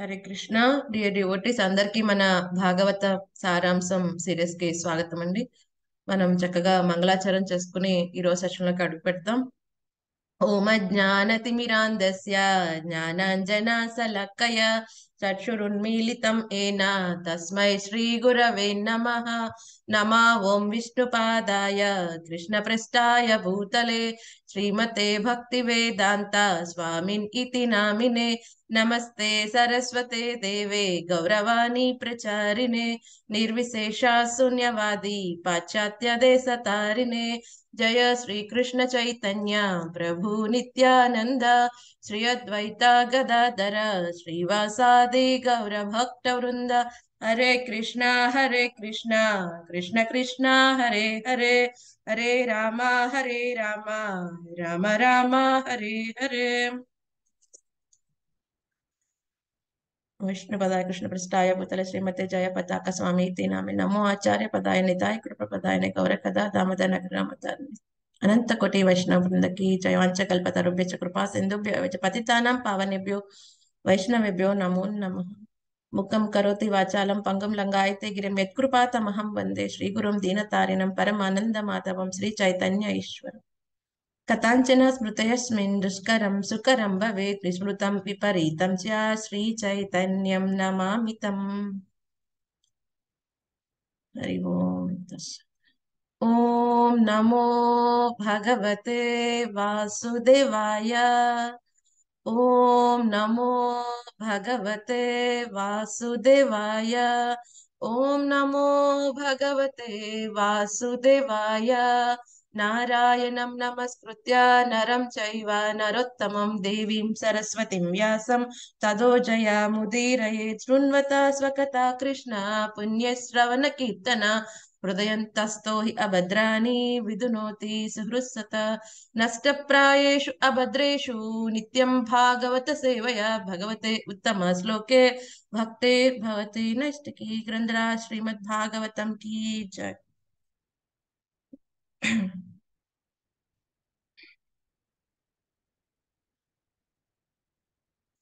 Hare Krishna dear devotees అందరికీ మన భాగవత సారాంశం సిరీస్ కి స్వాగతం అండి మనం చక్కగా మంగళాచారం చేసుకుని ఈ రోజు సెషన్లోకి అడుగు పెడతాం ఓమ జ్ఞానతిమిరాందస్య జ్ఞానాంజనా సలక్కయ चक्षुरुन्मीलितम् येन तस्मै श्रीगुरवे नमः नमा ॐ विष्णुपादाय कृष्णपृष्ठाय भूतले श्रीमते भक्तिवेदान्त स्वामिन् इति नामिने नमस्ते सरस्वते देवे गौरवाणी प्रचारिणे निर्विशेषा शून्यवादी पाश्चात्यदेशतारिणे जय श्रीकृष्ण चैतन्य प्रभु नित्यानन्द श्री अद्वैत गदाधर श्रीवासादि वृंद हरे कृष्णा हरे कृष्णा कृष्ण कृष्णा हरे हरे हरे रामा हरे रामा राम राम हरे हरे विष्णु पदाय कृष्ण प्रस्ताय भूतल श्रीमते जय पताक स्वामी नामे नमो आचार्य पदाय निधाय कृपा पदाय गौर कदा दामोदर नगर रामदार అనంత కోటి వైష్ణవ బృందకి వృందకి జయవాంచకల్పతరుభ్య కృపా సింధుభ్య పతితానం పావనిభ్యో వైష్ణవేభ్యో నమో నమ ముఖం కరోతి వాచాలం పంగం లంగాయతే గిరిం యత్కృపాతమహం వందే శ్రీగురుం దీనతారిణం మాధవం శ్రీ చైతన్య ఈశ్వరం కథాంచన స్మృతయస్మిన్ దుష్కరం సుకరం భవే విస్మృతం విపరీతం శ్రీ చైతన్యం నమామితం హరి ఓం ॐ नमो भगवते वासुदेवाय ॐ नमो भगवते वासुदेवाय ॐ नमो भगवते वासुदेवाय नारायण नमस्कृत नरम चैव नरोत्तमं देवीं सरस्वतीं व्यासं तदो जयामुदीरये शृण्वता स्वकथा कृष्णा पुण्यश्रवणकीर्तना హృదయంతస్థో హి అభద్రాని విధునోతి సుహృత్సత నష్టప్రాయేషు అభద్రేషు నిత్యం భాగవత సేవయ భగవతే ఉత్తమ శ్లోకే భక్తే భవతి నష్టకి గ్రంథరా శ్రీమద్ భాగవతం కీ జయ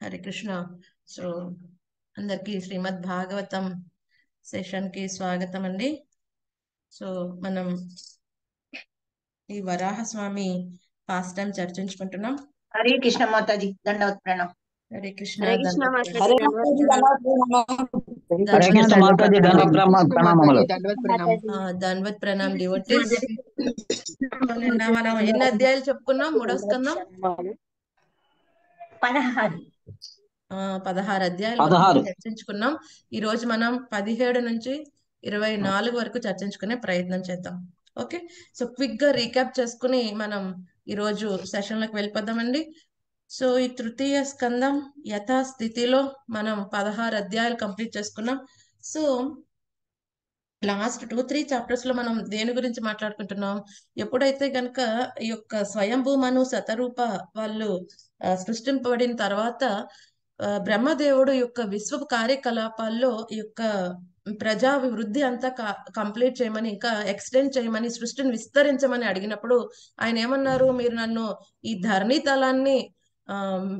హరే కృష్ణ సో అందరికీ శ్రీమద్ భాగవతం సెషన్ కి స్వాగతం అండి సో మనం ఈ వరాహస్వామి ఫాస్ట్ టైం చర్చించుకుంటున్నాం హరే కృష్ణ మాతాజీ దండవత్ ప్రణం హరే కృష్ణ దండవత్ ప్రణామ్ డివోటీస్ మనం ఎన్ని అధ్యాయాలు చెప్పుకున్నాం మూడో స్కందం పదహారు పదహారు అధ్యాయాలు చర్చించుకున్నాం ఈ రోజు మనం పదిహేడు నుంచి ఇరవై నాలుగు వరకు చర్చించుకునే ప్రయత్నం చేద్దాం ఓకే సో క్విక్ గా రీక్యాప్ చేసుకుని మనం ఈరోజు లోకి వెళ్ళిపోదామండి సో ఈ తృతీయ స్కందం యథాస్థితిలో మనం పదహారు అధ్యాయాలు కంప్లీట్ చేసుకున్నాం so last two three chapters లో మనం దేని గురించి మాట్లాడుకుంటున్నాం ఎప్పుడైతే గనక ఈ యొక్క స్వయంభూమను శతరూప వాళ్ళు సృష్టింపబడిన తర్వాత బ్రహ్మదేవుడు యొక్క విశ్వ కార్యకలాపాల్లో ఈ యొక్క ప్రజా వృద్ధి అంతా కంప్లీట్ చేయమని ఇంకా ఎక్స్టెండ్ చేయమని సృష్టిని విస్తరించమని అడిగినప్పుడు ఆయన ఏమన్నారు మీరు నన్ను ఈ ధరణి తలాన్ని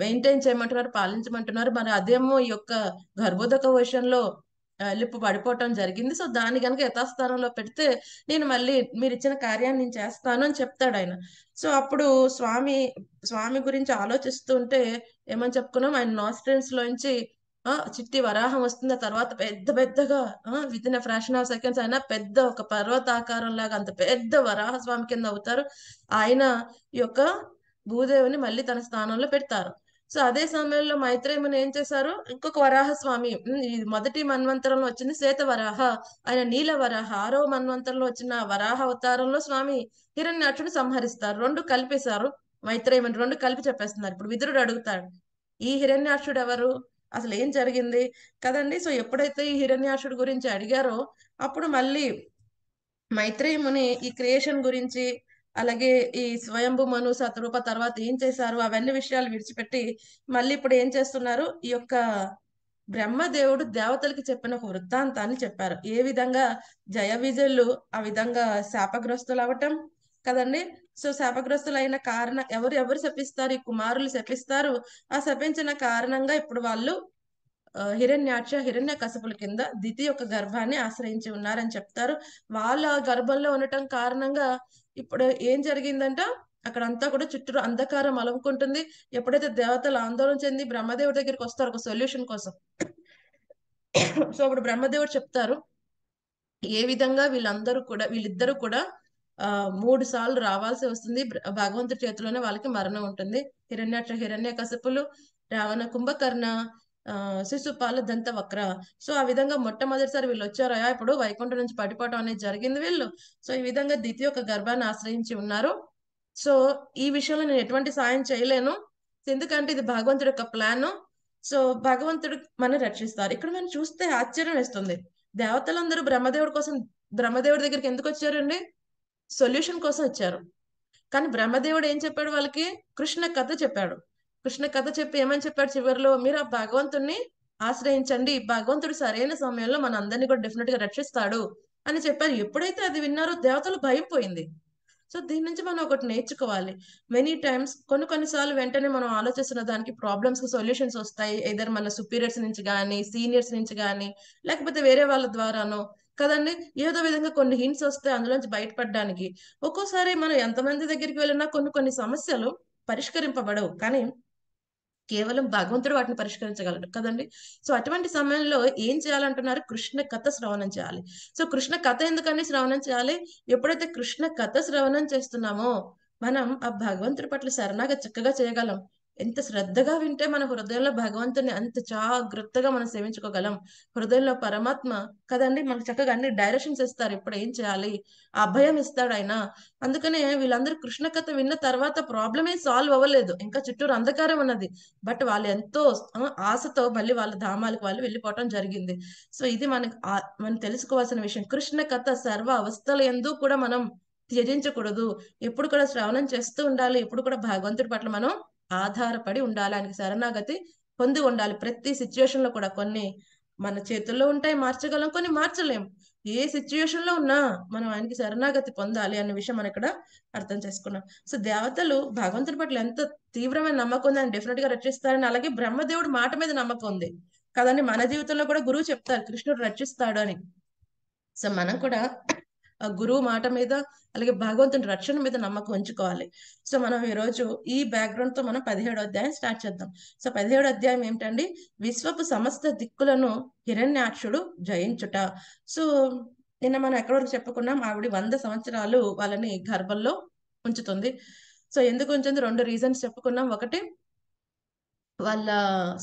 మెయింటైన్ చేయమంటున్నారు పాలించమంటున్నారు మరి అదేమో ఈ యొక్క గర్భోదక విషయంలో లిప్పు పడిపోవటం జరిగింది సో దాన్ని కనుక యథాస్థానంలో పెడితే నేను మళ్ళీ మీరు ఇచ్చిన కార్యాన్ని నేను చేస్తాను అని చెప్తాడు ఆయన సో అప్పుడు స్వామి స్వామి గురించి ఆలోచిస్తుంటే ఏమని చెప్పుకున్నాం ఆయన నాస్ట్రెన్స్ లోంచి ఆ చిట్టి వరాహం వస్తుంది ఆ తర్వాత పెద్ద పెద్దగా within fraction of seconds అయినా పెద్ద ఒక పర్వతాకారం లాగా అంత పెద్ద వరాహ స్వామి కింద అవుతారు ఆయన యొక్క భూదేవుని మళ్ళీ తన స్థానంలో పెడతారు సో అదే సమయంలో మైత్రేయుని ఏం చేశారు ఇంకొక వరాహ స్వామి మొదటి మన్వంతరంలో వచ్చింది శ్వేత వరాహ ఆయన నీల వరాహ ఆరో మన్వంతరంలో వచ్చిన వరాహ అవతారంలో స్వామి హిరణ్యాక్షుడు సంహరిస్తారు రెండు కలిపేశారు మైత్రేయుని రెండు కలిపి చెప్పేస్తున్నారు ఇప్పుడు విదురుడు అడుగుతాడు ఈ హిరణ్యాక్షుడు ఎవరు అసలు ఏం జరిగింది కదండి సో ఎప్పుడైతే ఈ హిరణ్యాసుడు గురించి అడిగారో అప్పుడు మళ్ళీ మైత్రేయ ముని ఈ క్రియేషన్ గురించి అలాగే ఈ స్వయంభు మను సతరూప తర్వాత ఏం చేశారు అవన్నీ విషయాలు విడిచిపెట్టి మళ్ళీ ఇప్పుడు ఏం చేస్తున్నారు ఈ యొక్క బ్రహ్మదేవుడు దేవతలకి చెప్పిన ఒక వృత్తాంతాన్ని చెప్పారు ఏ విధంగా జయ విజయులు ఆ విధంగా శాపగ్రస్తులు అవటం కదండి సో శాపగ్రస్తులైన కారణం ఎవరు ఎవరు శపిస్తారు ఈ కుమారులు శపిస్తారు ఆ శపించిన కారణంగా ఇప్పుడు వాళ్ళు హిరణ్యాక్ష హిరణ్య కసపుల కింద దితి యొక్క గర్భాన్ని ఆశ్రయించి ఉన్నారని చెప్తారు వాళ్ళ గర్భంలో ఉండటం కారణంగా ఇప్పుడు ఏం జరిగిందంట అక్కడ అంతా కూడా చుట్టూ అంధకారం అలముకుంటుంది ఎప్పుడైతే దేవతలు ఆందోళన చెంది బ్రహ్మదేవుడి దగ్గరికి వస్తారు ఒక సొల్యూషన్ కోసం సో అప్పుడు బ్రహ్మదేవుడు చెప్తారు ఏ విధంగా వీళ్ళందరూ కూడా వీళ్ళిద్దరూ కూడా మూడు సార్లు రావాల్సి వస్తుంది భగవంతుడి చేతిలోనే వాళ్ళకి మరణం ఉంటుంది హిరణ్య హిరణ్య కసపులు రావణ కుంభకర్ణ శిశుపాల దంత వక్ర సో ఆ విధంగా మొట్టమొదటిసారి వీళ్ళు వచ్చారా ఇప్పుడు వైకుంఠం నుంచి పడిపోవటం అనేది జరిగింది వీళ్ళు సో ఈ విధంగా దితి ఒక గర్భాన్ని ఆశ్రయించి ఉన్నారు సో ఈ విషయంలో నేను ఎటువంటి సాయం చేయలేను ఎందుకంటే ఇది భగవంతుడి యొక్క ప్లాన్ సో భగవంతుడు మనం రక్షిస్తారు ఇక్కడ మనం చూస్తే ఆశ్చర్యం వేస్తుంది దేవతలందరూ బ్రహ్మదేవుడి కోసం బ్రహ్మదేవుడి దగ్గరికి ఎందుకు వచ్చారండి సొల్యూషన్ కోసం వచ్చారు కానీ బ్రహ్మదేవుడు ఏం చెప్పాడు వాళ్ళకి కృష్ణ కథ చెప్పాడు కృష్ణ కథ చెప్పి ఏమని చెప్పాడు చివరిలో మీరు ఆ భగవంతుణ్ణి ఆశ్రయించండి భగవంతుడు సరైన సమయంలో మన అందరినీ కూడా డెఫినెట్ గా రక్షిస్తాడు అని చెప్పారు ఎప్పుడైతే అది విన్నారో దేవతలు భయం పోయింది సో దీని నుంచి మనం ఒకటి నేర్చుకోవాలి మెనీ టైమ్స్ కొన్ని కొన్నిసార్లు వెంటనే మనం ఆలోచిస్తున్న దానికి ప్రాబ్లమ్స్ కి సొల్యూషన్స్ వస్తాయి ఏదైనా మన సుపీరియర్స్ నుంచి కానీ సీనియర్స్ నుంచి కానీ లేకపోతే వేరే వాళ్ళ ద్వారానో కదండి ఏదో విధంగా కొన్ని హింట్స్ వస్తే అందులోంచి బయటపడడానికి ఒక్కోసారి మనం ఎంతమంది దగ్గరికి వెళ్ళినా కొన్ని కొన్ని సమస్యలు పరిష్కరింపబడవు కానీ కేవలం భగవంతుడు వాటిని పరిష్కరించగలడు కదండి సో అటువంటి సమయంలో ఏం చేయాలంటున్నారు కృష్ణ కథ శ్రవణం చేయాలి సో కృష్ణ కథ ఎందుకని శ్రవణం చేయాలి ఎప్పుడైతే కృష్ణ కథ శ్రవణం చేస్తున్నామో మనం ఆ భగవంతుడి పట్ల శరణాగ చక్కగా చేయగలం ఎంత శ్రద్ధగా వింటే మన హృదయంలో భగవంతుని అంత జాగ్రత్తగా మనం సేవించుకోగలం హృదయంలో పరమాత్మ కదండి మనకు చక్కగా అన్ని డైరెక్షన్స్ ఇస్తారు ఇప్పుడు ఏం చేయాలి అభయం ఇస్తాడు ఆయన అందుకనే వీళ్ళందరూ కృష్ణ కథ విన్న తర్వాత ప్రాబ్లమే సాల్వ్ అవ్వలేదు ఇంకా చుట్టూరు అంధకారం ఉన్నది బట్ వాళ్ళు ఎంతో ఆశతో మళ్ళీ వాళ్ళ ధామాలకు వాళ్ళు వెళ్ళిపోవటం జరిగింది సో ఇది మనకు మనం తెలుసుకోవాల్సిన విషయం కృష్ణ కథ సర్వ అవస్థల ఎందు కూడా మనం త్యజించకూడదు ఎప్పుడు కూడా శ్రవణం చేస్తూ ఉండాలి ఎప్పుడు కూడా భగవంతుడి పట్ల మనం ఆధారపడి ఉండాలి శరణాగతి పొంది ఉండాలి ప్రతి సిచ్యువేషన్ లో కూడా కొన్ని మన చేతుల్లో ఉంటాయి మార్చగలం కొన్ని మార్చలేం ఏ సిచ్యువేషన్ లో ఉన్నా మనం ఆయనకి శరణాగతి పొందాలి అనే విషయం మనం ఇక్కడ అర్థం చేసుకున్నాం సో దేవతలు భగవంతుని పట్ల ఎంత తీవ్రమైన నమ్మకం ఉంది ఆయన డెఫినెట్ గా రక్షిస్తారని అలాగే బ్రహ్మదేవుడు మాట మీద నమ్మకం ఉంది కదండి మన జీవితంలో కూడా గురువు చెప్తారు కృష్ణుడు రక్షిస్తాడు అని సో మనం కూడా గురువు మాట మీద అలాగే భగవంతుని రక్షణ మీద నమ్మకం ఉంచుకోవాలి సో మనం ఈరోజు ఈ బ్యాక్గ్రౌండ్ తో మనం పదిహేడు అధ్యాయం స్టార్ట్ చేద్దాం సో పదిహేడు అధ్యాయం ఏంటండి విశ్వపు సమస్త దిక్కులను హిరణ్యాక్షుడు జయించుట సో నిన్న మనం వరకు చెప్పుకున్నాం ఆవిడ వంద సంవత్సరాలు వాళ్ళని గర్భంలో ఉంచుతుంది సో ఎందుకు ఉంచింది రెండు రీజన్స్ చెప్పుకున్నాం ఒకటి వాళ్ళ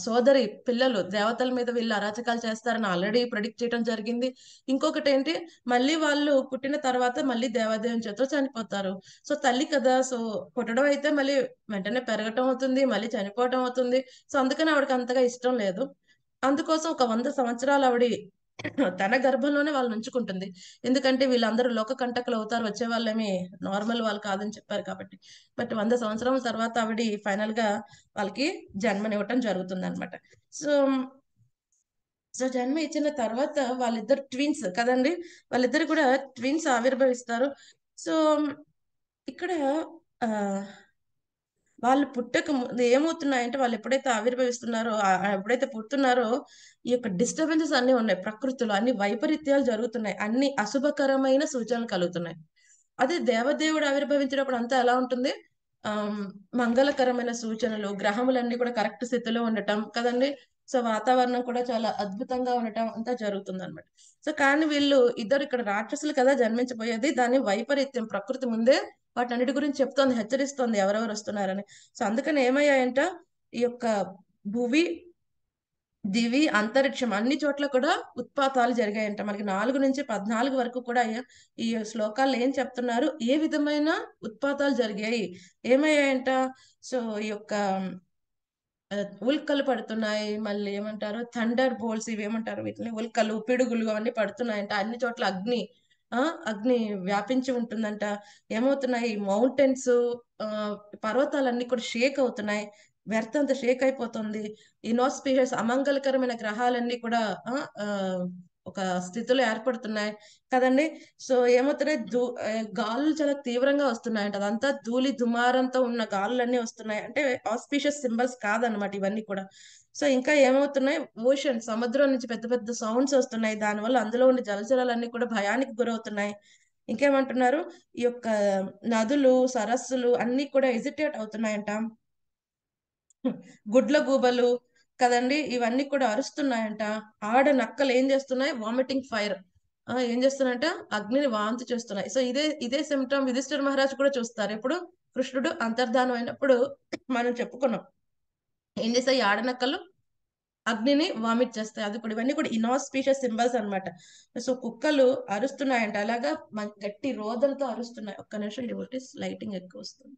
సోదరి పిల్లలు దేవతల మీద వీళ్ళు అరాచకాలు చేస్తారని ఆల్రెడీ ప్రిడిక్ట్ చేయడం జరిగింది ఇంకొకటి ఏంటి మళ్ళీ వాళ్ళు పుట్టిన తర్వాత మళ్ళీ దేవాదేవం చేతిలో చనిపోతారు సో తల్లి కదా సో పుట్టడం అయితే మళ్ళీ వెంటనే పెరగటం అవుతుంది మళ్ళీ చనిపోవటం అవుతుంది సో అందుకని ఆవిడకి అంతగా ఇష్టం లేదు అందుకోసం ఒక వంద సంవత్సరాలు ఆవిడ తన గర్భంలోనే వాళ్ళు ఉంచుకుంటుంది ఎందుకంటే వీళ్ళందరూ లోక కంటకులు అవుతారు వచ్చే వాళ్ళేమి నార్మల్ వాళ్ళు కాదని చెప్పారు కాబట్టి బట్ వంద సంవత్సరం తర్వాత ఆవిడ ఫైనల్ గా వాళ్ళకి జన్మనివ్వటం జరుగుతుంది అనమాట సో సో జన్మ ఇచ్చిన తర్వాత వాళ్ళిద్దరు ట్విన్స్ కదండి వాళ్ళిద్దరు కూడా ట్విన్స్ ఆవిర్భవిస్తారు సో ఇక్కడ వాళ్ళు పుట్టక ముందు ఏమవుతున్నాయంటే వాళ్ళు ఎప్పుడైతే ఆవిర్భవిస్తున్నారో ఎప్పుడైతే పుడుతున్నారో ఈ యొక్క డిస్టర్బెన్సెస్ అన్ని ఉన్నాయి ప్రకృతిలో అన్ని వైపరీత్యాలు జరుగుతున్నాయి అన్ని అశుభకరమైన సూచనలు కలుగుతున్నాయి అదే దేవదేవుడు ఆవిర్భవించినప్పుడు అంతా ఎలా ఉంటుంది ఆ మంగళకరమైన సూచనలు గ్రహములన్నీ కూడా కరెక్ట్ స్థితిలో ఉండటం కదండి సో వాతావరణం కూడా చాలా అద్భుతంగా ఉండటం అంతా జరుగుతుంది అనమాట సో కానీ వీళ్ళు ఇద్దరు ఇక్కడ రాక్షసులు కదా జన్మించబోయేది దాని వైపరీత్యం ప్రకృతి ముందే వాటి అన్నిటి గురించి చెప్తోంది హెచ్చరిస్తోంది ఎవరెవరు వస్తున్నారని సో అందుకని ఏమయ్యాయంట ఈ యొక్క భూవి దివి అంతరిక్షం అన్ని చోట్ల కూడా ఉత్పాతాలు జరిగాయంట మనకి నాలుగు నుంచి పద్నాలుగు వరకు కూడా ఈ శ్లోకాలు ఏం చెప్తున్నారు ఏ విధమైన ఉత్పాతాలు జరిగాయి ఏమయ్యాయంట సో ఈ యొక్క ఉల్కలు పడుతున్నాయి మళ్ళీ ఏమంటారు థండర్ బోల్స్ ఇవి ఏమంటారు వీటిని ఉల్కలు పిడుగులు అవన్నీ పడుతున్నాయంట అన్ని చోట్ల అగ్ని అగ్ని వ్యాపించి ఉంటుందంట ఏమవుతున్నాయి మౌంటైన్స్ పర్వతాలన్నీ కూడా షేక్ అవుతున్నాయి అంత షేక్ అయిపోతుంది ఇనాస్పీషియస్ అమంగళకరమైన గ్రహాలన్నీ కూడా ఒక స్థితిలో ఏర్పడుతున్నాయి కదండి సో ఏమవుతున్నాయి దూ గాలులు చాలా తీవ్రంగా వస్తున్నాయంట అదంతా ధూళి దుమారంతో ఉన్న గాలులన్నీ వస్తున్నాయి అంటే ఆస్పీషియస్ సింబల్స్ కాదనమాట ఇవన్నీ కూడా సో ఇంకా ఏమవుతున్నాయి ఓషన్ సముద్రం నుంచి పెద్ద పెద్ద సౌండ్స్ వస్తున్నాయి దానివల్ల అందులో ఉండే జలచరాలన్నీ కూడా భయానికి గురవుతున్నాయి ఇంకేమంటున్నారు ఈ యొక్క నదులు సరస్సులు అన్ని కూడా ఎజిటేట్ అవుతున్నాయంట గుడ్ల గూబలు కదండి ఇవన్నీ కూడా అరుస్తున్నాయంట ఆడ నక్కలు ఏం చేస్తున్నాయి వామిటింగ్ ఫైర్ ఏం చేస్తున్నాయంట అగ్నిని వాంతి చేస్తున్నాయి సో ఇదే ఇదే సిమ్టమ్ యుధిష్ఠిర్ మహారాజ్ కూడా చూస్తారు ఇప్పుడు కృష్ణుడు అంతర్ధానం అయినప్పుడు మనం చెప్పుకున్నాం ఏం చేస్తాయి ఆడనక్కలు అగ్నిని వామిట్ చేస్తాయి అది కూడా ఇవన్నీ కూడా ఇనాస్పీషియస్ సింబల్స్ అనమాట సో కుక్కలు అరుస్తున్నాయంట అలాగా గట్టి రోదలతో అరుస్తున్నాయి ఒక్క నిమిషం డివోటీస్ లైటింగ్ ఎక్కువ వస్తుంది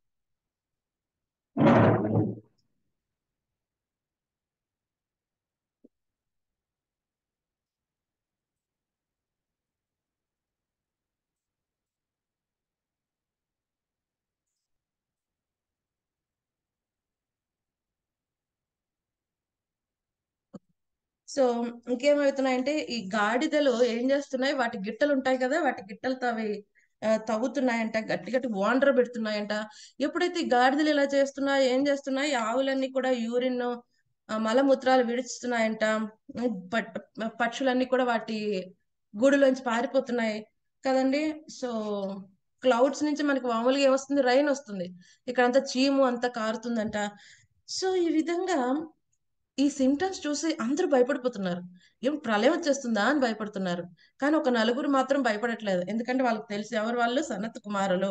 సో ఇంకేమవుతున్నాయంటే ఈ గాడిదలు ఏం చేస్తున్నాయి వాటి గిట్టలు ఉంటాయి కదా వాటి గిట్టలు తవి తవ్వుతున్నాయంట గట్టి గట్టి వాండర్ పెడుతున్నాయంట ఎప్పుడైతే గాడిదలు ఇలా చేస్తున్నా ఏం చేస్తున్నాయి ఆవులన్నీ కూడా యూరిన్ మలమూత్రాలు విడుస్తున్నాయంట పక్షులన్నీ కూడా వాటి గూడులోంచి పారిపోతున్నాయి కదండి సో క్లౌడ్స్ నుంచి మనకి మామూలుగా ఏమొస్తుంది రైన్ వస్తుంది ఇక్కడ అంతా చీము అంతా కారుతుందంట సో ఈ విధంగా ఈ సిమ్టమ్స్ చూసి అందరూ భయపడిపోతున్నారు ఏం ప్రళయం వచ్చేస్తుందా అని భయపడుతున్నారు కానీ ఒక నలుగురు మాత్రం భయపడట్లేదు ఎందుకంటే వాళ్ళకి తెలుసు ఎవరు వాళ్ళు సన్నత్ కుమారులు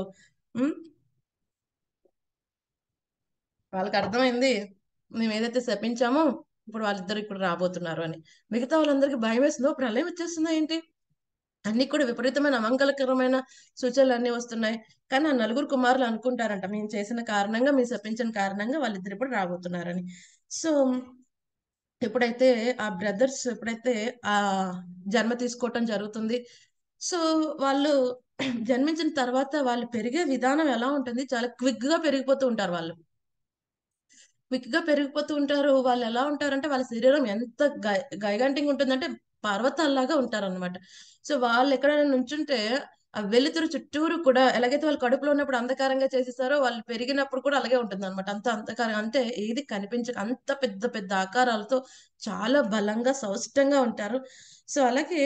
వాళ్ళకి అర్థమైంది మేము ఏదైతే శపించామో ఇప్పుడు వాళ్ళిద్దరు ఇప్పుడు రాబోతున్నారు అని మిగతా వాళ్ళందరికీ భయం వేసిందో ప్రళయం వచ్చేస్తుందా ఏంటి అన్ని కూడా విపరీతమైన అమంగళకరమైన సూచనలు అన్ని వస్తున్నాయి కానీ ఆ నలుగురు కుమారులు అనుకుంటారంట మేము చేసిన కారణంగా మేము శపించిన కారణంగా వాళ్ళిద్దరు ఇప్పుడు రాబోతున్నారని సో ఎప్పుడైతే ఆ బ్రదర్స్ ఎప్పుడైతే ఆ జన్మ తీసుకోవటం జరుగుతుంది సో వాళ్ళు జన్మించిన తర్వాత వాళ్ళు పెరిగే విధానం ఎలా ఉంటుంది చాలా క్విక్ గా పెరిగిపోతూ ఉంటారు వాళ్ళు క్విక్ గా పెరిగిపోతూ ఉంటారు వాళ్ళు ఎలా ఉంటారంటే వాళ్ళ శరీరం ఎంత గై గైగంటింగ్ ఉంటుందంటే పర్వతాల్లాగా ఉంటారు అనమాట సో వాళ్ళు ఎక్కడైనా నుంచుంటే ఆ వెలుతురు చుట్టూరు కూడా ఎలాగైతే వాళ్ళు కడుపులో ఉన్నప్పుడు అంధకారంగా చేసేసారో వాళ్ళు పెరిగినప్పుడు కూడా అలాగే ఉంటుంది అనమాట అంత అంధకారం అంటే ఏది కనిపించక అంత పెద్ద పెద్ద ఆకారాలతో చాలా బలంగా సౌష్టంగా ఉంటారు సో అలాగే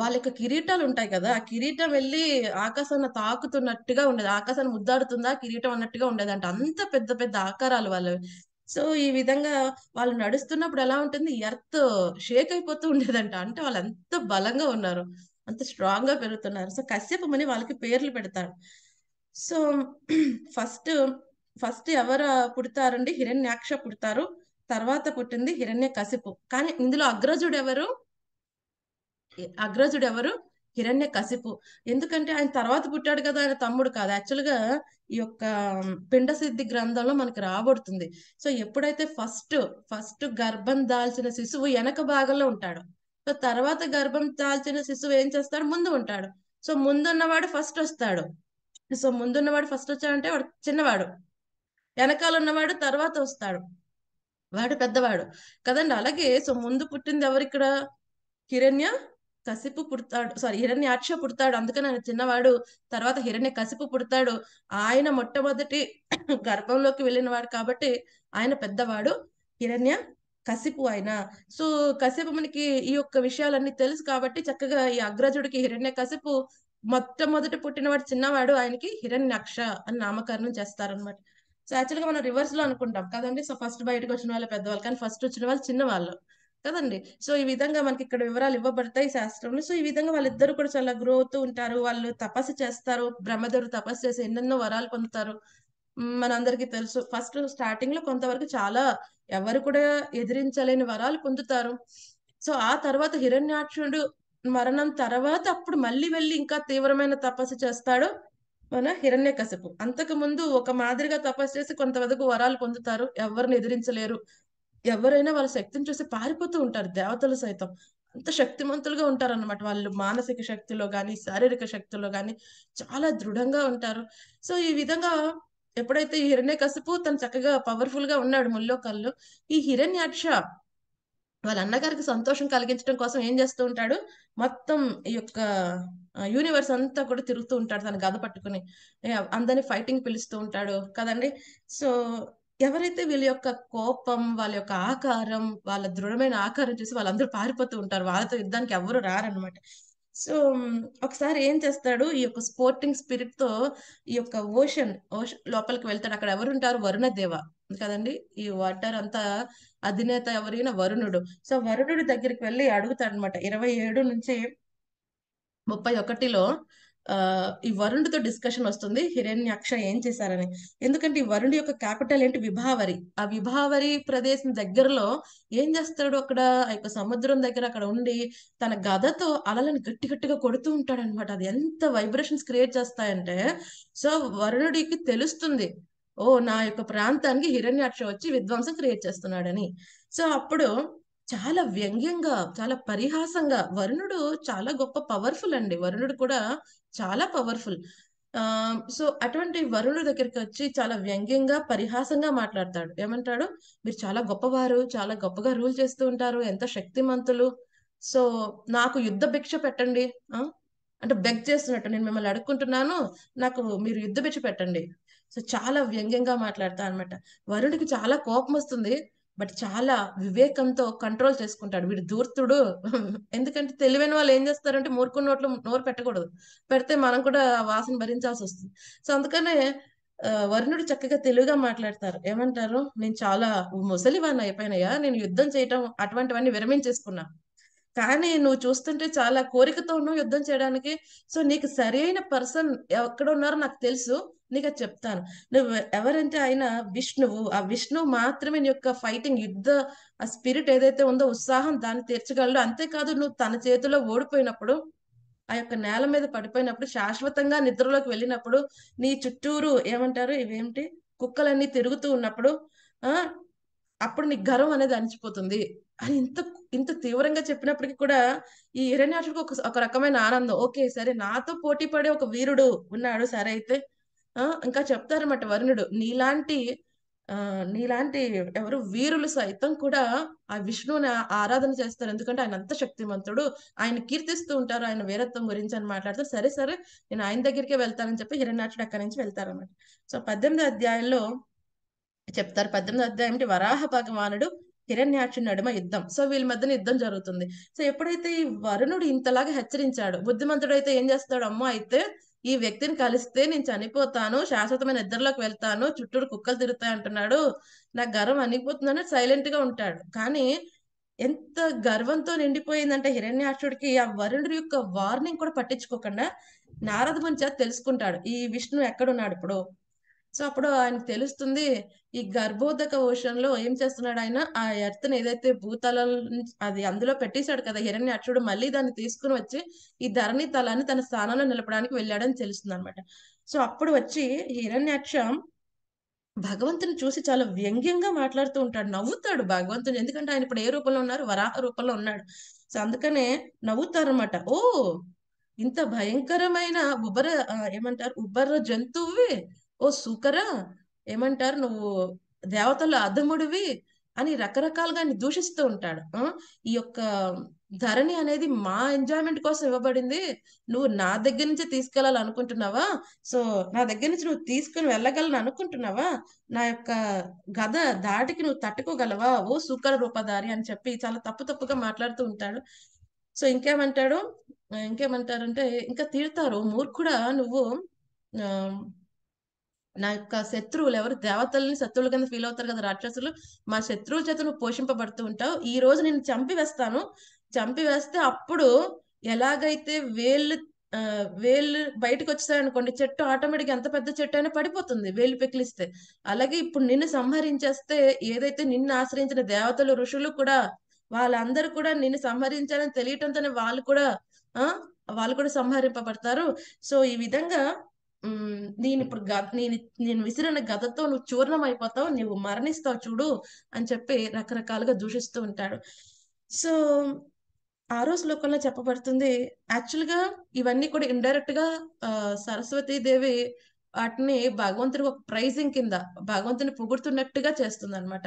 వాళ్ళ యొక్క కిరీటాలు ఉంటాయి కదా ఆ కిరీటం వెళ్ళి ఆకాశాన్ని తాకుతున్నట్టుగా ఉండేది ఆకాశాన్ని ముద్దాడుతుందా కిరీటం అన్నట్టుగా ఉండేది అంటే అంత పెద్ద పెద్ద ఆకారాలు వాళ్ళు సో ఈ విధంగా వాళ్ళు నడుస్తున్నప్పుడు ఎలా ఉంటుంది ఎర్త్ షేక్ అయిపోతూ ఉండేదంట అంటే వాళ్ళు ఎంత బలంగా ఉన్నారు అంత స్ట్రాంగ్ గా పెరుగుతున్నారు సో కశ్యపమని వాళ్ళకి పేర్లు పెడతారు సో ఫస్ట్ ఫస్ట్ ఎవరు పుడతారండి హిరణ్యాక్ష పుడతారు తర్వాత పుట్టింది హిరణ్య కసిపు కానీ ఇందులో అగ్రజుడు ఎవరు అగ్రజుడు ఎవరు హిరణ్య కసిపు ఎందుకంటే ఆయన తర్వాత పుట్టాడు కదా ఆయన తమ్ముడు కాదు యాక్చువల్గా ఈ యొక్క పిండ సిద్ధి గ్రంథంలో మనకి రాబడుతుంది సో ఎప్పుడైతే ఫస్ట్ ఫస్ట్ గర్భం దాల్చిన శిశువు వెనక భాగంలో ఉంటాడు సో తర్వాత గర్భం దాల్చిన శిశువు ఏం చేస్తాడు ముందు ఉంటాడు సో ముందున్నవాడు ఫస్ట్ వస్తాడు సో ముందున్నవాడు ఫస్ట్ వచ్చాడంటే వాడు చిన్నవాడు వెనకాల ఉన్నవాడు తర్వాత వస్తాడు వాడు పెద్దవాడు కదండి అలాగే సో ముందు పుట్టింది ఎవరిక్కడ హిరణ్య కసిపు పుడతాడు సారీ హిరణ్యాక్ష పుడతాడు అందుకని ఆయన చిన్నవాడు తర్వాత హిరణ్య కసిపు పుడతాడు ఆయన మొట్టమొదటి గర్భంలోకి వెళ్ళినవాడు కాబట్టి ఆయన పెద్దవాడు హిరణ్య కసిపు ఆయన సో కసిపు మనకి ఈ యొక్క విషయాలన్నీ తెలుసు కాబట్టి చక్కగా ఈ అగ్రజుడికి హిరణ్య కసిపు మొట్టమొదటి పుట్టినవాడు చిన్నవాడు ఆయనకి హిరణ్యక్ష అని నామకరణం చేస్తారనమాట సో యాక్చువల్గా మనం రివర్స్ లో అనుకుంటాం కదండి సో ఫస్ట్ బయటకు వచ్చిన వాళ్ళు పెద్దవాళ్ళు కానీ ఫస్ట్ వచ్చిన వాళ్ళు చిన్నవాళ్ళు కదండి సో ఈ విధంగా మనకి ఇక్కడ వివరాలు ఇవ్వబడతాయి శాస్త్రంలో సో ఈ విధంగా వాళ్ళిద్దరు కూడా చాలా గ్రో అవుతూ ఉంటారు వాళ్ళు తపస్సు చేస్తారు బ్రహ్మదేవుడు తపస్సు చేసి ఎన్నెన్నో వరాలు పొందుతారు మనందరికీ తెలుసు ఫస్ట్ స్టార్టింగ్ లో కొంతవరకు చాలా ఎవరు కూడా ఎదిరించలేని వరాలు పొందుతారు సో ఆ తర్వాత హిరణ్యాక్షుడు మరణం తర్వాత అప్పుడు మళ్ళీ వెళ్ళి ఇంకా తీవ్రమైన తపస్సు చేస్తాడు మన హిరణ్య కసపు అంతకు ముందు ఒక మాదిరిగా తపస్సు చేసి కొంతవరకు వరాలు పొందుతారు ఎవరిని ఎదిరించలేరు ఎవరైనా వాళ్ళ శక్తిని చూసి పారిపోతూ ఉంటారు దేవతలు సైతం అంత శక్తిమంతులుగా ఉంటారు అనమాట వాళ్ళు మానసిక శక్తిలో కానీ శారీరక శక్తిలో కానీ చాలా దృఢంగా ఉంటారు సో ఈ విధంగా ఎప్పుడైతే ఈ హిరణ్య కసిపు తను చక్కగా పవర్ఫుల్ గా ఉన్నాడు ముల్లోకల్లో ఈ హిరణ్యాక్ష వాళ్ళ అన్నగారికి సంతోషం కలిగించడం కోసం ఏం చేస్తూ ఉంటాడు మొత్తం ఈ యొక్క యూనివర్స్ అంతా కూడా తిరుగుతూ ఉంటాడు తను గద పట్టుకుని అందరిని ఫైటింగ్ పిలుస్తూ ఉంటాడు కదండి సో ఎవరైతే వీళ్ళ యొక్క కోపం వాళ్ళ యొక్క ఆకారం వాళ్ళ దృఢమైన ఆకారం చూసి వాళ్ళందరూ పారిపోతూ ఉంటారు వాళ్ళతో యుద్ధానికి ఎవరు రారనమాట సో ఒకసారి ఏం చేస్తాడు ఈ యొక్క స్పోర్టింగ్ స్పిరిట్ తో ఈ యొక్క ఓషన్ ఓషన్ లోపలికి వెళ్తాడు అక్కడ ఉంటారు వరుణ దేవ కదండి ఈ వాటర్ అంతా అధినేత ఎవరైనా వరుణుడు సో వరుణుడి దగ్గరికి వెళ్ళి అడుగుతాడు అనమాట ఇరవై ఏడు నుంచి ముప్పై ఒకటిలో ఈ వరుణుడితో డిస్కషన్ వస్తుంది హిరణ్యాక్ష ఏం చేశారని ఎందుకంటే ఈ వరుణుడి యొక్క క్యాపిటల్ ఏంటి విభావరి ఆ విభావరి ప్రదేశం దగ్గరలో ఏం చేస్తాడు అక్కడ ఆ యొక్క సముద్రం దగ్గర అక్కడ ఉండి తన గదతో అలలను గట్టి గట్టిగా కొడుతూ ఉంటాడు అనమాట అది ఎంత వైబ్రేషన్స్ క్రియేట్ చేస్తాయంటే సో వరుణుడికి తెలుస్తుంది ఓ నా యొక్క ప్రాంతానికి హిరణ్యాక్ష వచ్చి విధ్వంసం క్రియేట్ చేస్తున్నాడని సో అప్పుడు చాలా వ్యంగ్యంగా చాలా పరిహాసంగా వరుణుడు చాలా గొప్ప పవర్ఫుల్ అండి వరుణుడు కూడా చాలా పవర్ఫుల్ సో అటువంటి వరుణుడు దగ్గరికి వచ్చి చాలా వ్యంగ్యంగా పరిహాసంగా మాట్లాడతాడు ఏమంటాడు మీరు చాలా గొప్పవారు చాలా గొప్పగా రూల్ చేస్తూ ఉంటారు ఎంత శక్తిమంతులు సో నాకు యుద్ధ భిక్ష పెట్టండి అంటే బెగ్ చేస్తున్నట్టు నేను మిమ్మల్ని అడుక్కుంటున్నాను నాకు మీరు యుద్ధ భిక్ష పెట్టండి సో చాలా వ్యంగ్యంగా మాట్లాడతా అనమాట వరుణికి చాలా కోపం వస్తుంది బట్ చాలా వివేకంతో కంట్రోల్ చేసుకుంటాడు వీడు ధూర్తుడు ఎందుకంటే తెలివైన వాళ్ళు ఏం చేస్తారంటే మూర్ఖుని నోట్లో నోరు పెట్టకూడదు పెడితే మనం కూడా వాసన భరించాల్సి వస్తుంది సో అందుకనే వరుణుడు చక్కగా తెలుగుగా మాట్లాడతారు ఏమంటారు నేను చాలా ముసలివాన్ని అయిపోయినాయా నేను యుద్ధం చేయటం అటువంటివన్నీ విరమించేసుకున్నా కానీ నువ్వు చూస్తుంటే చాలా కోరికతో యుద్ధం చేయడానికి సో నీకు సరైన పర్సన్ ఎక్కడ ఉన్నారో నాకు తెలుసు నీకు చెప్తాను నువ్వు ఎవరంటే ఆయన విష్ణువు ఆ విష్ణువు మాత్రమే నీ యొక్క ఫైటింగ్ యుద్ధ ఆ స్పిరిట్ ఏదైతే ఉందో ఉత్సాహం దాన్ని తీర్చగలడు అంతేకాదు నువ్వు తన చేతిలో ఓడిపోయినప్పుడు ఆ యొక్క నేల మీద పడిపోయినప్పుడు శాశ్వతంగా నిద్రలోకి వెళ్ళినప్పుడు నీ చుట్టూరు ఏమంటారు ఇవేమిటి కుక్కలన్నీ తిరుగుతూ ఉన్నప్పుడు ఆ అప్పుడు నీ గర్వం అనేది అణిచిపోతుంది అని ఇంత ఇంత తీవ్రంగా చెప్పినప్పటికీ కూడా ఈ హిరణ్యాక్షుడికి ఒక ఒక రకమైన ఆనందం ఓకే సరే నాతో పోటీ పడే ఒక వీరుడు ఉన్నాడు సరే అయితే ఇంకా చెప్తారన్నమాట వరుణుడు నీలాంటి నీలాంటి ఎవరు వీరులు సైతం కూడా ఆ విష్ణువుని ఆరాధన చేస్తారు ఎందుకంటే ఆయన అంత శక్తివంతుడు ఆయన కీర్తిస్తూ ఉంటారు ఆయన వీరత్వం గురించి అని మాట్లాడతారు సరే సరే నేను ఆయన దగ్గరికే వెళ్తానని చెప్పి హిరణ్యాక్షుడు అక్కడి నుంచి వెళ్తారనమాట సో పద్దెనిమిది అధ్యాయంలో చెప్తారు పద్దెనిమిది అధ్యాయం వరాహ భగవానుడు హిరణ్యాక్షుడి నడుమ యుద్ధం సో వీళ్ళ మధ్యన యుద్ధం జరుగుతుంది సో ఎప్పుడైతే ఈ వరుణుడు ఇంతలాగా హెచ్చరించాడు బుద్ధిమంతుడు అయితే ఏం చేస్తాడు అమ్మో అయితే ఈ వ్యక్తిని కలిస్తే నేను చనిపోతాను శాశ్వతమైన నిద్రలోకి వెళ్తాను చుట్టూరు కుక్కలు తిరుగుతాయి అంటున్నాడు నా గర్వం అనిపోతుందని సైలెంట్ గా ఉంటాడు కానీ ఎంత గర్వంతో నిండిపోయిందంటే హిరణ్యాక్షుడికి ఆ వరుణుడి యొక్క వార్నింగ్ కూడా పట్టించుకోకుండా నారద మనిషి తెలుసుకుంటాడు ఈ విష్ణు ఎక్కడున్నాడు ఇప్పుడు సో అప్పుడు ఆయన తెలుస్తుంది ఈ గర్భోదక లో ఏం చేస్తున్నాడు ఆయన ఆ ఎర్త్ని ఏదైతే భూతలం అది అందులో పెట్టేశాడు కదా హిరణ్య అక్షుడు మళ్ళీ దాన్ని తీసుకుని వచ్చి ఈ ధరణి తలాన్ని తన స్థానంలో నిలపడానికి వెళ్ళాడని తెలుస్తుంది అనమాట సో అప్పుడు వచ్చి హిరణ్యాక్ష భగవంతుని చూసి చాలా వ్యంగ్యంగా మాట్లాడుతూ ఉంటాడు నవ్వుతాడు భగవంతుని ఎందుకంటే ఆయన ఇప్పుడు ఏ రూపంలో ఉన్నారు వరాహ రూపంలో ఉన్నాడు సో అందుకనే నవ్వుతారనమాట ఓ ఇంత భయంకరమైన ఉబర ఏమంటారు ఉబర్ర జంతువు ఓ సూకరా ఏమంటారు నువ్వు దేవతలు అధముడివి అని రకరకాలుగా దూషిస్తూ ఉంటాడు ఈ యొక్క ధరణి అనేది మా ఎంజాయ్మెంట్ కోసం ఇవ్వబడింది నువ్వు నా దగ్గర నుంచి తీసుకెళ్ళాలి అనుకుంటున్నావా సో నా దగ్గర నుంచి నువ్వు తీసుకుని వెళ్ళగలను అనుకుంటున్నావా నా యొక్క గద దాటికి నువ్వు తట్టుకోగలవా ఓ సూకర రూపధారి అని చెప్పి చాలా తప్పు తప్పుగా మాట్లాడుతూ ఉంటాడు సో ఇంకేమంటాడు ఇంకేమంటారంటే ఇంకా తీరుతారు మూర్ఖుడా నువ్వు నా యొక్క శత్రువులు ఎవరు దేవతల్ని శత్రువుల కింద ఫీల్ అవుతారు కదా రాక్షసులు మా శత్రువుల చేత నువ్వు పోషింపబడుతూ ఉంటావు ఈ రోజు నేను చంపివేస్తాను చంపివేస్తే అప్పుడు ఎలాగైతే వేళ్ళు వేళ్ళు బయటకు వచ్చేసాయనుకోండి చెట్టు ఆటోమేటిక్ ఎంత పెద్ద చెట్టు అయినా పడిపోతుంది వేలు పెకిలిస్తే అలాగే ఇప్పుడు నిన్ను సంహరించేస్తే ఏదైతే నిన్ను ఆశ్రయించిన దేవతలు ఋషులు కూడా వాళ్ళందరూ కూడా నిన్ను సంహరించాలని తెలియటంతోనే వాళ్ళు కూడా ఆ వాళ్ళు కూడా సంహరింపబడతారు సో ఈ విధంగా నేను ఇప్పుడు గద నేను నేను విసిరిన గదతో నువ్వు చూర్ణం అయిపోతావు నువ్వు మరణిస్తావు చూడు అని చెప్పి రకరకాలుగా దూషిస్తూ ఉంటాడు సో ఆ రోజు లోకంలో చెప్పబడుతుంది యాక్చువల్గా ఇవన్నీ కూడా ఇండైరెక్ట్ గా సరస్వతీదేవి వాటిని భగవంతుడికి ఒక ప్రైజింగ్ కింద భగవంతుని పొగుడుతున్నట్టుగా చేస్తుంది అనమాట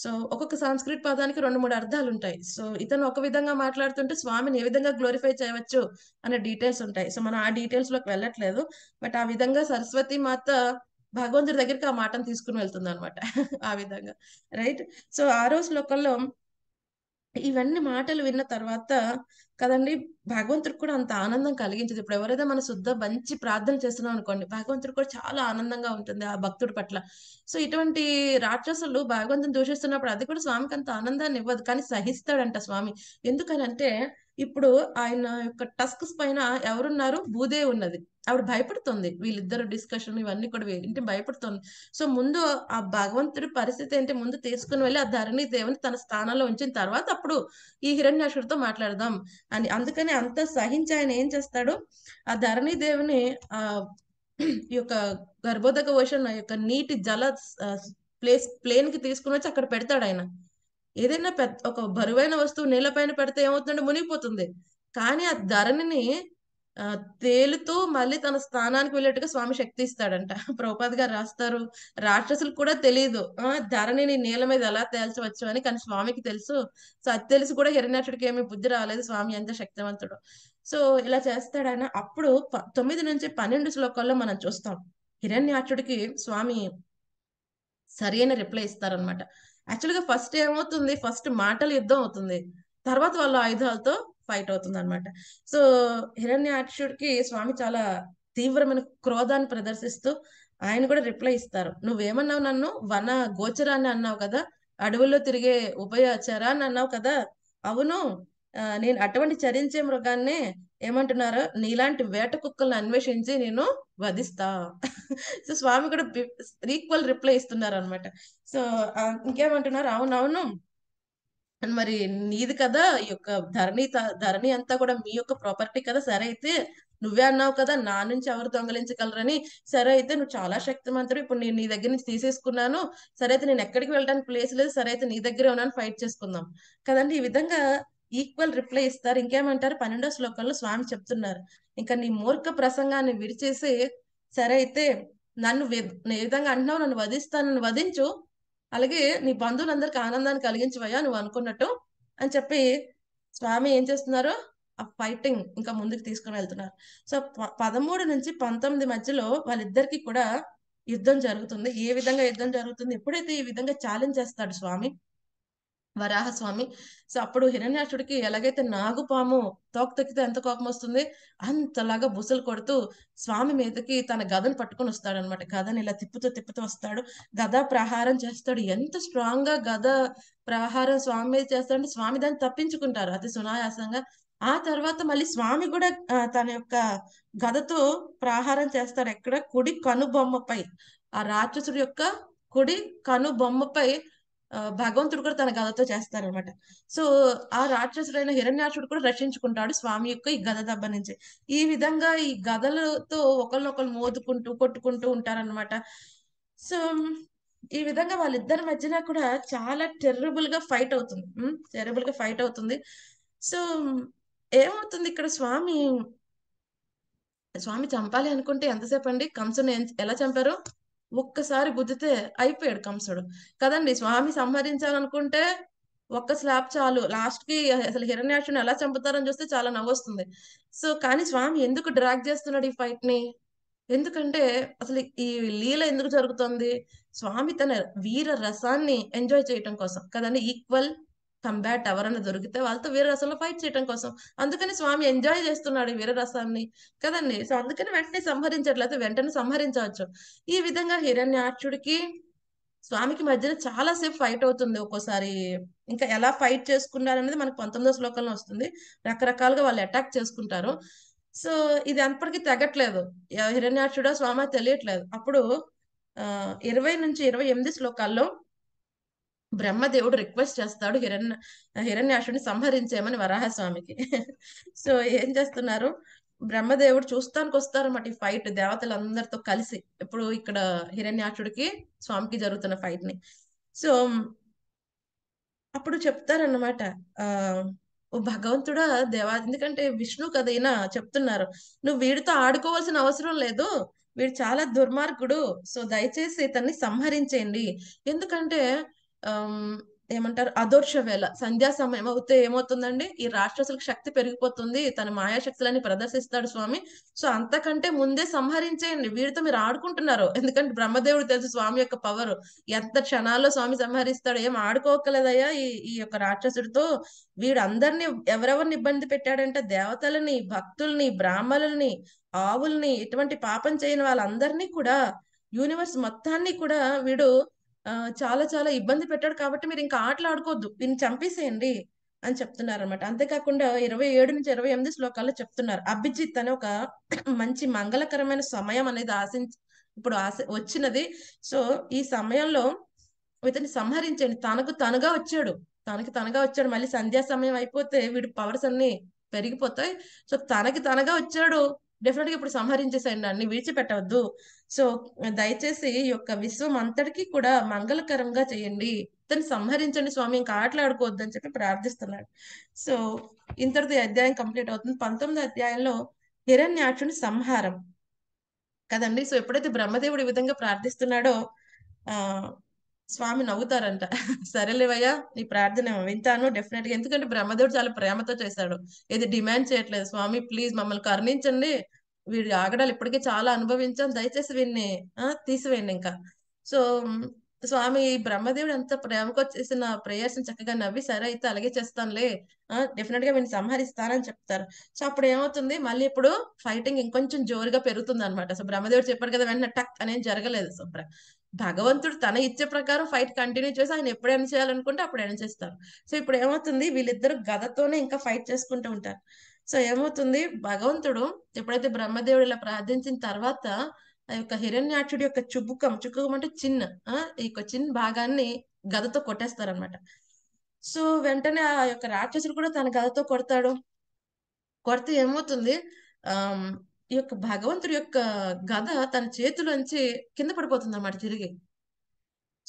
సో ఒక్కొక్క సంస్కృత్ పదానికి రెండు మూడు అర్థాలు ఉంటాయి సో ఇతను ఒక విధంగా మాట్లాడుతుంటే స్వామిని ఏ విధంగా గ్లోరిఫై చేయవచ్చు అనే డీటెయిల్స్ ఉంటాయి సో మనం ఆ డీటెయిల్స్ లోకి వెళ్ళట్లేదు బట్ ఆ విధంగా సరస్వతి మాత భగవంతుడి దగ్గరికి ఆ మాటను తీసుకుని వెళ్తుంది అనమాట ఆ విధంగా రైట్ సో ఆరో శ్లోకంలో ఇవన్నీ మాటలు విన్న తర్వాత కదండి భగవంతుడు కూడా అంత ఆనందం కలిగించదు ఇప్పుడు ఎవరైతే మన శుద్ధ మంచి ప్రార్థన చేస్తున్నాం అనుకోండి భగవంతుడు కూడా చాలా ఆనందంగా ఉంటుంది ఆ భక్తుడి పట్ల సో ఇటువంటి రాక్షసులు భగవంతుని దూషిస్తున్నప్పుడు అది కూడా స్వామికి అంత ఆనందాన్ని ఇవ్వదు కానీ సహిస్తాడంట స్వామి ఎందుకనంటే ఇప్పుడు ఆయన యొక్క టస్క్స్ పైన ఎవరున్నారు భూదే ఉన్నది ఆవిడ భయపడుతుంది వీళ్ళిద్దరు డిస్కషన్ ఇవన్నీ కూడా ఏంటి భయపడుతుంది సో ముందు ఆ భగవంతుడి పరిస్థితి ఏంటి ముందు తీసుకుని వెళ్ళి ఆ ధరణి దేవుని తన స్థానంలో ఉంచిన తర్వాత అప్పుడు ఈ హిరణ్యాసుడితో మాట్లాడదాం అని అందుకని అంత సహించి ఆయన ఏం చేస్తాడు ఆ ధరణి దేవుని ఆ యొక్క గర్భోదక ఓషన్ యొక్క నీటి జల ప్లేస్ ప్లేన్ కి తీసుకుని వచ్చి అక్కడ పెడతాడు ఆయన ఏదైనా పెద్ద ఒక బరువైన వస్తువు నీళ్ళ పైన పెడితే ఏమవుతుందంటే మునిగిపోతుంది కానీ ఆ ధరణిని తేలుతూ మళ్ళీ తన స్థానానికి వెళ్ళేట్టుగా స్వామి శక్తి ఇస్తాడంట ప్రభుపాద్ గారు రాస్తారు రాక్షసులకు కూడా తెలియదు ఆ ధరణిని నీళ్ళ మీద ఎలా తేల్చవచ్చు అని కానీ స్వామికి తెలుసు సో అది తెలిసి కూడా హిరణ్యాక్షుడికి ఏమి బుద్ధి రాలేదు స్వామి ఎంత శక్తివంతుడు సో ఇలా చేస్తాడు ఆయన అప్పుడు తొమ్మిది నుంచి పన్నెండు శ్లోకాల్లో మనం చూస్తాం హిరణ్యాక్షుడికి స్వామి సరైన రిప్లై ఇస్తారనమాట యాక్చువల్గా ఫస్ట్ ఏమవుతుంది ఫస్ట్ మాటలు యుద్ధం అవుతుంది తర్వాత వాళ్ళ ఆయుధాలతో ఫైట్ అవుతుంది అనమాట సో హిరణ్య కి స్వామి చాలా తీవ్రమైన క్రోధాన్ని ప్రదర్శిస్తూ ఆయన కూడా రిప్లై ఇస్తారు నువ్వేమన్నావు నన్ను వన గోచరాన్ని అన్నావు కదా అడవుల్లో తిరిగే ఉపయోచరాన్ని అన్నావు కదా అవును నేను అటువంటి చరించే మృగాన్ని ఏమంటున్నారు నీలాంటి వేట కుక్కల్ని అన్వేషించి నేను వధిస్తా సో స్వామి కూడా ఈక్వల్ రిప్లై ఇస్తున్నారు అనమాట సో ఇంకేమంటున్నారు అవునవును మరి నీది కదా ఈ యొక్క ధరణి ధరణి అంతా కూడా మీ యొక్క ప్రాపర్టీ కదా సరే అయితే నువ్వే అన్నావు కదా నా నుంచి ఎవరు దొంగలించగలరని సరే అయితే నువ్వు చాలా శక్తివంతుడు ఇప్పుడు నేను నీ దగ్గర నుంచి తీసేసుకున్నాను సరే అయితే నేను ఎక్కడికి వెళ్ళడానికి ప్లేస్ లేదు సరే అయితే నీ దగ్గరే ఉన్నాను ఫైట్ చేసుకుందాం కదండి ఈ విధంగా ఈక్వల్ రిప్లై ఇస్తారు ఇంకేమంటారు పన్నెండో శ్లోకంలో స్వామి చెప్తున్నారు ఇంకా నీ మూర్ఖ ప్రసంగాన్ని విరిచేసి సరే అయితే నన్ను ఏ విధంగా అంటున్నావు నన్ను వధిస్తాను నన్ను వధించు అలాగే నీ బంధువులందరికీ ఆనందాన్ని కలిగించవయ్యా నువ్వు అనుకున్నట్టు అని చెప్పి స్వామి ఏం చేస్తున్నారు ఆ ఫైటింగ్ ఇంకా ముందుకు తీసుకుని వెళ్తున్నారు సో పదమూడు నుంచి పంతొమ్మిది మధ్యలో వాళ్ళిద్దరికి కూడా యుద్ధం జరుగుతుంది ఏ విధంగా యుద్ధం జరుగుతుంది ఎప్పుడైతే ఈ విధంగా ఛాలెంజ్ చేస్తాడు స్వామి వరాహస్వామి సో అప్పుడు హిరణ్యాక్షుడికి ఎలాగైతే నాగుపాము తోక తొక్కితే ఎంత కోపం వస్తుంది అంతలాగా బుసలు కొడుతూ స్వామి మీదకి తన గదను పట్టుకొని వస్తాడు అనమాట గదని ఇలా తిప్పుతూ తిప్పుతూ వస్తాడు గద ప్రహారం చేస్తాడు ఎంత స్ట్రాంగ్ గా గద ప్రహారం స్వామి మీద చేస్తాడంటే స్వామి దాన్ని తప్పించుకుంటారు అతి సునాయాసంగా ఆ తర్వాత మళ్ళీ స్వామి కూడా తన యొక్క గదతో ప్రహారం చేస్తాడు ఎక్కడ కుడి కనుబొమ్మపై ఆ రాక్షసుడి యొక్క కుడి కనుబొమ్మపై భగవంతుడు కూడా తన గదతో చేస్తారనమాట సో ఆ రాక్షసుడైన హిరణ్యాక్షుడు కూడా రక్షించుకుంటాడు స్వామి యొక్క ఈ గద దెబ్బ నుంచి ఈ విధంగా ఈ గదలతో ఒకళ్ళొకళ్ళు మోదుకుంటూ కొట్టుకుంటూ ఉంటారనమాట సో ఈ విధంగా వాళ్ళిద్దరి మధ్యన కూడా చాలా టెర్రబుల్ గా ఫైట్ అవుతుంది టెర్రబుల్ గా ఫైట్ అవుతుంది సో ఏమవుతుంది ఇక్కడ స్వామి స్వామి చంపాలి అనుకుంటే ఎంతసేపు అండి కంసుని ఎలా చంపారు ఒక్కసారి గుద్దితే అయిపోయాడు కంసుడు కదండి స్వామి సంహరించాలనుకుంటే ఒక్క స్లాబ్ చాలు లాస్ట్ కి అసలు హిరణ్యాక్షుని ఎలా చంపుతారని చూస్తే చాలా నవ్వొస్తుంది సో కానీ స్వామి ఎందుకు డ్రాగ్ చేస్తున్నాడు ఈ ఫైట్ ని ఎందుకంటే అసలు ఈ లీల ఎందుకు జరుగుతుంది స్వామి తన వీర రసాన్ని ఎంజాయ్ చేయటం కోసం కదండి ఈక్వల్ కంబ్యాట్ ఎవరైనా దొరికితే వాళ్ళతో వీరరసంలో ఫైట్ చేయడం కోసం అందుకని స్వామి ఎంజాయ్ చేస్తున్నాడు వీర వీరరసాన్ని కదండి సో అందుకని వెంటనే సంహరించట్లయితే వెంటనే సంహరించవచ్చు ఈ విధంగా హిరణ్యాక్షుడికి స్వామికి మధ్యన సేపు ఫైట్ అవుతుంది ఒక్కోసారి ఇంకా ఎలా ఫైట్ చేసుకున్నారు అనేది మనకు పంతొమ్మిదో శ్లోకంలో వస్తుంది రకరకాలుగా వాళ్ళు అటాక్ చేసుకుంటారు సో ఇది అంతటికి తగ్గట్లేదు హిరణ్యాక్షుడో స్వామి తెలియట్లేదు అప్పుడు ఆ ఇరవై నుంచి ఇరవై ఎనిమిది శ్లోకాల్లో బ్రహ్మదేవుడు రిక్వెస్ట్ చేస్తాడు హిరణ్య హిరణ్యాషుడిని సంహరించేయమని వరాహస్వామికి సో ఏం చేస్తున్నారు బ్రహ్మదేవుడు చూస్తానికి వస్తారన్నమాట ఈ ఫైట్ దేవతలందరితో కలిసి ఇప్పుడు ఇక్కడ హిరణ్యాక్షుడికి స్వామికి జరుగుతున్న ఫైట్ ని సో అప్పుడు చెప్తారన్నమాట ఆ ఓ భగవంతుడా దేవా ఎందుకంటే విష్ణు కదైనా చెప్తున్నారు నువ్వు వీడితో ఆడుకోవాల్సిన అవసరం లేదు వీడు చాలా దుర్మార్గుడు సో దయచేసి ఇతన్ని సంహరించేయండి ఎందుకంటే ఏమంటారు అదోర్ష వేళ సంధ్యా సమయం అవుతే ఏమవుతుందండి ఈ రాక్షసులకు శక్తి పెరిగిపోతుంది తన మాయాశక్తులని ప్రదర్శిస్తాడు స్వామి సో అంతకంటే ముందే సంహరించేయండి వీడితో మీరు ఆడుకుంటున్నారు ఎందుకంటే బ్రహ్మదేవుడు తెలుసు స్వామి యొక్క పవర్ ఎంత క్షణాల్లో స్వామి సంహరిస్తాడు ఏం ఆడుకోకలేదయ్యా ఈ ఈ యొక్క రాక్షసుడితో వీడు అందరినీ ఎవరెవరిని ఇబ్బంది పెట్టాడంటే దేవతలని భక్తుల్ని బ్రాహ్మణుల్ని ఆవుల్ని ఇటువంటి పాపం చేయని వాళ్ళందరినీ కూడా యూనివర్స్ మొత్తాన్ని కూడా వీడు చాలా చాలా ఇబ్బంది పెట్టాడు కాబట్టి మీరు ఇంకా ఆటలు ఆడుకోవద్దు దీన్ని చంపేసేయండి అని చెప్తున్నారు అనమాట అంతేకాకుండా ఇరవై ఏడు నుంచి ఇరవై ఎనిమిది శ్లోకాల్లో చెప్తున్నారు అభిజిత్ అనే ఒక మంచి మంగళకరమైన సమయం అనేది ఆశించి ఇప్పుడు ఆశ వచ్చినది సో ఈ సమయంలో ఇతన్ని సంహరించండి తనకు తనుగా వచ్చాడు తనకి తనగా వచ్చాడు మళ్ళీ సంధ్యా సమయం అయిపోతే వీడు పవర్స్ అన్ని పెరిగిపోతాయి సో తనకి తనగా వచ్చాడు డెఫినెట్ గా ఇప్పుడు సంహరించేసేయండి అన్ని విడిచిపెట్టవద్దు సో దయచేసి ఈ యొక్క విశ్వం అంతటికి కూడా మంగళకరంగా చేయండి తను సంహరించండి స్వామి ఇంకా ఆటలాడుకోవద్దు అని చెప్పి ప్రార్థిస్తున్నాడు సో ఇంతటితో అధ్యాయం కంప్లీట్ అవుతుంది పంతొమ్మిది అధ్యాయంలో హిరణ్యాక్షుని సంహారం కదండి సో ఎప్పుడైతే బ్రహ్మదేవుడు ఈ విధంగా ప్రార్థిస్తున్నాడో ఆ స్వామి నవ్వుతారంట సరేలేవయ్యా నీ ప్రార్థన వింటాను డెఫినెట్ గా ఎందుకంటే బ్రహ్మదేవుడు చాలా ప్రేమతో చేశాడు ఇది డిమాండ్ చేయట్లేదు స్వామి ప్లీజ్ మమ్మల్ని కరుణించండి వీడి ఆగడాలు ఇప్పటికే చాలా అనుభవించాం దయచేసి వీడిని తీసివేయండి ఇంకా సో స్వామి బ్రహ్మదేవుడు అంత ప్రేమకు వచ్చేసిన ప్రేయర్స్ చక్కగా నవ్వి సరే అయితే అలాగే చేస్తానులే డెఫినెట్ గా వీడిని సంహరిస్తానని చెప్తారు సో అప్పుడు ఏమవుతుంది మళ్ళీ ఇప్పుడు ఫైటింగ్ ఇంకొంచెం జోరుగా పెరుగుతుంది అనమాట సో బ్రహ్మదేవుడు చెప్పాడు కదా వెంటనే టక్ అనేది జరగలేదు శుభ్ర భగవంతుడు తన ఇచ్చే ప్రకారం ఫైట్ కంటిన్యూ చేసి ఆయన ఎప్పుడు ఏం చేయాలనుకుంటే అప్పుడు ఏం చేస్తారు సో ఇప్పుడు ఏమవుతుంది వీళ్ళిద్దరు గదతోనే ఇంకా ఫైట్ చేసుకుంటూ ఉంటారు సో ఏమవుతుంది భగవంతుడు ఎప్పుడైతే బ్రహ్మదేవుడు ఇలా ప్రార్థించిన తర్వాత ఆ యొక్క హిరణ్యాక్షుడి యొక్క చుబుకం చుక్కుకం అంటే చిన్న ఈ యొక్క చిన్న భాగాన్ని గదతో కొట్టేస్తారనమాట సో వెంటనే ఆ యొక్క రాక్షసుడు కూడా తన గదతో కొడతాడు కొడితే ఏమవుతుంది ఆ ఈ యొక్క భగవంతుడి యొక్క గద తన చేతిలోంచి కింద పడిపోతుంది అనమాట తిరిగి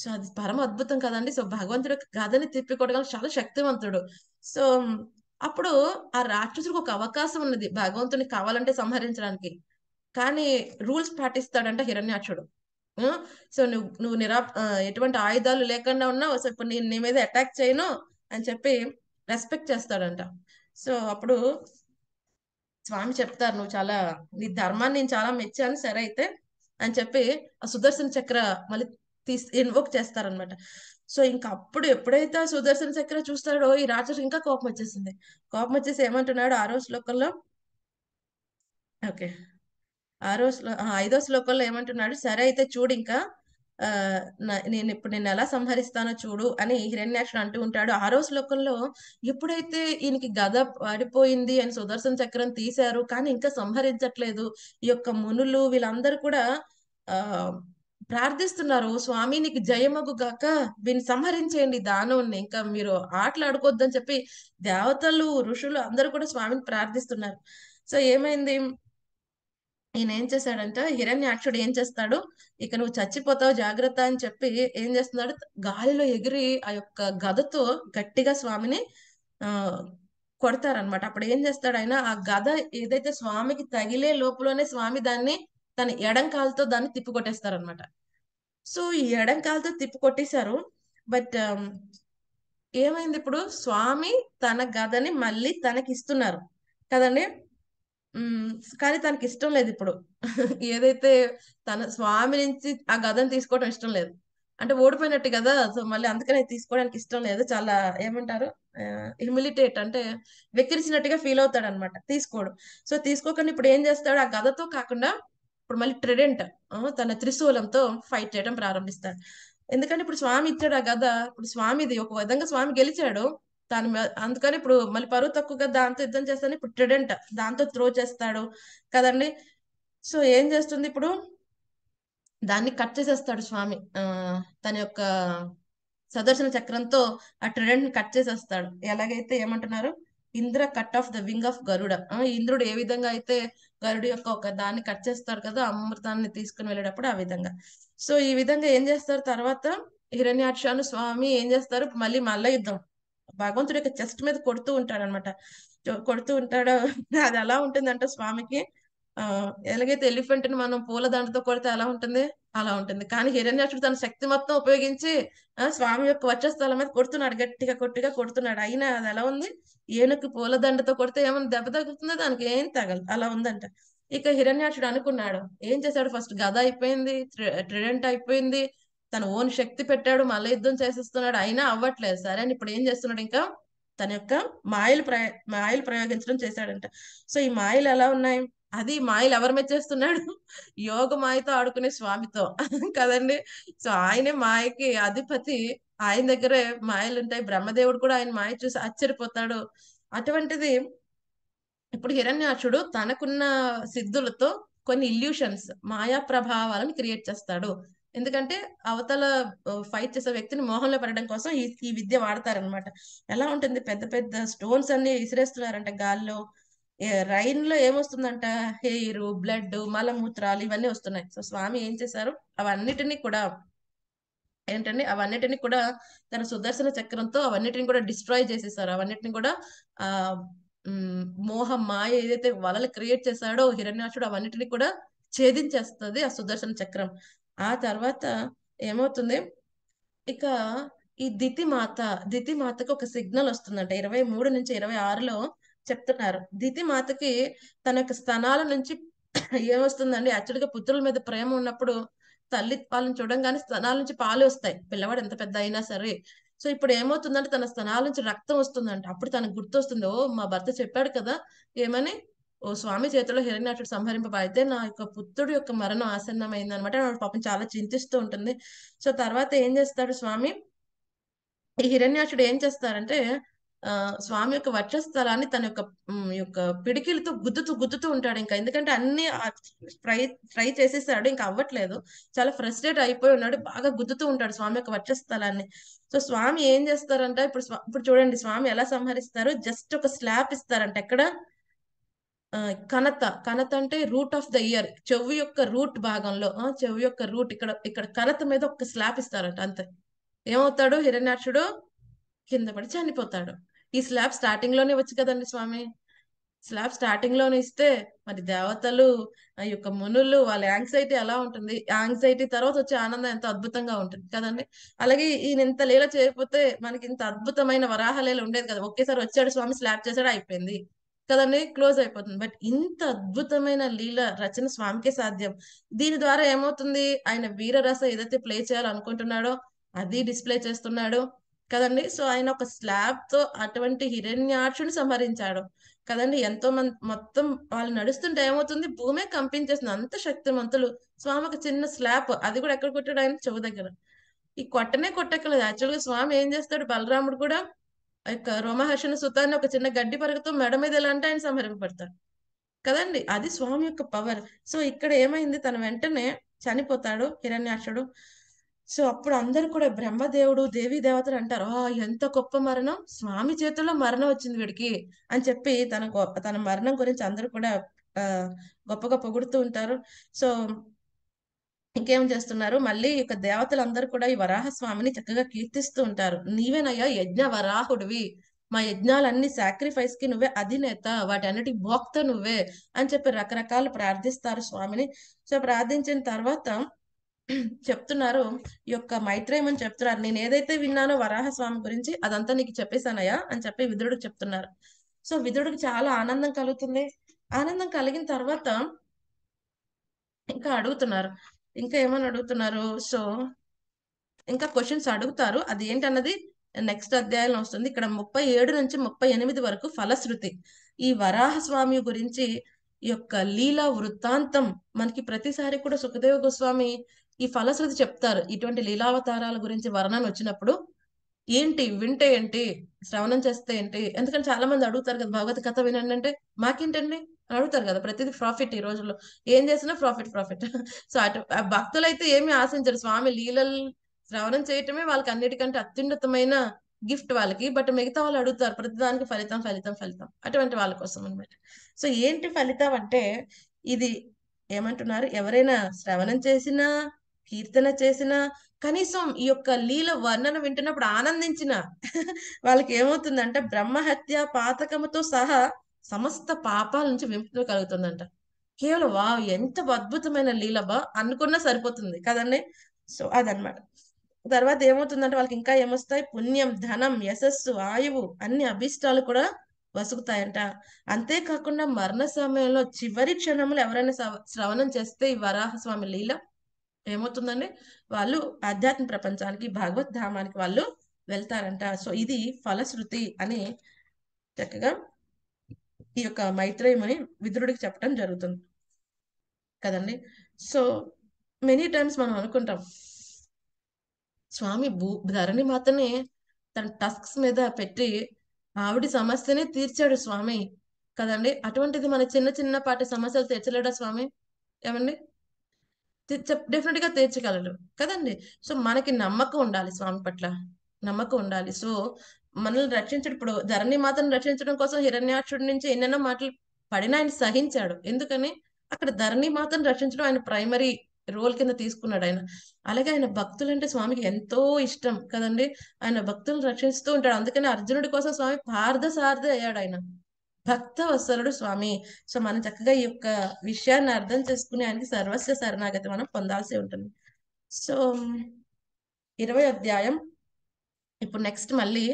సో అది పరమ అద్భుతం కదండి సో భగవంతుడు గదని తిప్పి కొట్టగల చాలా శక్తివంతుడు సో అప్పుడు ఆ రాక్షసుడికి ఒక అవకాశం ఉన్నది భగవంతుని కావాలంటే సంహరించడానికి కానీ రూల్స్ పాటిస్తాడంట హిరణ్యాక్షుడు సో నువ్వు నువ్వు నిరా ఎటువంటి ఆయుధాలు లేకుండా ఉన్నావు సో ఇప్పుడు నేను నీ మీద అటాక్ చేయను అని చెప్పి రెస్పెక్ట్ చేస్తాడంట సో అప్పుడు స్వామి చెప్తారు నువ్వు చాలా నీ ధర్మాన్ని నేను చాలా మెచ్చాను సరే అయితే అని చెప్పి ఆ సుదర్శన చక్ర మళ్ళీ తీసి ఇన్వోక్ చేస్తారనమాట సో ఇంకా అప్పుడు ఎప్పుడైతే సుదర్శన చక్ర చూస్తాడో ఈ రాజు ఇంకా కోపం వచ్చేసింది కోపం వచ్చేసి ఏమంటున్నాడు ఆరో శ్లోకంలో ఓకే ఆరో శ్లో ఐదో శ్లోకంలో ఏమంటున్నాడు సరే అయితే చూడు ఇంకా నేను ఇప్పుడు నేను ఎలా సంహరిస్తానో చూడు అని హిరణ్యాక్షుడు అంటూ ఉంటాడు ఆరో శ్లోకంలో ఎప్పుడైతే ఈయనకి గద పడిపోయింది అని సుదర్శన చక్రం తీశారు కానీ ఇంకా సంహరించట్లేదు ఈ యొక్క మునులు వీళ్ళందరూ కూడా ఆ ప్రార్థిస్తున్నారు స్వామి నీకు జయమగు గాక వీని సంహరించేయండి దానవుని ఇంకా మీరు ఆటలు ఆడుకోవద్దని చెప్పి దేవతలు ఋషులు అందరూ కూడా స్వామిని ప్రార్థిస్తున్నారు సో ఏమైంది ఈయన ఏం చేశాడంటే హిరణ్యాక్షుడు ఏం చేస్తాడు ఇక నువ్వు చచ్చిపోతావు జాగ్రత్త అని చెప్పి ఏం చేస్తున్నాడు గాలిలో ఎగిరి ఆ యొక్క గదతో గట్టిగా స్వామిని ఆ కొడతారనమాట అప్పుడు ఏం చేస్తాడు ఆయన ఆ గద ఏదైతే స్వామికి తగిలే లోపలనే స్వామి దాన్ని తన ఎడం దాన్ని తిప్పి అనమాట సో ఈ ఎడంకాలతో తిప్పి కొట్టేశారు బట్ ఏమైంది ఇప్పుడు స్వామి తన గదని మళ్ళీ తనకి ఇస్తున్నారు కదండి కానీ తనకి ఇష్టం లేదు ఇప్పుడు ఏదైతే తన స్వామి నుంచి ఆ గదని తీసుకోవడం ఇష్టం లేదు అంటే ఓడిపోయినట్టు కదా సో మళ్ళీ అందుకనే తీసుకోవడానికి ఇష్టం లేదు చాలా ఏమంటారు హ్యూమిలిటేట్ అంటే వెక్కిరిచినట్టుగా ఫీల్ అవుతాడు అనమాట తీసుకోడు సో తీసుకోకుండా ఇప్పుడు ఏం చేస్తాడు ఆ గదతో కాకుండా ఇప్పుడు మళ్ళీ ట్రిడెంట్ తన త్రిశూలంతో ఫైట్ చేయడం ప్రారంభిస్తాడు ఎందుకంటే ఇప్పుడు స్వామి ఇచ్చాడు ఆ గద ఇప్పుడు స్వామిది ఒక విధంగా స్వామి గెలిచాడు తాను అందుకని ఇప్పుడు మళ్ళీ పరువు తక్కువగా దాంతో యుద్ధం చేస్తాను ఇప్పుడు ట్రిడెంట్ దాంతో త్రో చేస్తాడు కదండి సో ఏం చేస్తుంది ఇప్పుడు దాన్ని కట్ చేసేస్తాడు స్వామి తన యొక్క సదర్శన చక్రంతో ఆ ట్రెడెంట్ కట్ చేసేస్తాడు ఎలాగైతే ఏమంటున్నారు Indra cut off the wing of Garuda ఇంద్రుడు ఏ విధంగా అయితే గరుడు యొక్క ఒక దాన్ని కట్ చేస్తారు కదా అమృతాన్ని తీసుకుని వెళ్ళేటప్పుడు ఆ విధంగా సో ఈ విధంగా ఏం చేస్తారు తర్వాత హిరణ్యాక్షను స్వామి ఏం చేస్తారు మళ్ళీ మల్ల యుద్ధం భగవంతుడి యొక్క చెస్ట్ మీద కొడుతూ ఉంటాడు అనమాట కొడుతూ ఉంటాడు అది అలా ఉంటుందంట స్వామికి ఎలాగైతే ఎలిఫెంట్ ని మనం పూల దండతో కొడితే ఎలా ఉంటుంది అలా ఉంటుంది కానీ హిరణ్యాక్షుడు తన శక్తి మొత్తం ఉపయోగించి స్వామి యొక్క స్థలం మీద కొడుతున్నాడు గట్టిగా కొట్టిగా కొడుతున్నాడు అయినా అది ఎలా ఉంది ఏనుగు పూల దండతో కొడితే ఏమైనా దెబ్బ తగ్గుతుందో దానికి ఏం తగలదు అలా ఉందంట ఇక హిరణ్యాక్షుడు అనుకున్నాడు ఏం చేశాడు ఫస్ట్ గద అయిపోయింది ట్రిడెంట్ అయిపోయింది తన ఓన్ శక్తి పెట్టాడు మళ్ళీ యుద్ధం చేసేస్తున్నాడు అయినా అవ్వట్లేదు సరే అని ఇప్పుడు ఏం చేస్తున్నాడు ఇంకా తన యొక్క మాయలు ప్రయో మాయలు ప్రయోగించడం చేశాడంట సో ఈ మాయలు ఎలా ఉన్నాయి అది మాయలు ఎవరు మెచ్చేస్తున్నాడు యోగ మాయతో ఆడుకునే స్వామితో కదండి సో ఆయనే మాయకి అధిపతి ఆయన దగ్గరే మాయలు ఉంటాయి బ్రహ్మదేవుడు కూడా ఆయన మాయ చూసి ఆశ్చర్యపోతాడు అటువంటిది ఇప్పుడు హిరణ్యాక్షుడు తనకున్న సిద్ధులతో కొన్ని ఇల్యూషన్స్ మాయా ప్రభావాలను క్రియేట్ చేస్తాడు ఎందుకంటే అవతల ఫైట్ చేసే వ్యక్తిని మోహంలో పడడం కోసం ఈ ఈ విద్య వాడతారనమాట ఎలా ఉంటుంది పెద్ద పెద్ద స్టోన్స్ అన్ని విసిరేస్తున్నారంట గాల్లో రైన్ లో ఏమొస్తుందంట హెయిర్ బ్లడ్ మలమూత్రాలు ఇవన్నీ వస్తున్నాయి సో స్వామి ఏం చేశారు అవన్నిటిని కూడా ఏంటండి అవన్నిటిని కూడా తన సుదర్శన చక్రంతో అవన్నిటిని కూడా డిస్ట్రాయ్ చేసేసారు అవన్నిటిని కూడా ఆ మోహ మాయ ఏదైతే వలలు క్రియేట్ చేశాడో హిరణ్యాసుడు అవన్నిటిని కూడా ఛేదించేస్తుంది ఆ సుదర్శన చక్రం ఆ తర్వాత ఏమవుతుంది ఇక ఈ దితి మాత దితి మాతకు ఒక సిగ్నల్ వస్తుందంట ఇరవై మూడు నుంచి ఇరవై ఆరులో చెప్తున్నారు మాతకి తన యొక్క స్థనాల నుంచి ఏమొస్తుందండి యాక్చువల్గా పుత్రుల మీద ప్రేమ ఉన్నప్పుడు తల్లి వాళ్ళని చూడంగానే స్థనాల నుంచి పాలు వస్తాయి పిల్లవాడు ఎంత పెద్ద అయినా సరే సో ఇప్పుడు ఏమవుతుందంటే తన స్థనాల నుంచి రక్తం వస్తుందంట అప్పుడు తనకు గుర్తొస్తుంది ఓ మా భర్త చెప్పాడు కదా ఏమని ఓ స్వామి చేతిలో హిరణ్యాక్షుడు సంహరింపబడితే నా యొక్క పుత్రుడు యొక్క మరణం ఆసన్నమైంది అనమాట పాపం చాలా చింతిస్తూ ఉంటుంది సో తర్వాత ఏం చేస్తాడు స్వామి ఈ హిరణ్యాక్షుడు ఏం చేస్తారంటే స్వామి యొక్క వక్షస్థలాన్ని తన యొక్క యొక్క పిడికిలతో గుద్దుతూ గుద్దుతూ ఉంటాడు ఇంకా ఎందుకంటే అన్ని ట్రై ట్రై చేసేసాడు ఇంకా అవ్వట్లేదు చాలా ఫ్రస్ట్రేట్ అయిపోయి ఉన్నాడు బాగా గుద్దుతూ ఉంటాడు స్వామి యొక్క వక్షస్థలాన్ని సో స్వామి ఏం చేస్తారంట ఇప్పుడు ఇప్పుడు చూడండి స్వామి ఎలా సంహరిస్తారు జస్ట్ ఒక స్లాప్ ఇస్తారంట ఎక్కడ కనత కనత అంటే రూట్ ఆఫ్ ద ఇయర్ చెవు యొక్క రూట్ భాగంలో చెవు యొక్క రూట్ ఇక్కడ ఇక్కడ కనత మీద ఒక స్లాప్ ఇస్తారంట అంతే ఏమవుతాడు హిరణ్యాక్షుడు కింద పడి చనిపోతాడు ఈ స్లాబ్ స్టార్టింగ్ లోనే వచ్చు కదండి స్వామి స్లాబ్ స్టార్టింగ్ లోనే ఇస్తే మరి దేవతలు ఆ యొక్క మునులు వాళ్ళ యాంగ్జైటీ ఎలా ఉంటుంది యాంగ్జైటీ తర్వాత వచ్చే ఆనందం ఎంత అద్భుతంగా ఉంటుంది కదండి అలాగే ఈయన ఇంత లీల చేయకపోతే మనకి ఇంత అద్భుతమైన వరాహ లీల ఉండేది కదా ఒకేసారి వచ్చాడు స్వామి స్లాబ్ చేశాడు అయిపోయింది కదండి క్లోజ్ అయిపోతుంది బట్ ఇంత అద్భుతమైన లీల రచన స్వామికే సాధ్యం దీని ద్వారా ఏమవుతుంది ఆయన వీరరస ఏదైతే ప్లే చేయాలనుకుంటున్నాడో అది డిస్ప్లే చేస్తున్నాడు కదండి సో ఆయన ఒక స్లాబ్ తో అటువంటి హిరణ్యాక్షుని సంహరించాడు కదండి ఎంతో మంది మొత్తం వాళ్ళు నడుస్తుంటే ఏమవుతుంది భూమే కంపించేసింది అంత శక్తిమంతులు స్వామి ఒక చిన్న స్లాబ్ అది కూడా ఎక్కడ కొట్టాడు ఆయన చెవు దగ్గర ఈ కొట్టనే కొట్టక్కలేదు గా స్వామి ఏం చేస్తాడు బలరాముడు కూడా యొక్క రోమహర్షణ సుతాన్ని ఒక చిన్న గడ్డి పరగతో మెడ మీద ఎలా అంటే ఆయన సంహరింపబడతాడు కదండి అది స్వామి యొక్క పవర్ సో ఇక్కడ ఏమైంది తన వెంటనే చనిపోతాడు హిరణ్యాక్షుడు సో అప్పుడు అందరు కూడా బ్రహ్మదేవుడు దేవీ దేవతలు అంటారు ఆ ఎంత గొప్ప మరణం స్వామి చేతుల్లో మరణం వచ్చింది వీడికి అని చెప్పి తన తన మరణం గురించి అందరూ కూడా గొప్పగా పొగుడుతూ ఉంటారు సో ఇంకేం చేస్తున్నారు మళ్ళీ యొక్క దేవతలందరూ కూడా ఈ వరాహ స్వామిని చక్కగా కీర్తిస్తూ ఉంటారు నీవేనయ్యా యజ్ఞ వరాహుడివి మా యజ్ఞాలన్నీ సాక్రిఫైస్ కి నువ్వే అధినేత వాటి అన్నిటి భోక్త నువ్వే అని చెప్పి రకరకాలు ప్రార్థిస్తారు స్వామిని సో ప్రార్థించిన తర్వాత చెప్తున్నారు ఈ యొక్క అని చెప్తున్నారు నేను ఏదైతే విన్నానో వరాహస్వామి గురించి అదంతా నీకు చెప్పేశానయ్యా అని చెప్పి విదురుడికి చెప్తున్నారు సో విదురుడికి చాలా ఆనందం కలుగుతుంది ఆనందం కలిగిన తర్వాత ఇంకా అడుగుతున్నారు ఇంకా ఏమని అడుగుతున్నారు సో ఇంకా క్వశ్చన్స్ అడుగుతారు అది ఏంటన్నది నెక్స్ట్ అధ్యాయంలో వస్తుంది ఇక్కడ ముప్పై ఏడు నుంచి ముప్పై ఎనిమిది వరకు ఫలశ్రుతి ఈ వరాహస్వామి గురించి యొక్క లీలా వృత్తాంతం మనకి ప్రతిసారి కూడా సుఖదేవ గోస్వామి ఈ ఫలశ్రుతి చెప్తారు ఇటువంటి లీలావతారాల గురించి వర్ణన వచ్చినప్పుడు ఏంటి వింటే ఏంటి శ్రవణం చేస్తే ఏంటి ఎందుకంటే చాలా మంది అడుగుతారు కదా భగవత్ కథ వినండి అంటే మాకేంటండి అడుగుతారు కదా ప్రతిది ప్రాఫిట్ ఈ రోజుల్లో ఏం చేసినా ప్రాఫిట్ ప్రాఫిట్ సో అటు భక్తులు అయితే ఏమి ఆశించరు స్వామి లీలలు శ్రవణం చేయటమే వాళ్ళకి అన్నిటికంటే అత్యున్నతమైన గిఫ్ట్ వాళ్ళకి బట్ మిగతా వాళ్ళు అడుగుతారు ప్రతిదానికి ఫలితం ఫలితం ఫలితం అటువంటి వాళ్ళ కోసం అనమాట సో ఏంటి ఫలితం అంటే ఇది ఏమంటున్నారు ఎవరైనా శ్రవణం చేసినా కీర్తన చేసిన కనీసం ఈ యొక్క లీల వర్ణన వింటున్నప్పుడు ఆనందించిన వాళ్ళకి ఏమవుతుందంటే బ్రహ్మహత్య పాతకముతో సహా సమస్త పాపాల నుంచి వింపు కలుగుతుందంట కేవలం వా ఎంత అద్భుతమైన లీల బా అనుకున్నా సరిపోతుంది కదండి సో అదనమాట తర్వాత ఏమవుతుందంటే వాళ్ళకి ఇంకా ఏమొస్తాయి పుణ్యం ధనం యశస్సు ఆయువు అన్ని అభిష్టాలు కూడా వసుకుతాయంట అంతేకాకుండా మరణ సమయంలో చివరి క్షణములు ఎవరైనా శ్రవణం చేస్తే ఈ వరాహస్వామి లీల ఏమవుతుందండి వాళ్ళు ఆధ్యాత్మిక ప్రపంచానికి భాగవత్ ధామానికి వాళ్ళు వెళ్తారంట సో ఇది ఫలశ్రుతి అని చక్కగా ఈ యొక్క మైత్రేయమని విదురుడికి చెప్పడం జరుగుతుంది కదండి సో మెనీ టైమ్స్ మనం అనుకుంటాం స్వామి భూ ధరణి మాతనే తన టస్క్స్ మీద పెట్టి ఆవిడ సమస్యనే తీర్చాడు స్వామి కదండి అటువంటిది మన చిన్న చిన్నపాటి సమస్యలు తీర్చలేడా స్వామి ఏమండి డెఫినెట్ గా తీర్చగలరు కదండి సో మనకి నమ్మకం ఉండాలి స్వామి పట్ల నమ్మకం ఉండాలి సో మనల్ని రక్షించడు ఇప్పుడు ధరణి మాతను రక్షించడం కోసం హిరణ్యాక్షుడి నుంచి ఎన్నెన్నో మాటలు పడిన ఆయన సహించాడు ఎందుకని అక్కడ ధరణి మాతను రక్షించడం ఆయన ప్రైమరీ రోల్ కింద తీసుకున్నాడు ఆయన అలాగే ఆయన భక్తులు అంటే స్వామికి ఎంతో ఇష్టం కదండి ఆయన భక్తులను రక్షిస్తూ ఉంటాడు అందుకని అర్జునుడి కోసం స్వామి పార్థ సార్థ అయ్యాడు ఆయన భక్త వసరుడు స్వామి సో మనం చక్కగా ఈ యొక్క విషయాన్ని అర్థం చేసుకునే ఆయనకి సర్వస్వ శరణాగతి మనం పొందాల్సి ఉంటుంది సో ఇరవై అధ్యాయం ఇప్పుడు నెక్స్ట్ మళ్ళీ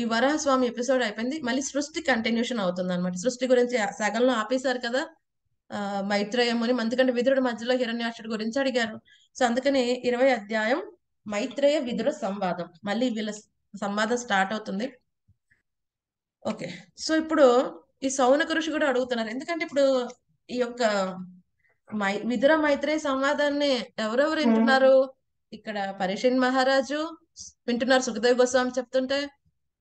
ఈ వరాహస్వామి ఎపిసోడ్ అయిపోయింది మళ్ళీ సృష్టి కంటిన్యూషన్ అవుతుంది అనమాట సృష్టి గురించి సగంలో ఆపేశారు కదా మైత్రేయముని అందుకంటే విధుడు మధ్యలో హిరణ్యాసుడు గురించి అడిగారు సో అందుకని ఇరవై అధ్యాయం మైత్రేయ విధుడు సంవాదం మళ్ళీ వీళ్ళ సంవాదం స్టార్ట్ అవుతుంది ఓకే సో ఇప్పుడు ఈ సౌనక ఋషి కూడా అడుగుతున్నారు ఎందుకంటే ఇప్పుడు ఈ యొక్క మై విదుర మైత్రే సంవాదాన్ని ఎవరెవరు వింటున్నారు ఇక్కడ పరిషన్ మహారాజు వింటున్నారు సుఖదేవి గోస్వామి చెప్తుంటే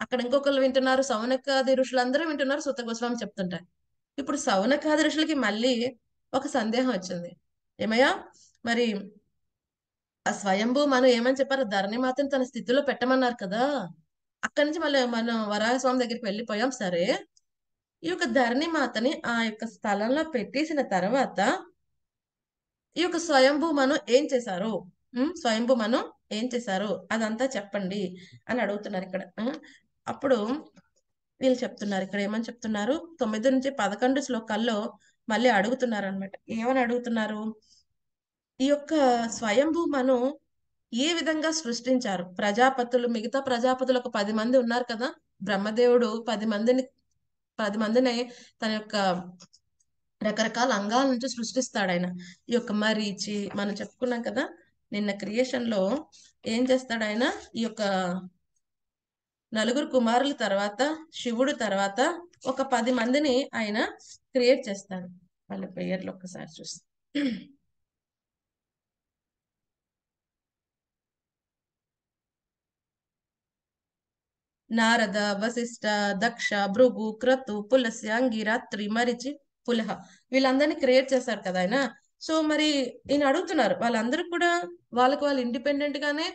అక్కడ ఇంకొకరు వింటున్నారు సౌనకాది ఋషులు అందరూ వింటున్నారు సుత గోస్వామి చెప్తుంటే ఇప్పుడు సౌనకాది ఋషులకి మళ్ళీ ఒక సందేహం వచ్చింది ఏమయ్యా మరి ఆ స్వయంభూ మనం ఏమని చెప్పారు ధరణి మాత్రం తన స్థితిలో పెట్టమన్నారు కదా అక్కడి నుంచి మళ్ళీ మనం వరాహస్వామి దగ్గరికి వెళ్ళిపోయాం సరే ఈ యొక్క ధరణి మాతని ఆ యొక్క స్థలంలో పెట్టేసిన తర్వాత ఈ యొక్క స్వయంభూ మనం ఏం చేశారు స్వయంభూ మనం ఏం చేశారు అదంతా చెప్పండి అని అడుగుతున్నారు ఇక్కడ అప్పుడు వీళ్ళు చెప్తున్నారు ఇక్కడ ఏమని చెప్తున్నారు తొమ్మిది నుంచి పదకొండు శ్లోకాల్లో మళ్ళీ అడుగుతున్నారు అనమాట ఏమని అడుగుతున్నారు ఈ యొక్క స్వయంభూమను ఏ విధంగా సృష్టించారు ప్రజాపతులు మిగతా ప్రజాపతులు ఒక పది మంది ఉన్నారు కదా బ్రహ్మదేవుడు పది మందిని పది మందిని తన యొక్క రకరకాల అంగాల నుంచి సృష్టిస్తాడు ఆయన ఈ యొక్క మరీచి మనం చెప్పుకున్నాం కదా నిన్న క్రియేషన్ లో ఏం చేస్తాడు ఆయన ఈ యొక్క నలుగురు కుమారుల తర్వాత శివుడు తర్వాత ఒక పది మందిని ఆయన క్రియేట్ చేస్తాడు వాళ్ళ పేర్లు ఒక్కసారి చూస్తా నారద వశిష్ట దక్ష భృగు క్రతు పులస్య అంగిరాత్రి మరిచి పులహ వీళ్ళందరినీ క్రియేట్ చేశారు కదా ఆయన సో మరి ఈయన అడుగుతున్నారు వాళ్ళందరూ కూడా వాళ్ళకి వాళ్ళు ఇండిపెండెంట్ గానే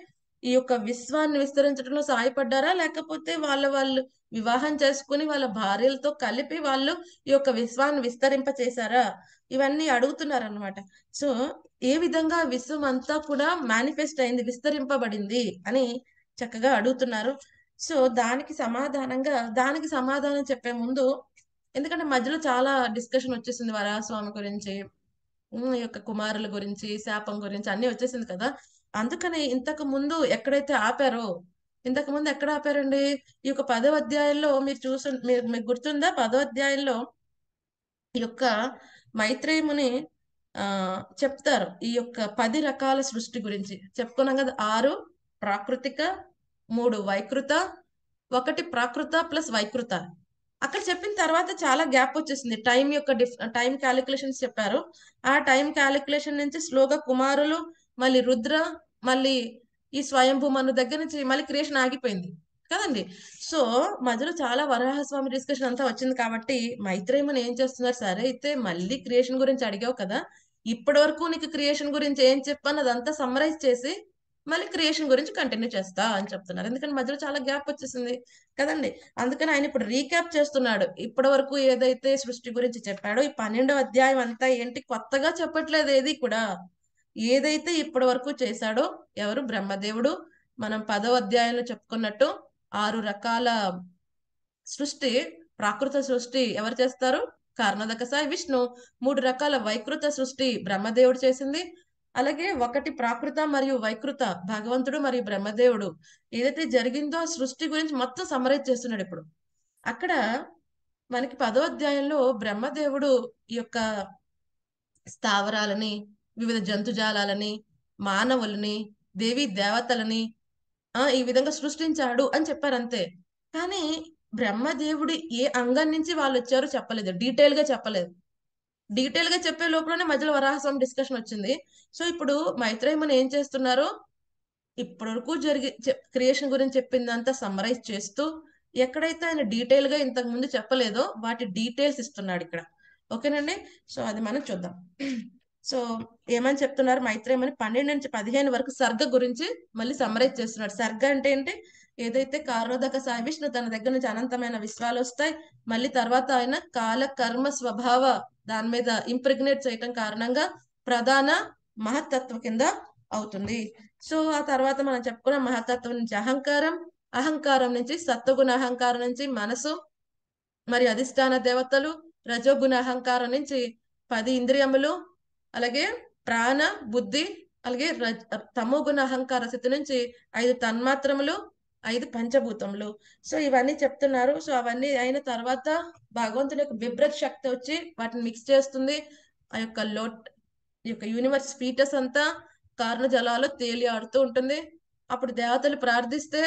ఈ యొక్క విశ్వాన్ని విస్తరించడంలో సహాయపడ్డారా లేకపోతే వాళ్ళ వాళ్ళు వివాహం చేసుకుని వాళ్ళ భార్యలతో కలిపి వాళ్ళు ఈ యొక్క విశ్వాన్ని విస్తరింప చేశారా ఇవన్నీ అడుగుతున్నారు అనమాట సో ఏ విధంగా విశ్వం అంతా కూడా మేనిఫెస్ట్ అయింది విస్తరింపబడింది అని చక్కగా అడుగుతున్నారు సో దానికి సమాధానంగా దానికి సమాధానం చెప్పే ముందు ఎందుకంటే మధ్యలో చాలా డిస్కషన్ వచ్చేసింది వరాహస్వామి గురించి ఈ యొక్క కుమారుల గురించి శాపం గురించి అన్ని వచ్చేసింది కదా అందుకని ఇంతకు ముందు ఎక్కడైతే ఆపారో ఇంతకు ముందు ఎక్కడ ఆపారండి ఈ యొక్క పదవ అధ్యాయంలో మీరు చూసు మీరు మీకు గుర్తుందా పదవ అధ్యాయంలో ఈ యొక్క మైత్రేయముని ఆ చెప్తారు ఈ యొక్క పది రకాల సృష్టి గురించి చెప్పుకున్నాం కదా ఆరు ప్రాకృతిక మూడు వైకృత ఒకటి ప్రాకృత ప్లస్ వైకృత అక్కడ చెప్పిన తర్వాత చాలా గ్యాప్ వచ్చేసింది టైం యొక్క డిఫ్ టైం క్యాలిక్యులేషన్స్ చెప్పారు ఆ టైం క్యాలిక్యులేషన్ నుంచి స్లోగా కుమారులు మళ్ళీ రుద్ర మళ్ళీ ఈ స్వయంభూ మన దగ్గర నుంచి మళ్ళీ క్రియేషన్ ఆగిపోయింది కదండి సో మధ్యలో చాలా వరాహస్వామి డిస్కషన్ అంతా వచ్చింది కాబట్టి మైత్రేయమని ఏం చేస్తున్నారు సరే అయితే మళ్ళీ క్రియేషన్ గురించి అడిగావు కదా ఇప్పటి వరకు నీకు క్రియేషన్ గురించి ఏం చెప్పాను అదంతా సమ్మరైజ్ చేసి మళ్ళీ క్రియేషన్ గురించి కంటిన్యూ చేస్తా అని చెప్తున్నారు ఎందుకంటే మధ్యలో చాలా గ్యాప్ వచ్చేసింది కదండి అందుకని ఆయన ఇప్పుడు రీక్యాప్ చేస్తున్నాడు ఇప్పటి వరకు ఏదైతే సృష్టి గురించి చెప్పాడో ఈ పన్నెండో అధ్యాయం అంతా ఏంటి కొత్తగా చెప్పట్లేదు ఏది కూడా ఏదైతే ఇప్పటి వరకు చేశాడో ఎవరు బ్రహ్మదేవుడు మనం పదో అధ్యాయంలో చెప్పుకున్నట్టు ఆరు రకాల సృష్టి ప్రాకృత సృష్టి ఎవరు చేస్తారు కర్ణదకసాయి విష్ణు మూడు రకాల వైకృత సృష్టి బ్రహ్మదేవుడు చేసింది అలాగే ఒకటి ప్రాకృత మరియు వైకృత భగవంతుడు మరియు బ్రహ్మదేవుడు ఏదైతే జరిగిందో ఆ సృష్టి గురించి మొత్తం సమరైజ్ చేస్తున్నాడు ఇప్పుడు అక్కడ మనకి పదో అధ్యాయంలో బ్రహ్మదేవుడు ఈ యొక్క స్థావరాలని వివిధ జంతుజాలని మానవులని దేవి దేవతలని ఆ ఈ విధంగా సృష్టించాడు అని చెప్పారు అంతే కానీ బ్రహ్మదేవుడు ఏ అంగం నుంచి వాళ్ళు వచ్చారో చెప్పలేదు డీటెయిల్ గా చెప్పలేదు డీటెయిల్ గా చెప్పే లోపలనే మధ్యలో వరాహస్వామి డిస్కషన్ వచ్చింది సో ఇప్పుడు మైత్రేయముని ఏం చేస్తున్నారు ఇప్పటి వరకు జరిగి క్రియేషన్ గురించి చెప్పిందంతా సమ్మరైజ్ చేస్తూ ఎక్కడైతే ఆయన డీటెయిల్ గా ఇంతకు ముందు చెప్పలేదో వాటి డీటెయిల్స్ ఇస్తున్నాడు ఇక్కడ ఓకేనండి సో అది మనం చూద్దాం సో ఏమని చెప్తున్నారు అని పన్నెండు నుంచి పదిహేను వరకు సర్గ గురించి మళ్ళీ సమరైజ్ చేస్తున్నాడు సర్గ అంటే ఏంటి ఏదైతే కారోదక సాయి విష్ణు తన దగ్గర నుంచి అనంతమైన విశ్వాలు వస్తాయి మళ్ళీ తర్వాత ఆయన కాల కర్మ స్వభావ దాని మీద ఇంప్రిగ్నేట్ చేయటం కారణంగా ప్రధాన మహత్తత్వ కింద అవుతుంది సో ఆ తర్వాత మనం చెప్పుకున్న మహత్తత్వం నుంచి అహంకారం అహంకారం నుంచి సత్వగుణ అహంకారం నుంచి మనసు మరి అధిష్టాన దేవతలు రజోగుణ అహంకారం నుంచి పది ఇంద్రియములు అలాగే ప్రాణ బుద్ధి అలాగే తమో గుణ అహంకార స్థితి నుంచి ఐదు తన్మాత్రములు ఐదు పంచభూతములు సో ఇవన్నీ చెప్తున్నారు సో అవన్నీ అయిన తర్వాత భగవంతుని యొక్క విభ్రత శక్తి వచ్చి వాటిని మిక్స్ చేస్తుంది ఆ యొక్క లోట్ ఈ యొక్క యూనివర్స్ ఫీటస్ అంతా కారణ జలాలు తేలి ఆడుతూ ఉంటుంది అప్పుడు దేవతలు ప్రార్థిస్తే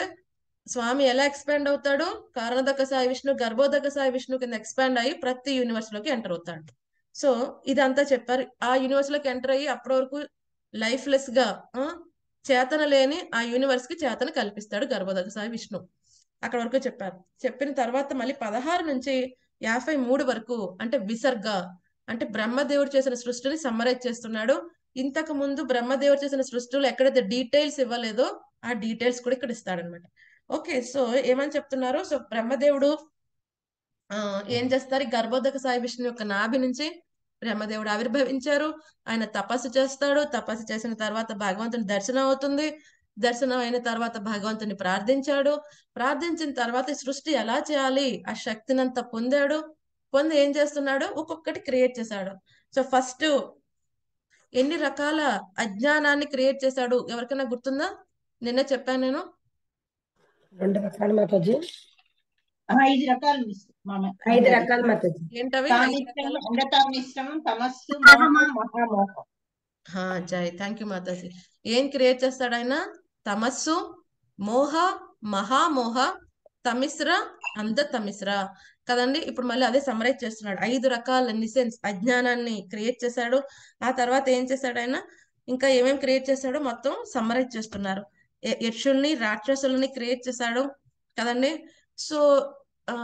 స్వామి ఎలా ఎక్స్పాండ్ అవుతాడు కారణదక సాయి విష్ణు గర్భోదక సాయి విష్ణు కింద ఎక్స్పాండ్ అయ్యి ప్రతి యూనివర్స్ లోకి ఎంటర్ అవుతాడు సో ఇదంతా చెప్పారు ఆ లోకి ఎంటర్ అయ్యి అప్పటి వరకు లెస్ గా చేతన లేని ఆ యూనివర్స్ కి చేతన కల్పిస్తాడు సాయి విష్ణు అక్కడ వరకు చెప్పారు చెప్పిన తర్వాత మళ్ళీ పదహారు నుంచి యాభై మూడు వరకు అంటే విసర్గ అంటే బ్రహ్మదేవుడు చేసిన సృష్టిని సమ్మరైజ్ చేస్తున్నాడు ఇంతకు ముందు బ్రహ్మదేవుడు చేసిన సృష్టిలో ఎక్కడైతే డీటెయిల్స్ ఇవ్వలేదో ఆ డీటెయిల్స్ కూడా ఇక్కడ ఇస్తాడనమాట ఓకే సో ఏమని చెప్తున్నారు సో బ్రహ్మదేవుడు ఏం hmm. చేస్తారు గర్భోదక సాయి విష్ణు యొక్క నాభి నుంచి బ్రహ్మదేవుడు ఆవిర్భవించారు ఆయన తపస్సు చేస్తాడు తపస్సు చేసిన తర్వాత భగవంతుని దర్శనం అవుతుంది దర్శనం అయిన తర్వాత భగవంతుని ప్రార్థించాడు ప్రార్థించిన తర్వాత సృష్టి ఎలా చేయాలి ఆ శక్తినంతా పొందాడు పొంది ఏం చేస్తున్నాడు ఒక్కొక్కటి క్రియేట్ చేశాడు సో ఫస్ట్ ఎన్ని రకాల అజ్ఞానాన్ని క్రియేట్ చేశాడు ఎవరికైనా గుర్తుందా నిన్న చెప్పాను నేను రెండు రకాలు మాతాజీ ఐదు రకాలు ఐదు రకాల జై థ్యాంక్ యూ మాతాజీ ఏం క్రియేట్ చేస్తాడు ఆయన తమస్సు మోహ మహామోహ తమిశ్ర అంధ తమిశ్ర కదండి ఇప్పుడు మళ్ళీ అదే సమరైజ్ చేస్తున్నాడు ఐదు రకాల నిసెన్స్ అజ్ఞానాన్ని క్రియేట్ చేశాడు ఆ తర్వాత ఏం చేశాడు ఆయన ఇంకా ఏమేమి క్రియేట్ చేశాడు మొత్తం సమ్మరైజ్ చేస్తున్నారు యక్షుల్ని రాక్షసుల్ని క్రియేట్ చేశాడు కదండి సో ఆ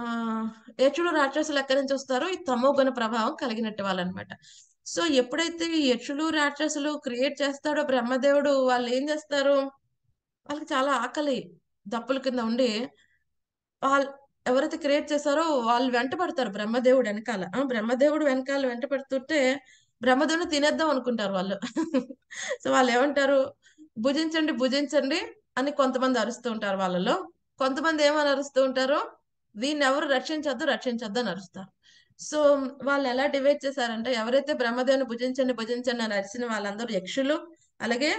యక్షుడు రాక్షసులు ఎక్కడి నుంచి వస్తారో ఈ తమో గుణ ప్రభావం కలిగినట్టు వాళ్ళనమాట సో ఎప్పుడైతే ఈ యక్షులు రాక్షసులు క్రియేట్ చేస్తాడో బ్రహ్మదేవుడు వాళ్ళు ఏం చేస్తారు వాళ్ళకి చాలా ఆకలి దప్పుల కింద ఉండి వాళ్ళు ఎవరైతే క్రియేట్ చేస్తారో వాళ్ళు వెంట పడతారు బ్రహ్మదేవుడు వెనకాల బ్రహ్మదేవుడు వెనకాల వెంట పెడుతుంటే బ్రహ్మదేవుని తినేద్దాం అనుకుంటారు వాళ్ళు సో వాళ్ళు ఏమంటారు భుజించండి భుజించండి అని కొంతమంది అరుస్తూ ఉంటారు వాళ్ళలో కొంతమంది ఏమని అరుస్తూ ఉంటారు దీన్ని ఎవరు రక్షించొద్దు రక్షించొద్దు అని అరుస్తారు సో వాళ్ళు ఎలా డివైడ్ చేశారంటే ఎవరైతే బ్రహ్మదేవుని భుజించండి భుజించండి అని అరిచిన వాళ్ళందరూ యక్షులు అలాగే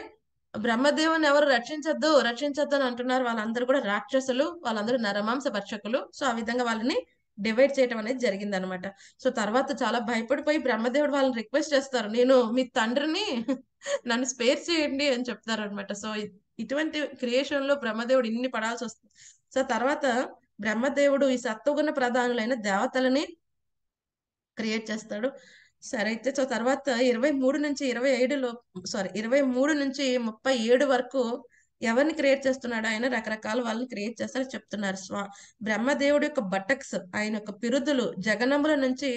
బ్రహ్మదేవుని ఎవరు రక్షించొద్దు రక్షించొద్దు అని అంటున్నారు వాళ్ళందరూ కూడా రాక్షసులు వాళ్ళందరూ నరమాంస భర్షకులు సో ఆ విధంగా వాళ్ళని డివైడ్ చేయడం అనేది జరిగింది అనమాట సో తర్వాత చాలా భయపడిపోయి బ్రహ్మదేవుడు వాళ్ళని రిక్వెస్ట్ చేస్తారు నేను మీ తండ్రిని నన్ను స్పేర్ చేయండి అని చెప్తారు అనమాట సో ఇటువంటి క్రియేషన్ లో బ్రహ్మదేవుడు ఇన్ని పడాల్సి వస్తుంది సో తర్వాత బ్రహ్మదేవుడు ఈ సత్వగుణ ప్రధానులైన దేవతలని క్రియేట్ చేస్తాడు సరే అయితే సో తర్వాత ఇరవై మూడు నుంచి ఇరవై ఏడులో సారీ ఇరవై మూడు నుంచి ముప్పై ఏడు వరకు ఎవరిని క్రియేట్ చేస్తున్నాడు ఆయన రకరకాల వాళ్ళని క్రియేట్ చేస్తారని చెప్తున్నారు స్వా బ్రహ్మదేవుడు యొక్క బటక్స్ ఆయన యొక్క పిరుదులు జగనముల నుంచి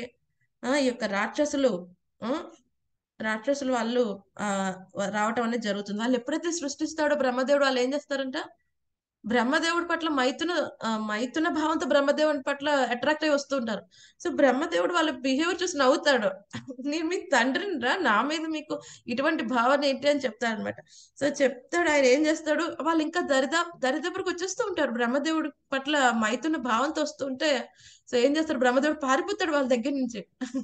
ఆ ఈ యొక్క రాక్షసులు రాక్షసులు వాళ్ళు రావటం అనేది జరుగుతుంది వాళ్ళు ఎప్పుడైతే సృష్టిస్తాడో బ్రహ్మదేవుడు వాళ్ళు ఏం చేస్తారంట బ్రహ్మదేవుడి పట్ల మైథున మైథున భావంతో బ్రహ్మదేవుడి పట్ల అట్రాక్ట్ అయ్యి వస్తుంటారు సో బ్రహ్మదేవుడు వాళ్ళ బిహేవియర్ చూసి నవ్వుతాడు నేను మీ తండ్రిని రా నా మీద మీకు ఇటువంటి భావన ఏంటి అని చెప్తాడు అనమాట సో చెప్తాడు ఆయన ఏం చేస్తాడు వాళ్ళు ఇంకా దరిదా దరిదాపురికి వచ్చేస్తూ ఉంటారు బ్రహ్మదేవుడి పట్ల మైథున భావంతో వస్తుంటే సో ఏం చేస్తాడు బ్రహ్మదేవుడు పారిపోతాడు వాళ్ళ దగ్గర నుంచి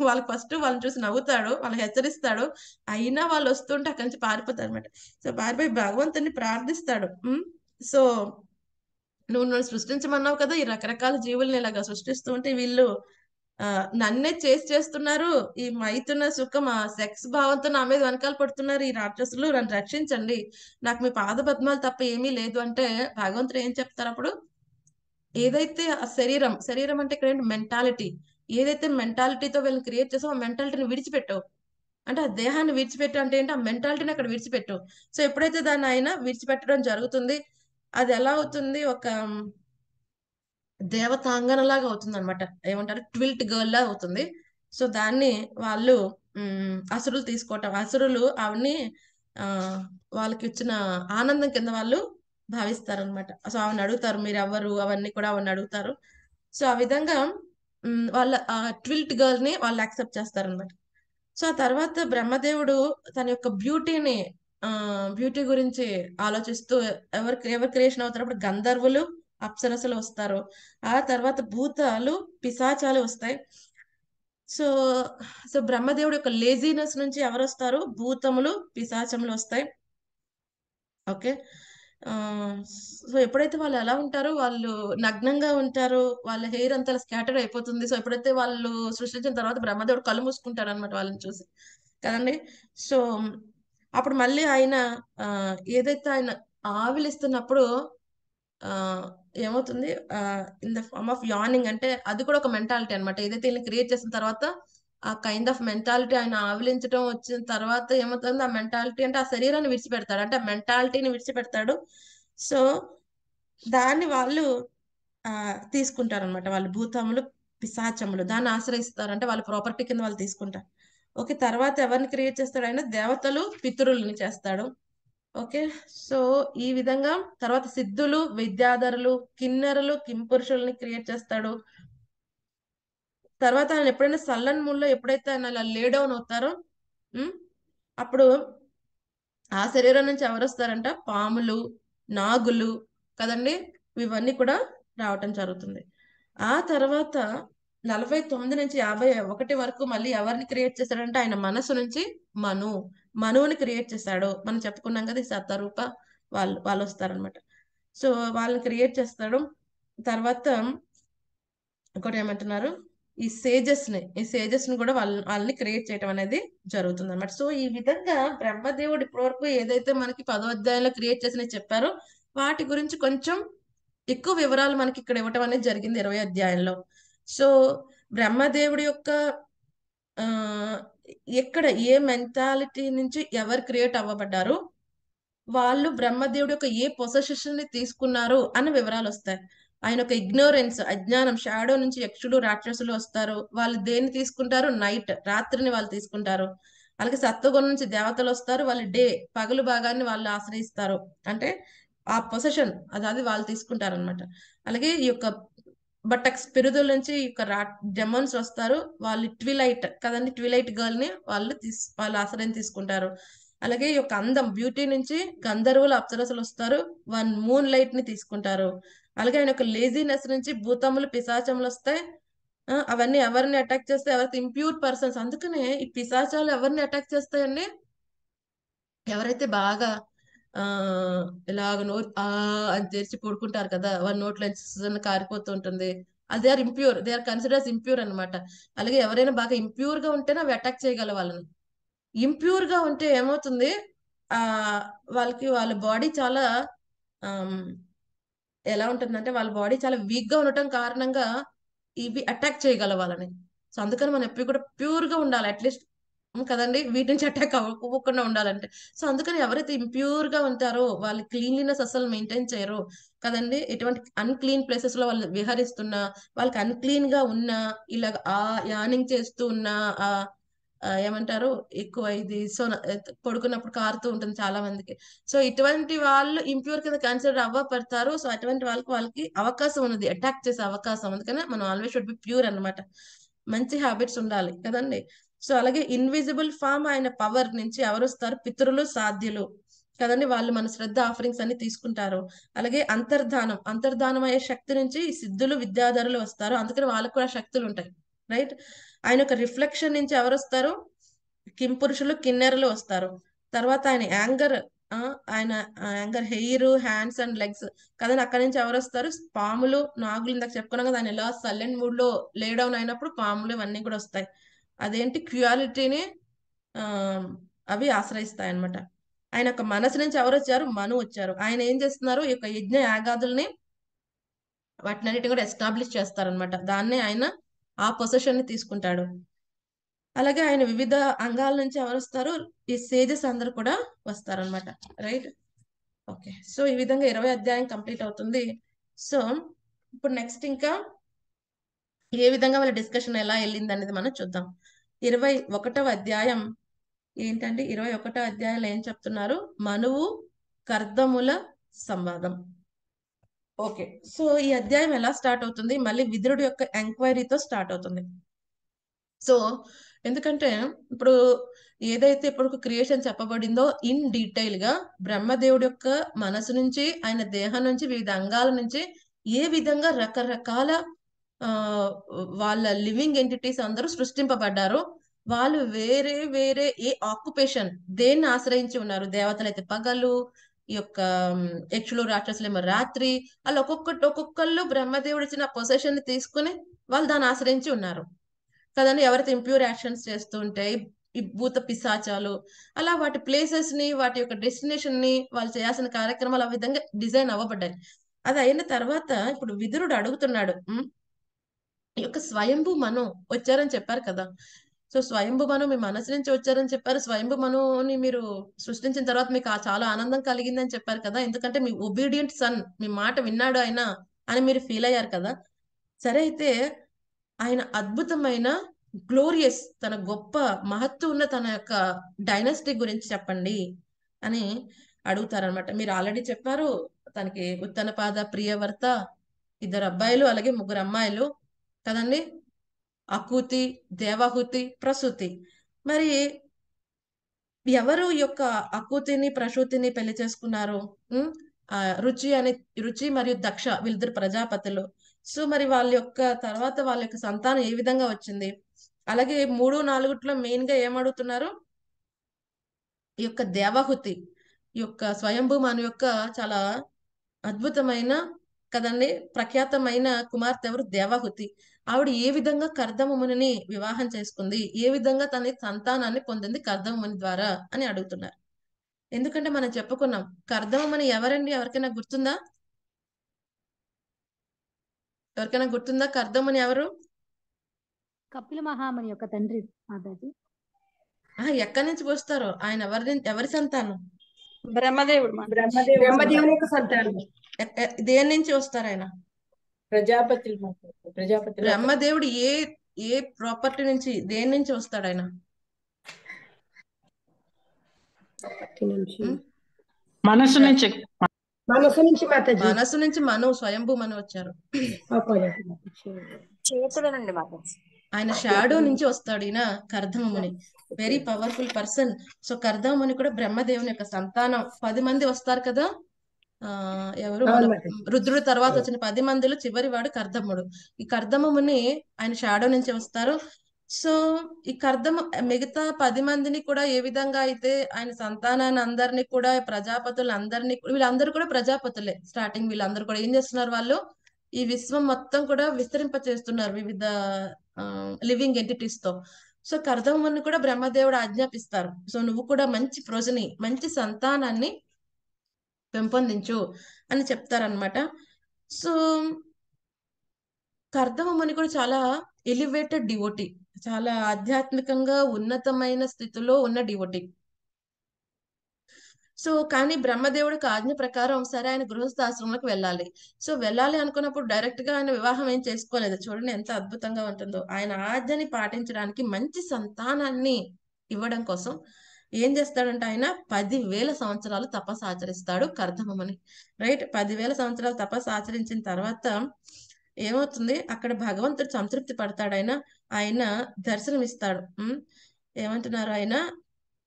వాళ్ళకి ఫస్ట్ వాళ్ళని చూసి నవ్వుతాడు వాళ్ళు హెచ్చరిస్తాడు అయినా వాళ్ళు వస్తుంటే అక్కడి నుంచి పారిపోతారు అనమాట సో పారిపోయి భగవంతుని ప్రార్థిస్తాడు సో నువ్వు నన్ను సృష్టించమన్నావు కదా ఈ రకరకాల జీవుల్ని ఇలాగా సృష్టిస్తూ ఉంటే వీళ్ళు నన్నే చేసి చేస్తున్నారు ఈ మైతున్న సుఖం ఆ సెక్స్ భావంతో నా మీద వెనకాల పడుతున్నారు ఈ రాక్షసులు నన్ను రక్షించండి నాకు మీ పాద పద్మాలు తప్ప ఏమీ లేదు అంటే భగవంతుడు ఏం చెప్తారు అప్పుడు ఏదైతే ఆ శరీరం శరీరం అంటే ఇక్కడ మెంటాలిటీ ఏదైతే మెంటాలిటీతో వీళ్ళని క్రియేట్ చేసావు ఆ మెంటాలిటీని విడిచిపెట్టవు అంటే ఆ దేహాన్ని విడిచిపెట్టు అంటే ఏంటి ఆ మెంటాలిటీని అక్కడ విడిచిపెట్టు సో ఎప్పుడైతే దాన్ని ఆయన విడిచిపెట్టడం జరుగుతుంది అది ఎలా అవుతుంది ఒక లాగా అవుతుంది అనమాట ఏమంటారు ట్విల్ట్ గర్ల్ లా అవుతుంది సో దాన్ని వాళ్ళు అసురులు తీసుకోవటం అసురులు ఆ వాళ్ళకి ఇచ్చిన ఆనందం కింద వాళ్ళు భావిస్తారు అనమాట సో ఆవిని అడుగుతారు మీరు ఎవరు అవన్నీ కూడా ఆవిడని అడుగుతారు సో ఆ విధంగా వాళ్ళ ఆ ట్విల్ట్ గర్ల్ ని వాళ్ళు యాక్సెప్ట్ చేస్తారు అనమాట సో ఆ తర్వాత బ్రహ్మదేవుడు తన యొక్క బ్యూటీని బ్యూటీ గురించి ఆలోచిస్తూ ఎవరు ఎవరు క్రియేషన్ అవుతున్నప్పుడు గంధర్వులు అప్సరసలు వస్తారు ఆ తర్వాత భూతాలు పిశాచాలు వస్తాయి సో సో బ్రహ్మదేవుడు యొక్క లేజీనెస్ నుంచి ఎవరు వస్తారు భూతములు పిశాచములు వస్తాయి ఓకే సో ఎప్పుడైతే వాళ్ళు ఎలా ఉంటారో వాళ్ళు నగ్నంగా ఉంటారు వాళ్ళ హెయిర్ అంతా స్కాటర్ అయిపోతుంది సో ఎప్పుడైతే వాళ్ళు సృష్టించిన తర్వాత బ్రహ్మదేవుడు కళ్ళు మూసుకుంటారు అనమాట వాళ్ళని చూసి కదండి సో అప్పుడు మళ్ళీ ఆయన ఏదైతే ఆయన ఆవిలిస్తున్నప్పుడు ఏమవుతుంది in the form of yawning అంటే అది కూడా ఒక మెంటాలిటీ అనమాట ఏదైతే ఈయన క్రియేట్ చేసిన తర్వాత ఆ కైండ్ ఆఫ్ మెంటాలిటీ ఆయన ఆవిలించడం వచ్చిన తర్వాత ఏమవుతుంది ఆ మెంటాలిటీ అంటే ఆ శరీరాన్ని విడిచిపెడతాడు అంటే ఆ మెంటాలిటీని విడిచిపెడతాడు సో దాన్ని వాళ్ళు ఆ తీసుకుంటారు అనమాట వాళ్ళు భూతములు పిశాచములు దాన్ని ఆశ్రయిస్తారు అంటే వాళ్ళ ప్రాపర్టీ కింద వాళ్ళు తీసుకుంటారు ఓకే తర్వాత ఎవరిని క్రియేట్ చేస్తాడు ఆయన దేవతలు పితృల్ని చేస్తాడు ఓకే సో ఈ విధంగా తర్వాత సిద్ధులు విద్యాధరులు కిన్నెరలు కింపురుషుల్ని క్రియేట్ చేస్తాడు తర్వాత ఆయన ఎప్పుడైనా సల్లన్ మూల్లో ఎప్పుడైతే ఆయన అలా లేడౌన్ అవుతారో అప్పుడు ఆ శరీరం నుంచి ఎవరు వస్తారంట పాములు నాగులు కదండి ఇవన్నీ కూడా రావటం జరుగుతుంది ఆ తర్వాత నలభై తొమ్మిది నుంచి యాభై ఒకటి వరకు మళ్ళీ ఎవరిని క్రియేట్ చేశాడంటే ఆయన మనసు నుంచి మను మనువుని క్రియేట్ చేస్తాడు మనం చెప్పుకున్నాం కదా ఈ సత్తారూప వాళ్ళు వాళ్ళు వస్తారనమాట సో వాళ్ళని క్రియేట్ చేస్తాడు తర్వాత ఇంకోటి ఏమంటున్నారు ఈ సేజస్ ని ఈ సేజస్ ని కూడా వాళ్ళ వాళ్ళని క్రియేట్ చేయడం అనేది జరుగుతుంది అనమాట సో ఈ విధంగా బ్రహ్మదేవుడు వరకు ఏదైతే మనకి పదో అధ్యాయంలో క్రియేట్ చేసిన చెప్పారో వాటి గురించి కొంచెం ఎక్కువ వివరాలు మనకి ఇక్కడ ఇవ్వటం అనేది జరిగింది ఇరవై అధ్యాయంలో సో బ్రహ్మదేవుడి యొక్క ఆ ఎక్కడ ఏ మెంటాలిటీ నుంచి ఎవరు క్రియేట్ అవ్వబడ్డారు వాళ్ళు బ్రహ్మదేవుడి యొక్క ఏ పొసెషన్ ని తీసుకున్నారు అన్న వివరాలు వస్తాయి ఆయన యొక్క ఇగ్నోరెన్స్ అజ్ఞానం షాడో నుంచి యక్షుడు రాక్షసులు వస్తారు వాళ్ళు దేన్ని తీసుకుంటారు నైట్ రాత్రిని వాళ్ళు తీసుకుంటారు అలాగే సత్వగుణం నుంచి దేవతలు వస్తారు వాళ్ళు డే పగలు భాగాన్ని వాళ్ళు ఆశ్రయిస్తారు అంటే ఆ పొసెషన్ అది అది వాళ్ళు తీసుకుంటారు అనమాట అలాగే ఈ యొక్క బట్ స్పిరిదుల నుంచి ఇక రా డెమన్స్ వస్తారు వాళ్ళు ట్విలైట్ కదండి ట్విలైట్ గర్ల్ ని వాళ్ళు తీసు వాళ్ళు ఆశ్రయం తీసుకుంటారు అలాగే ఈ యొక్క అందం బ్యూటీ నుంచి గంధర్వులు అప్సరసలు వస్తారు వన్ మూన్ లైట్ ని తీసుకుంటారు అలాగే ఆయన యొక్క లేజీనెస్ నుంచి భూతములు పిశాచములు వస్తాయి అవన్నీ ఎవరిని అటాక్ చేస్తే ఎవరైతే ఇంప్యూర్ పర్సన్స్ అందుకనే ఈ పిశాచాలు ఎవరిని అటాక్ చేస్తాయండి ఎవరైతే బాగా ఇలాగ నోరు ఆ అని తెరిచి పడుకుంటారు కదా వాళ్ళ నోట్లో కారిపోతూ ఉంటుంది అది they are impure they are considers impure అనమాట అలాగే ఎవరైనా బాగా ఇంప్యూర్ గా ఉంటేనే అవి అటాక్ చేయగల వాళ్ళని ఇంప్యూర్ గా ఉంటే ఏమవుతుంది ఆ వాళ్ళకి వాళ్ళ బాడీ చాలా ఎలా ఉంటుందంటే వాళ్ళ బాడీ చాలా వీక్ గా ఉండటం కారణంగా ఇవి అటాక్ చేయగల వాళ్ళని సో అందుకని మనం ఎప్పుడు కూడా ప్యూర్ గా ఉండాలి అట్లీస్ట్ కదండి వీటి నుంచి అటాక్ అవ్వకుండా ఉండాలంటే సో అందుకని ఎవరైతే ఇంప్యూర్ గా ఉంటారో వాళ్ళు క్లీన్లీనెస్ అసలు మెయింటైన్ చేయరు కదండి ఎటువంటి అన్క్లీన్ ప్లేసెస్ లో వాళ్ళు విహరిస్తున్నా వాళ్ళకి అన్క్లీన్ గా ఉన్నా ఇలా ఆ యానింగ్ చేస్తూ ఉన్నా ఆ ఏమంటారు ఎక్కువ ఇది సో పడుకున్నప్పుడు కారుతూ ఉంటుంది చాలా మందికి సో ఇటువంటి వాళ్ళు ఇంప్యూర్ కింద కన్సిడర్ అవ్వబడతారు సో అటువంటి వాళ్ళకి వాళ్ళకి అవకాశం ఉన్నది అటాక్ చేసే అవకాశం అందుకనే మనం ఆల్వేస్ షుడ్ బి ప్యూర్ అనమాట మంచి హ్యాబిట్స్ ఉండాలి కదండి సో అలాగే ఇన్విజిబుల్ ఫామ్ ఆయన పవర్ నుంచి ఎవరు వస్తారు పితృలు సాధ్యులు కదండి వాళ్ళు మన శ్రద్ధ ఆఫరింగ్స్ అన్ని తీసుకుంటారు అలాగే అంతర్ధానం అంతర్ధానం అయ్యే శక్తి నుంచి సిద్ధులు విద్యాధరులు వస్తారు అందుకని వాళ్ళకు కూడా శక్తులు ఉంటాయి రైట్ ఆయన ఒక రిఫ్లెక్షన్ నుంచి ఎవరు వస్తారు కింపురుషులు కిన్నెరలు వస్తారు తర్వాత ఆయన యాంగర్ ఆయన anger hair hands and legs కదండి అక్కడ నుంచి ఎవరు వస్తారు పాములు నాగులు ఇందాక చెప్పుకున్నాం కదా ఆయన ఎలా సల్లెంట్ మూడ్ లో లేడౌన్ అయినప్పుడు పాములు ఇవన్నీ కూడా వస్తాయి అదేంటి క్యూయాలిటీని అవి ఆశ్రయిస్తాయన్నమాట ఆయన యొక్క మనసు నుంచి ఎవరు వచ్చారు మను వచ్చారు ఆయన ఏం చేస్తున్నారు ఈ యొక్క యజ్ఞ యాగాదుల్ని వాటినన్నిటిని కూడా ఎస్టాబ్లిష్ చేస్తారనమాట దాన్నే ఆయన ఆ పొజిషన్ ని తీసుకుంటాడు అలాగే ఆయన వివిధ అంగాల నుంచి ఎవరు వస్తారు ఈ సేజస్ అందరు కూడా వస్తారనమాట రైట్ ఓకే సో ఈ విధంగా ఇరవై అధ్యాయం కంప్లీట్ అవుతుంది సో ఇప్పుడు నెక్స్ట్ ఇంకా ఏ విధంగా వాళ్ళ డిస్కషన్ ఎలా వెళ్ళింది అనేది మనం చూద్దాం ఇరవై ఒకటవ అధ్యాయం ఏంటంటే ఇరవై ఒకటో అధ్యాయంలో ఏం చెప్తున్నారు మనువు కర్దముల సంవాదం ఓకే సో ఈ అధ్యాయం ఎలా స్టార్ట్ అవుతుంది మళ్ళీ విదురుడు యొక్క ఎంక్వైరీతో స్టార్ట్ అవుతుంది సో ఎందుకంటే ఇప్పుడు ఏదైతే ఇప్పుడు క్రియేషన్ చెప్పబడిందో ఇన్ డీటెయిల్ గా బ్రహ్మదేవుడి యొక్క మనసు నుంచి ఆయన దేహం నుంచి వివిధ అంగాల నుంచి ఏ విధంగా రకరకాల వాళ్ళ లివింగ్ ఎంటిటీస్ అందరూ సృష్టింపబడ్డారు వాళ్ళు వేరే వేరే ఏ ఆక్యుపేషన్ దేన్ని ఆశ్రయించి ఉన్నారు దేవతలైతే పగలు ఈ యొక్క యక్షులు రాక్షసులేమో రాత్రి వాళ్ళు ఒక్కొక్కటి ఒక్కొక్కళ్ళు బ్రహ్మదేవుడు ఇచ్చిన పొసెషన్ ని తీసుకుని వాళ్ళు దాన్ని ఆశ్రయించి ఉన్నారు కదండి ఎవరైతే ఇంప్యూర్ యాక్షన్స్ చేస్తుంటే ఈ భూత పిశాచాలు అలా వాటి ప్లేసెస్ ని వాటి యొక్క డెస్టినేషన్ ని వాళ్ళు చేయాల్సిన కార్యక్రమాలు ఆ విధంగా డిజైన్ అవ్వబడ్డాయి అది అయిన తర్వాత ఇప్పుడు విదురుడు అడుగుతున్నాడు యొక్క స్వయంభు మనం వచ్చారని చెప్పారు కదా సో స్వయంభు మనం మీ మనసు నుంచి వచ్చారని చెప్పారు స్వయంభు మనోని మీరు సృష్టించిన తర్వాత మీకు ఆ చాలా ఆనందం కలిగిందని చెప్పారు కదా ఎందుకంటే మీ ఒబీడియంట్ సన్ మీ మాట విన్నాడు ఆయన అని మీరు ఫీల్ అయ్యారు కదా సరే అయితే ఆయన అద్భుతమైన గ్లోరియస్ తన గొప్ప మహత్వం ఉన్న తన యొక్క డైనస్టిక్ గురించి చెప్పండి అని అడుగుతారనమాట మీరు ఆల్రెడీ చెప్పారు తనకి ఉత్తనపాద ప్రియవర్త ఇద్దరు అబ్బాయిలు అలాగే ముగ్గురు అమ్మాయిలు కదండి అకూతి దేవహుతి ప్రసూతి మరి ఎవరు యొక్క అకూతిని ప్రసూతిని పెళ్లి చేసుకున్నారు రుచి అనే రుచి మరియు దక్ష వీళ్ళిద్దరు ప్రజాపతులు సో మరి వాళ్ళ యొక్క తర్వాత వాళ్ళ యొక్క సంతానం ఏ విధంగా వచ్చింది అలాగే మూడు నాలుగుట్లో మెయిన్ గా ఏమడుగుతున్నారు ఈ యొక్క దేవహుతి యొక్క స్వయంభూ మన యొక్క చాలా అద్భుతమైన కదండి ప్రఖ్యాతమైన కుమార్తె ఎవరు దేవహుతి ఆవిడ ఏ విధంగా కర్దమమునిని వివాహం చేసుకుంది ఏ విధంగా తన సంతానాన్ని పొందింది కర్దమముని ద్వారా అని అడుగుతున్నారు ఎందుకంటే మనం చెప్పుకున్నాం కర్దమ్మని ఎవరండి ఎవరికైనా గుర్తుందా ఎవరికైనా గుర్తుందా కర్దమని ఎవరు కపిల మహామని యొక్క తండ్రి ఎక్కడి నుంచి వస్తారు ఆయన ఎవరి ఎవరి సంతానం బ్రహ్మదేవుడు బ్రహ్మదేవుడు సంతానం దేని నుంచి వస్తారు ఆయన ప్రజాపతి ప్రజాపతి బ్రహ్మదేవుడు ఏ ఏ ప్రాపర్టీ నుంచి దేని నుంచి వస్తాడు ఆయన మనసు నుంచి మనసు నుంచి మనసు నుంచి మను స్వయంభూ మను వచ్చారు ఆయన షాడో నుంచి వస్తాడు ఈయన Kardama Muni very powerful person so Kardama Muni కూడా బ్రహ్మదేవుని యొక్క సంతానం పది మంది వస్తారు కదా ఆ ఎవరు రుద్రుడు తర్వాత వచ్చిన పది మందిలో చివరి వాడు కర్దమ్ముడు ఈ కర్దమ్ముని ఆయన షాడో నుంచి వస్తారు సో ఈ కర్దమ్ మిగతా పది మందిని కూడా ఏ విధంగా అయితే ఆయన సంతానాన్ని అందరినీ కూడా ప్రజాపతులు అందరినీ వీళ్ళందరూ కూడా ప్రజాపతులే స్టార్టింగ్ వీళ్ళందరూ కూడా ఏం చేస్తున్నారు వాళ్ళు ఈ విశ్వం మొత్తం కూడా విస్తరింప చేస్తున్నారు వివిధ లివింగ్ ఎంటిటీస్ తో సో కర్దమ్మని కూడా బ్రహ్మదేవుడు ఆజ్ఞాపిస్తారు సో నువ్వు కూడా మంచి ప్రోజని మంచి సంతానాన్ని పెంపొందించు అని చెప్తారనమాట సో కర్దమని కూడా చాలా ఎలివేటెడ్ డివోటీ చాలా ఆధ్యాత్మికంగా ఉన్నతమైన స్థితిలో ఉన్న డివోటీ సో కానీ బ్రహ్మదేవుడికి ఆజ్ఞ ప్రకారం సరే ఆయన గృహస్థాశ్రమంలోకి వెళ్ళాలి సో వెళ్ళాలి అనుకున్నప్పుడు డైరెక్ట్ గా ఆయన వివాహం ఏం చేసుకోలేదు చూడండి ఎంత అద్భుతంగా ఉంటుందో ఆయన ఆజ్ఞని పాటించడానికి మంచి సంతానాన్ని ఇవ్వడం కోసం ఏం చేస్తాడంటే ఆయన పదివేల సంవత్సరాలు తపస్సు ఆచరిస్తాడు కర్దమని రైట్ పదివేల సంవత్సరాలు తపస్సు ఆచరించిన తర్వాత ఏమవుతుంది అక్కడ భగవంతుడు సంతృప్తి పడతాడు ఆయన ఆయన దర్శనమిస్తాడు ఏమంటున్నారు ఆయన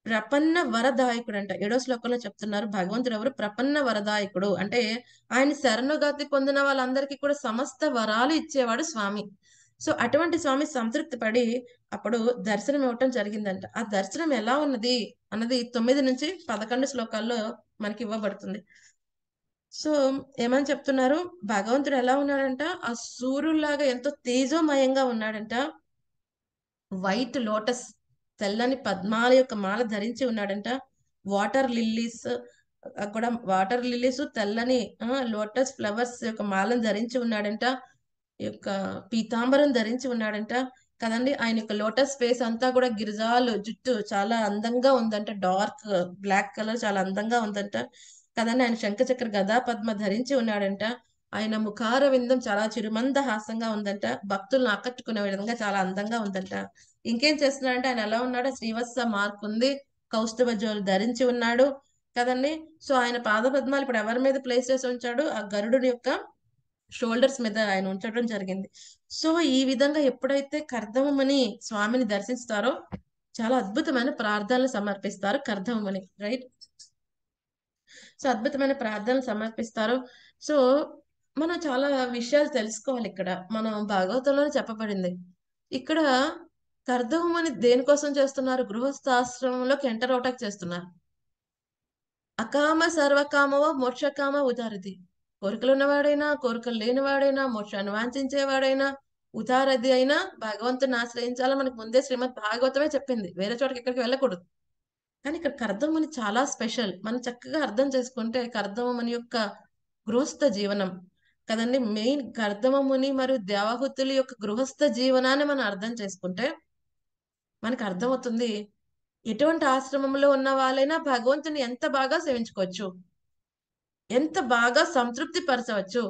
ప్రపన్న వరదాయకుడు అంట ఏడో శ్లోకంలో చెప్తున్నారు భగవంతుడు ఎవరు ప్రపన్న వరదాయకుడు అంటే ఆయన శరణుగతి పొందిన వాళ్ళందరికీ కూడా సమస్త వరాలు ఇచ్చేవాడు స్వామి సో అటువంటి స్వామి సంతృప్తి పడి అప్పుడు దర్శనం ఇవ్వటం జరిగిందంట ఆ దర్శనం ఎలా ఉన్నది అన్నది తొమ్మిది నుంచి పదకొండు శ్లోకాల్లో మనకి ఇవ్వబడుతుంది సో ఏమని చెప్తున్నారు భగవంతుడు ఎలా ఉన్నాడంట ఆ సూర్యులాగా ఎంతో తేజోమయంగా ఉన్నాడంట వైట్ లోటస్ తెల్లని పద్మాల యొక్క మాల ధరించి ఉన్నాడంట వాటర్ లిల్లీస్ కూడా వాటర్ లిల్లీస్ తెల్లని లోటస్ ఫ్లవర్స్ యొక్క మాలను ధరించి ఉన్నాడంట యొక్క పీతాంబరం ధరించి ఉన్నాడంట కదండి ఆయన యొక్క లోటస్ ఫేస్ అంతా కూడా గిరిజాలు జుట్టు చాలా అందంగా ఉందంట డార్క్ బ్లాక్ కలర్ చాలా అందంగా ఉందంట కదండి ఆయన శంఖచక్ర గదా పద్మ ధరించి ఉన్నాడంట ఆయన ముఖార విందం చాలా చిరుమంద హాసంగా ఉందంట భక్తులను ఆకట్టుకునే విధంగా చాలా అందంగా ఉందంట ఇంకేం చేస్తున్నాడంటే ఆయన ఎలా ఉన్నాడు శ్రీవత్స మార్క్ ఉంది కౌస్తవ జోలు ధరించి ఉన్నాడు కదండి సో ఆయన పాద పద్మాలు ఇప్పుడు ఎవరి మీద ప్లేస్ చేసి ఉంచాడు ఆ గరుడు యొక్క షోల్డర్స్ మీద ఆయన ఉంచడం జరిగింది సో ఈ విధంగా ఎప్పుడైతే కర్ధమని స్వామిని దర్శిస్తారో చాలా అద్భుతమైన ప్రార్థనలు సమర్పిస్తారు కర్ధమని రైట్ సో అద్భుతమైన ప్రార్థనలు సమర్పిస్తారు సో మనం చాలా విషయాలు తెలుసుకోవాలి ఇక్కడ మనం భాగవతంలోనే చెప్పబడింది ఇక్కడ కర్ధమని దేనికోసం చేస్తున్నారు గృహస్థాశ్రమంలోకి ఎంటర్ అవటాక్ చేస్తున్నారు అకామ సర్వకామవ మోక్షకామ ఉదారిది కోరికలు ఉన్నవాడైనా కోరికలు లేనివాడైనా మోక్షాన్ని వాంఛించేవాడైనా ఉదారది అయినా భగవంతుని ఆశ్రయించాలని మనకు ముందే శ్రీమద్ భాగవతమే చెప్పింది వేరే చోటకి ఇక్కడికి వెళ్ళకూడదు కానీ ఇక్కడ కర్దం అని చాలా స్పెషల్ మనం చక్కగా అర్థం చేసుకుంటే కర్దమముని యొక్క గృహస్థ జీవనం కదండి మెయిన్ కర్దమముని మరియు దేవహుతుల యొక్క గృహస్థ జీవనాన్ని మనం అర్థం చేసుకుంటే మనకు అర్థమవుతుంది ఎటువంటి ఆశ్రమంలో ఉన్న వాళ్ళైనా భగవంతుని ఎంత బాగా సేవించుకోవచ్చు ఎంత బాగా సంతృప్తి పరచవచ్చు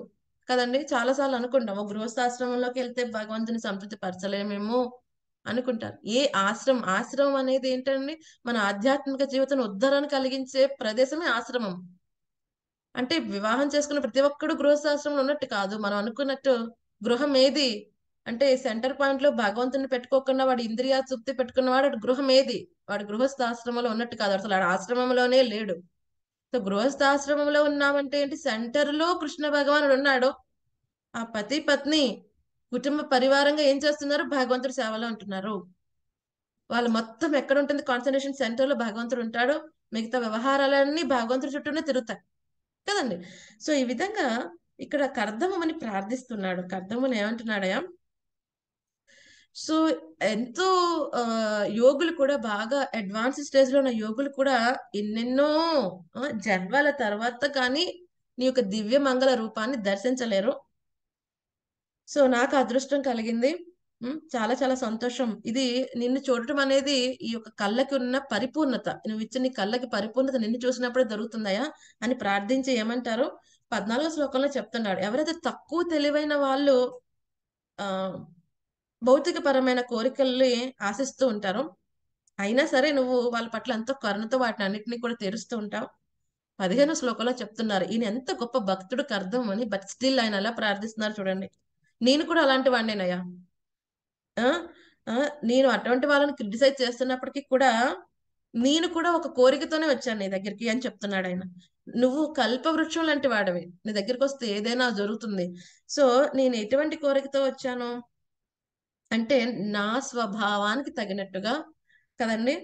కదండి సార్లు అనుకుంటాం ఒక గృహస్థాశ్రమంలోకి వెళ్తే భగవంతుని సంతృప్తి పరచలేమేమో అనుకుంటారు ఏ ఆశ్రమం ఆశ్రమం అనేది ఏంటండి మన ఆధ్యాత్మిక జీవితం ఉద్ధరణ కలిగించే ప్రదేశమే ఆశ్రమం అంటే వివాహం చేసుకున్న ప్రతి ఒక్కడు గృహస్థాశ్రమంలో ఉన్నట్టు కాదు మనం అనుకున్నట్టు గృహం ఏది అంటే సెంటర్ పాయింట్ లో భగవంతుని పెట్టుకోకుండా వాడు ఇంద్రియా తృప్తి పెట్టుకున్నవాడు గృహం ఏది వాడు గృహస్థాశ్రమంలో ఉన్నట్టు కాదు అసలు ఆశ్రమంలోనే లేడు సో గృహస్థాశ్రమంలో ఉన్నామంటే ఏంటి సెంటర్ లో కృష్ణ భగవానుడు ఉన్నాడు ఆ పతి పత్ని కుటుంబ పరివారంగా ఏం చేస్తున్నారు భగవంతుడి సేవలో ఉంటున్నారు వాళ్ళు మొత్తం ఎక్కడ ఉంటుంది కాన్సన్ట్రేషన్ సెంటర్ లో భగవంతుడు ఉంటాడు మిగతా వ్యవహారాలన్నీ భగవంతుడి చుట్టూనే తిరుగుతాయి కదండి సో ఈ విధంగా ఇక్కడ కర్దమని ప్రార్థిస్తున్నాడు కర్దముని ఏమంటున్నాడయా సో ఎంతో యోగులు కూడా బాగా అడ్వాన్స్ స్టేజ్ లో ఉన్న యోగులు కూడా ఎన్నెన్నో జన్మల తర్వాత కానీ నీ యొక్క దివ్య మంగళ రూపాన్ని దర్శించలేరు సో నాకు అదృష్టం కలిగింది చాలా చాలా సంతోషం ఇది నిన్ను చూడటం అనేది ఈ యొక్క కళ్ళకి ఉన్న పరిపూర్ణత నువ్వు ఇచ్చిన నీ కళ్ళకి పరిపూర్ణత నిన్ను చూసినప్పుడే దొరుకుతుందయా అని ప్రార్థించి ఏమంటారు పద్నాలుగో శ్లోకంలో చెప్తున్నాడు ఎవరైతే తక్కువ తెలివైన వాళ్ళు ఆ భౌతికపరమైన కోరికల్ని ఆశిస్తూ ఉంటారు అయినా సరే నువ్వు వాళ్ళ పట్ల ఎంతో కరుణతో వాటిని అన్నింటినీ కూడా తెరుస్తూ ఉంటావు పదిహేను శ్లోకంలో చెప్తున్నారు ఈయన ఎంత గొప్ప భక్తుడికి అర్థం అని బట్ స్టిల్ ఆయన అలా ప్రార్థిస్తున్నారు చూడండి నేను కూడా అలాంటి వాడినేనయ్యా నేను అటువంటి వాళ్ళని క్రిటిసైజ్ చేస్తున్నప్పటికీ కూడా నేను కూడా ఒక కోరికతోనే వచ్చాను నీ దగ్గరికి అని చెప్తున్నాడు ఆయన నువ్వు కల్ప వృక్షం లాంటి వాడవి నీ దగ్గరికి వస్తే ఏదైనా జరుగుతుంది సో నేను ఎటువంటి కోరికతో వచ్చాను అంటే నా స్వభావానికి తగినట్టుగా కదండి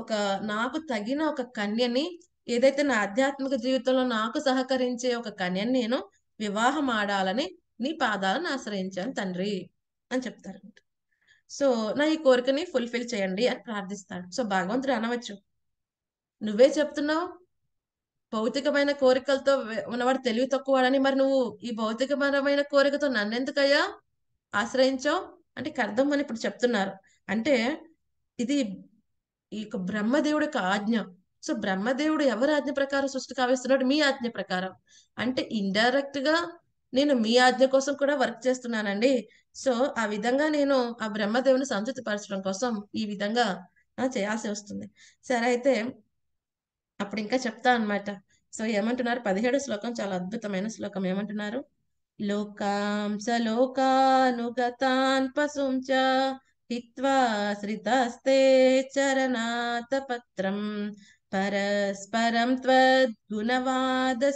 ఒక నాకు తగిన ఒక కన్యని ఏదైతే నా ఆధ్యాత్మిక జీవితంలో నాకు సహకరించే ఒక కన్యని నేను వివాహం ఆడాలని నీ పాదాలను ఆశ్రయించాను తండ్రి అని చెప్తారు సో నా ఈ కోరికని ఫుల్ఫిల్ చేయండి అని ప్రార్థిస్తాడు సో భగవంతుడు అనవచ్చు నువ్వే చెప్తున్నావు భౌతికమైన కోరికలతో ఉన్నవాడు తెలివి తక్కువ మరి నువ్వు ఈ భౌతికపరమైన కోరికతో నన్నెందుకయ్యా ఆశ్రయించావు అంటే కర్దం అని ఇప్పుడు చెప్తున్నారు అంటే ఇది ఈ యొక్క బ్రహ్మదేవుడి యొక్క ఆజ్ఞ సో బ్రహ్మదేవుడు ఎవరి ఆజ్ఞ ప్రకారం సృష్టి కావేస్తున్నాడు మీ ఆజ్ఞ ప్రకారం అంటే ఇండైరెక్ట్ గా నేను మీ ఆజ్ఞ కోసం కూడా వర్క్ చేస్తున్నానండి సో ఆ విధంగా నేను ఆ బ్రహ్మదేవుని సంతృప్తిపరచడం కోసం ఈ విధంగా చేయాల్సి వస్తుంది సరే అయితే అప్పుడు ఇంకా చెప్తా అనమాట సో ఏమంటున్నారు పదిహేడు శ్లోకం చాలా అద్భుతమైన శ్లోకం ఏమంటున్నారు लोकां सलोकानुगतान् पशुं च हित्वा श्रितास्ते పరస్పరం परस्परं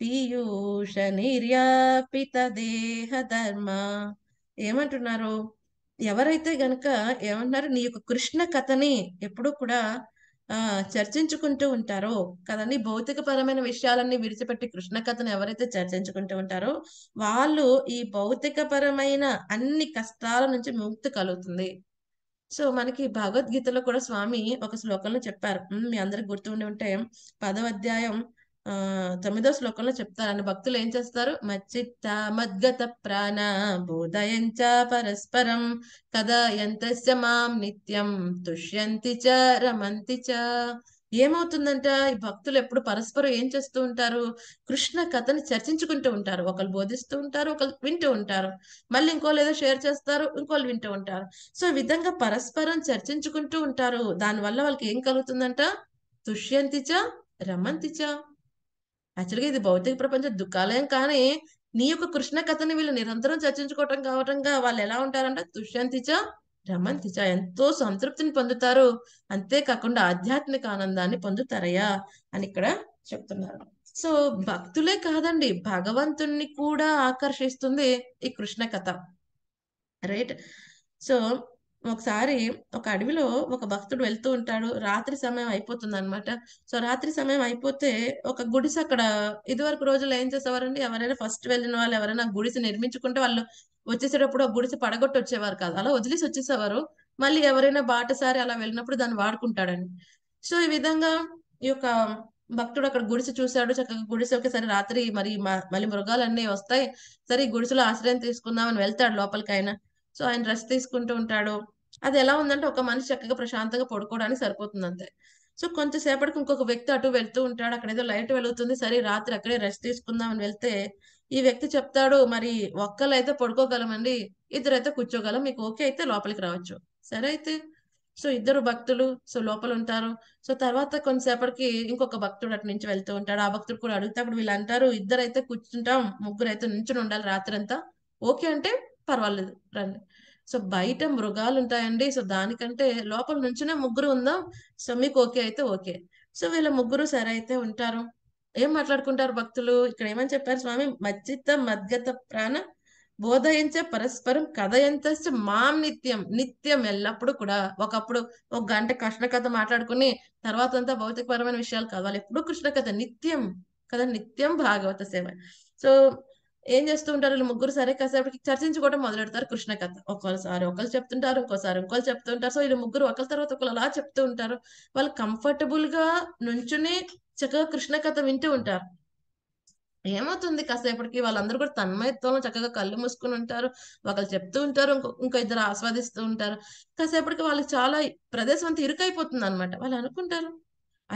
పీయూష నిర్యాపిత దేహ ధర్మ ఏమంటున్నారు ఎవరైతే గనక ఏమంటున్నారు నీ యొక్క కృష్ణ కథని ఎప్పుడు కూడా ఆ చర్చించుకుంటూ ఉంటారో కదండి భౌతిక పరమైన విషయాలన్నీ విడిచిపెట్టి కృష్ణ కథను ఎవరైతే చర్చించుకుంటూ ఉంటారో వాళ్ళు ఈ భౌతిక పరమైన అన్ని కష్టాల నుంచి ముక్తి కలుగుతుంది సో మనకి భగవద్గీతలో కూడా స్వామి ఒక శ్లోకంలో చెప్పారు మీ అందరికి గుర్తుండి ఉంటే పదవ అధ్యాయం తొమ్మిదో శ్లోకంలో చెప్తారని భక్తులు ఏం చేస్తారు మచ్చిత్త మద్గత ప్రాణ బోధయంచ పరస్పరం కదా ఎంత మాం నిత్యం తుష్యంతి చ రమంతి చ ఏమవుతుందంట ఈ భక్తులు ఎప్పుడు పరస్పరం ఏం చేస్తూ ఉంటారు కృష్ణ కథని చర్చించుకుంటూ ఉంటారు ఒకరు బోధిస్తూ ఉంటారు ఒకరు వింటూ ఉంటారు మళ్ళీ ఇంకోళ్ళు ఏదో షేర్ చేస్తారు ఇంకోళ్ళు వింటూ ఉంటారు సో ఈ విధంగా పరస్పరం చర్చించుకుంటూ ఉంటారు దానివల్ల వాళ్ళకి ఏం కలుగుతుందంట చ రమంతి చ యాక్చువల్గా ఇది భౌతిక ప్రపంచ దుఃఖాలయం కానీ నీ యొక్క కృష్ణ కథని వీళ్ళు నిరంతరం చర్చించుకోవటం కావటంగా వాళ్ళు ఎలా ఉంటారంటే దుష్యంతిచ రమంతిచ ఎంతో సంతృప్తిని పొందుతారు అంతేకాకుండా ఆధ్యాత్మిక ఆనందాన్ని పొందుతారయ్యా అని ఇక్కడ చెప్తున్నారు సో భక్తులే కాదండి భగవంతుణ్ణి కూడా ఆకర్షిస్తుంది ఈ కృష్ణ కథ రైట్ సో ఒకసారి ఒక అడవిలో ఒక భక్తుడు వెళ్తూ ఉంటాడు రాత్రి సమయం అయిపోతుంది అనమాట సో రాత్రి సమయం అయిపోతే ఒక గుడిసె అక్కడ ఇదివరకు రోజుల్లో ఏం చేసేవారండి ఎవరైనా ఫస్ట్ వెళ్ళిన వాళ్ళు ఎవరైనా గుడిసె నిర్మించుకుంటే వాళ్ళు వచ్చేసేటప్పుడు ఆ గుడిసె పడగొట్టి వచ్చేవారు కాదు అలా వదిలేసి వచ్చేసేవారు మళ్ళీ ఎవరైనా బాటసారి అలా వెళ్ళినప్పుడు దాన్ని వాడుకుంటాడని సో ఈ విధంగా ఈ యొక్క భక్తుడు అక్కడ గుడిసె చూశాడు చక్కగా గుడిసె ఒకేసారి రాత్రి మరి మళ్ళీ మృగాలు అన్ని వస్తాయి సరే ఈ గుడిసెలో ఆశ్రయం తీసుకుందామని వెళ్తాడు లోపలికైనా సో ఆయన రెస్ట్ తీసుకుంటూ ఉంటాడు అది ఎలా ఉందంటే ఒక మనిషి చక్కగా ప్రశాంతంగా పడుకోవడానికి సరిపోతుంది అంతే సో కొంచెంసేపటికి ఇంకొక వ్యక్తి అటు వెళ్తూ ఉంటాడు అక్కడ ఏదో లైట్ వెలుగుతుంది సరే రాత్రి అక్కడే రెస్ట్ తీసుకుందాం అని వెళ్తే ఈ వ్యక్తి చెప్తాడు మరి ఒక్కలైతే పడుకోగలమండి ఇద్దరైతే కూర్చోగలం మీకు ఓకే అయితే లోపలికి రావచ్చు సరే అయితే సో ఇద్దరు భక్తులు సో లోపల ఉంటారు సో తర్వాత కొంతసేపటికి ఇంకొక భక్తుడు అటు నుంచి వెళ్తూ ఉంటాడు ఆ భక్తుడు కూడా అడిగితే అప్పుడు వీళ్ళు అంటారు అయితే కూర్చుంటాం ముగ్గురు అయితే నించుని ఉండాలి రాత్రంతా ఓకే అంటే పర్వాలేదు రండి సో బయట మృగాలు ఉంటాయండి సో దానికంటే లోపల నుంచినే ముగ్గురు ఉందాం సో మీకు ఓకే అయితే ఓకే సో వీళ్ళ ముగ్గురు సరే అయితే ఉంటారు ఏం మాట్లాడుకుంటారు భక్తులు ఇక్కడ ఏమని చెప్పారు స్వామి మచ్చిత మద్గత ప్రాణ బోధయించే పరస్పరం కథ ఎంత మాం నిత్యం నిత్యం ఎల్లప్పుడూ కూడా ఒకప్పుడు ఒక గంట కృష్ణ కథ మాట్లాడుకుని తర్వాత అంతా భౌతికపరమైన విషయాలు కావాలి ఎప్పుడు కృష్ణ కథ నిత్యం కదా నిత్యం భాగవత సేవ సో ఏం చేస్తూ ఉంటారు వీళ్ళు ముగ్గురు సరే కాసేపటికి చర్చించుకోవడం మొదలెడతారు కృష్ణ కథ ఒక్కోసారి ఒకరు చెప్తుంటారు ఇంకోసారి ఇంకోళ్ళు చెప్తుంటారు సో వీళ్ళు ముగ్గురు ఒకరి తర్వాత ఒకరు అలా చెప్తూ ఉంటారు వాళ్ళు కంఫర్టబుల్ గా నుంచుని చక్కగా కృష్ణ కథ వింటూ ఉంటారు ఏమవుతుంది కాసేపటికి వాళ్ళందరూ కూడా తన్మయత్వంలో చక్కగా కళ్ళు మూసుకుని ఉంటారు ఒకళ్ళు చెప్తూ ఉంటారు ఇంకో ఇంకో ఇద్దరు ఆస్వాదిస్తూ ఉంటారు కాసేపటికి వాళ్ళు చాలా ప్రదేశం అంతా ఇరుకైపోతుంది అనమాట వాళ్ళు అనుకుంటారు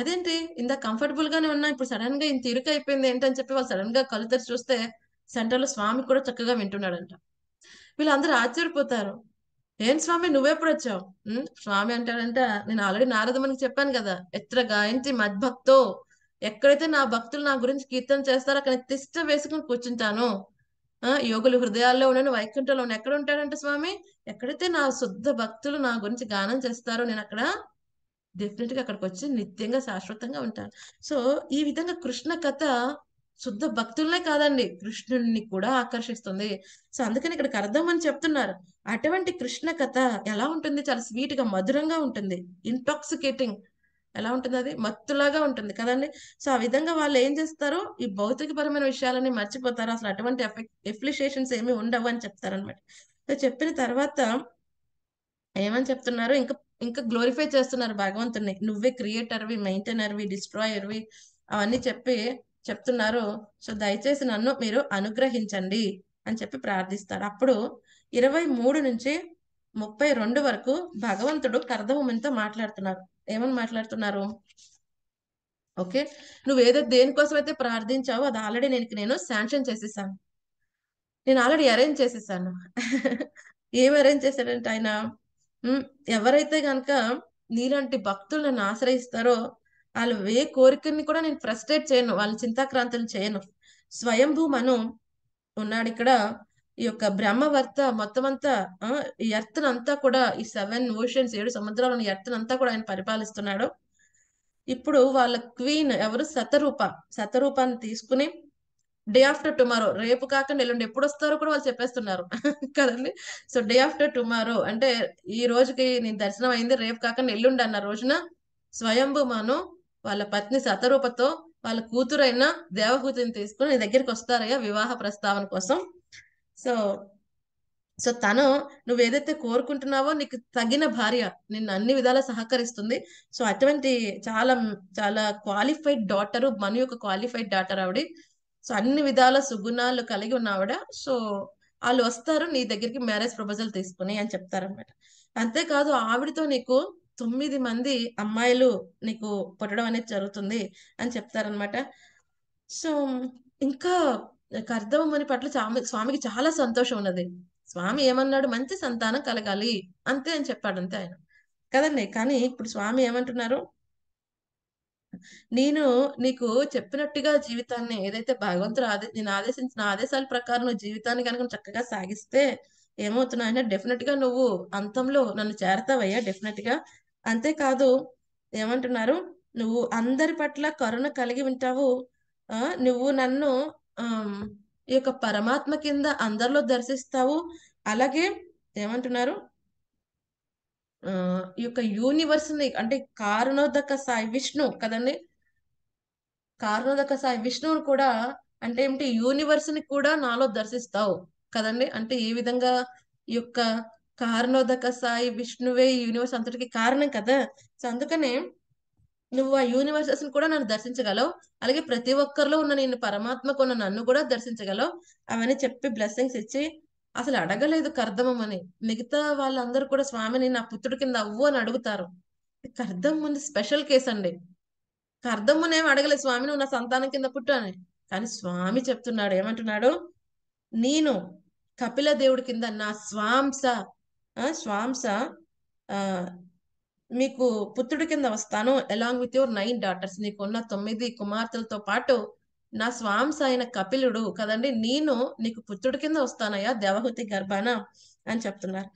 అదేంటి ఇంత కంఫర్టబుల్ గానే ఉన్నా ఇప్పుడు సడన్ గా ఇంత ఇరుకైపోయింది ఏంటని చెప్పి వాళ్ళు సడన్ గా కళ్ళు తెరిచి చూస్తే సెంటర్లో స్వామి కూడా చక్కగా వింటున్నాడంట వీళ్ళందరూ ఆశ్చర్యపోతారు ఏం స్వామి నువ్వెప్పుడు వచ్చావు స్వామి అంటాడంట నేను ఆల్రెడీ నారదమునికి చెప్పాను కదా ఎత్ర గాయంతి మద్భక్తో ఎక్కడైతే నా భక్తులు నా గురించి కీర్తన చేస్తారో అక్కడ తిష్ట వేసుకుని కూర్చుంటాను యోగులు హృదయాల్లో ఉన్నాను వైకుంఠంలో ఉన్నాను ఎక్కడ ఉంటాడంట స్వామి ఎక్కడైతే నా శుద్ధ భక్తులు నా గురించి గానం చేస్తారో నేను అక్కడ డెఫినెట్ గా అక్కడికి వచ్చి నిత్యంగా శాశ్వతంగా ఉంటాను సో ఈ విధంగా కృష్ణ కథ శుద్ధ భక్తులనే కాదండి కృష్ణుడిని కూడా ఆకర్షిస్తుంది సో అందుకని ఇక్కడికి అర్థం అని చెప్తున్నారు అటువంటి కృష్ణ కథ ఎలా ఉంటుంది చాలా స్వీట్ గా మధురంగా ఉంటుంది ఇంటాక్సికేటింగ్ ఎలా ఉంటుంది అది మత్తులాగా ఉంటుంది కదండి సో ఆ విధంగా వాళ్ళు ఏం చేస్తారు ఈ భౌతికపరమైన విషయాలని మర్చిపోతారు అసలు అటువంటి ఎఫెక్ట్ ఎఫ్లిషియేషన్స్ ఏమి ఉండవు అని చెప్తారనమాట సో చెప్పిన తర్వాత ఏమని చెప్తున్నారు ఇంకా ఇంకా గ్లోరిఫై చేస్తున్నారు భగవంతుని నువ్వే క్రియేటర్వి మెయింటైనర్వి డిస్ట్రాయర్వి అవన్నీ చెప్పి చెప్తున్నారు సో దయచేసి నన్ను మీరు అనుగ్రహించండి అని చెప్పి ప్రార్థిస్తారు అప్పుడు ఇరవై మూడు నుంచి ముప్పై రెండు వరకు భగవంతుడు కర్ధభూమితో మాట్లాడుతున్నారు ఏమని మాట్లాడుతున్నారు ఓకే ఏదో దేనికోసం అయితే ప్రార్థించావో అది ఆల్రెడీ నేను నేను శాంక్షన్ చేసేసాను నేను ఆల్రెడీ అరేంజ్ చేసేసాను ఏం అరేంజ్ చేశాడంటే ఆయన ఎవరైతే కనుక నీలాంటి భక్తులను ఆశ్రయిస్తారో వాళ్ళ ఏ కోరికని కూడా నేను ఫ్రస్ట్రేట్ చేయను వాళ్ళ చింతాక్రాంతులు చేయను స్వయంభూ మను ఉన్నాడు ఇక్కడ ఈ యొక్క బ్రహ్మవర్త మొత్తం అంతా ఈ ఎర్త్ అంతా కూడా ఈ సెవెన్ ఓషన్స్ ఏడు సముద్రాలను ఎర్త్ అంతా కూడా ఆయన పరిపాలిస్తున్నాడు ఇప్పుడు వాళ్ళ క్వీన్ ఎవరు శతరూప శతరూపాన్ని తీసుకుని డే ఆఫ్టర్ టుమారో రేపు కాకుండా ఎల్లుండి ఎప్పుడు వస్తారో కూడా వాళ్ళు చెప్పేస్తున్నారు కదండి సో డే ఆఫ్టర్ టుమారో అంటే ఈ రోజుకి నేను దర్శనం అయింది రేపు కాకుండా ఎల్లుండి అన్న రోజున స్వయంభూ మనం వాళ్ళ పత్ని సతరూపతో వాళ్ళ కూతురైన దేవహూతిని తీసుకుని నీ దగ్గరికి వస్తారయ్యా వివాహ ప్రస్తావన కోసం సో సో తను నువ్వు ఏదైతే కోరుకుంటున్నావో నీకు తగిన భార్య నిన్ను అన్ని విధాలా సహకరిస్తుంది సో అటువంటి చాలా చాలా క్వాలిఫైడ్ డాటర్ మను యొక్క క్వాలిఫైడ్ డాటర్ ఆవిడ సో అన్ని విధాల సుగుణాలు కలిగి ఉన్న ఆవిడ సో వాళ్ళు వస్తారు నీ దగ్గరికి మ్యారేజ్ ప్రపోజల్ తీసుకుని అని చెప్తారనమాట అంతేకాదు ఆవిడతో నీకు తొమ్మిది మంది అమ్మాయిలు నీకు పుట్టడం అనేది జరుగుతుంది అని చెప్తారనమాట సో ఇంకా కర్దమని పట్ల స్వామి స్వామికి చాలా సంతోషం ఉన్నది స్వామి ఏమన్నాడు మంచి సంతానం కలగాలి అంతే అని చెప్పాడు అంతే ఆయన కదండి కానీ ఇప్పుడు స్వామి ఏమంటున్నారు నేను నీకు చెప్పినట్టుగా జీవితాన్ని ఏదైతే భగవంతుడు ఆదే నేను ఆదేశించిన ఆదేశాల ప్రకారం నువ్వు జీవితాన్ని కనుక చక్కగా సాగిస్తే ఏమవుతున్నాయంటే డెఫినెట్ గా నువ్వు అంతంలో నన్ను చేరతావయ్యా డెఫినెట్ గా అంతేకాదు ఏమంటున్నారు నువ్వు అందరి పట్ల కరుణ కలిగి ఉంటావు నువ్వు నన్ను ఈ యొక్క పరమాత్మ కింద అందరిలో దర్శిస్తావు అలాగే ఏమంటున్నారు ఈ యొక్క యూనివర్స్ ని అంటే కారుణోదక సాయి విష్ణు కదండి కారుణోదక సాయి విష్ణువుని కూడా అంటే ఏమిటి యూనివర్స్ ని కూడా నాలో దర్శిస్తావు కదండి అంటే ఏ విధంగా ఈ యొక్క కారణోదక సాయి విష్ణువే ఈ యూనివర్స్ అంతటికి కారణం కదా సో అందుకనే నువ్వు ఆ యూనివర్సెస్ ని కూడా నన్ను దర్శించగలవు అలాగే ప్రతి ఒక్కరిలో ఉన్న నేను పరమాత్మకు ఉన్న నన్ను కూడా దర్శించగలవు అవన్నీ చెప్పి బ్లెస్సింగ్స్ ఇచ్చి అసలు అడగలేదు కర్దమం అని మిగతా వాళ్ళందరూ కూడా స్వామిని నా పుత్రుడి కింద అవ్వు అని అడుగుతారు కర్దమ్ముని స్పెషల్ కేసు అండి ఏమి అడగలేదు స్వామిని నా సంతానం కింద పుట్టు అని కానీ స్వామి చెప్తున్నాడు ఏమంటున్నాడు నేను కపిల దేవుడి కింద నా స్వాంస స్వాంస మీకు పుత్రుడి కింద వస్తాను along with your nine daughters నీకున్న తొమ్మిది కుమార్తెలతో పాటు నా స్వాంస అయిన కపిలుడు కదండి నేను నీకు పుత్రుడి కింద వస్తానయ్యా దేవహుతి గర్భాన అని చెప్తున్నారు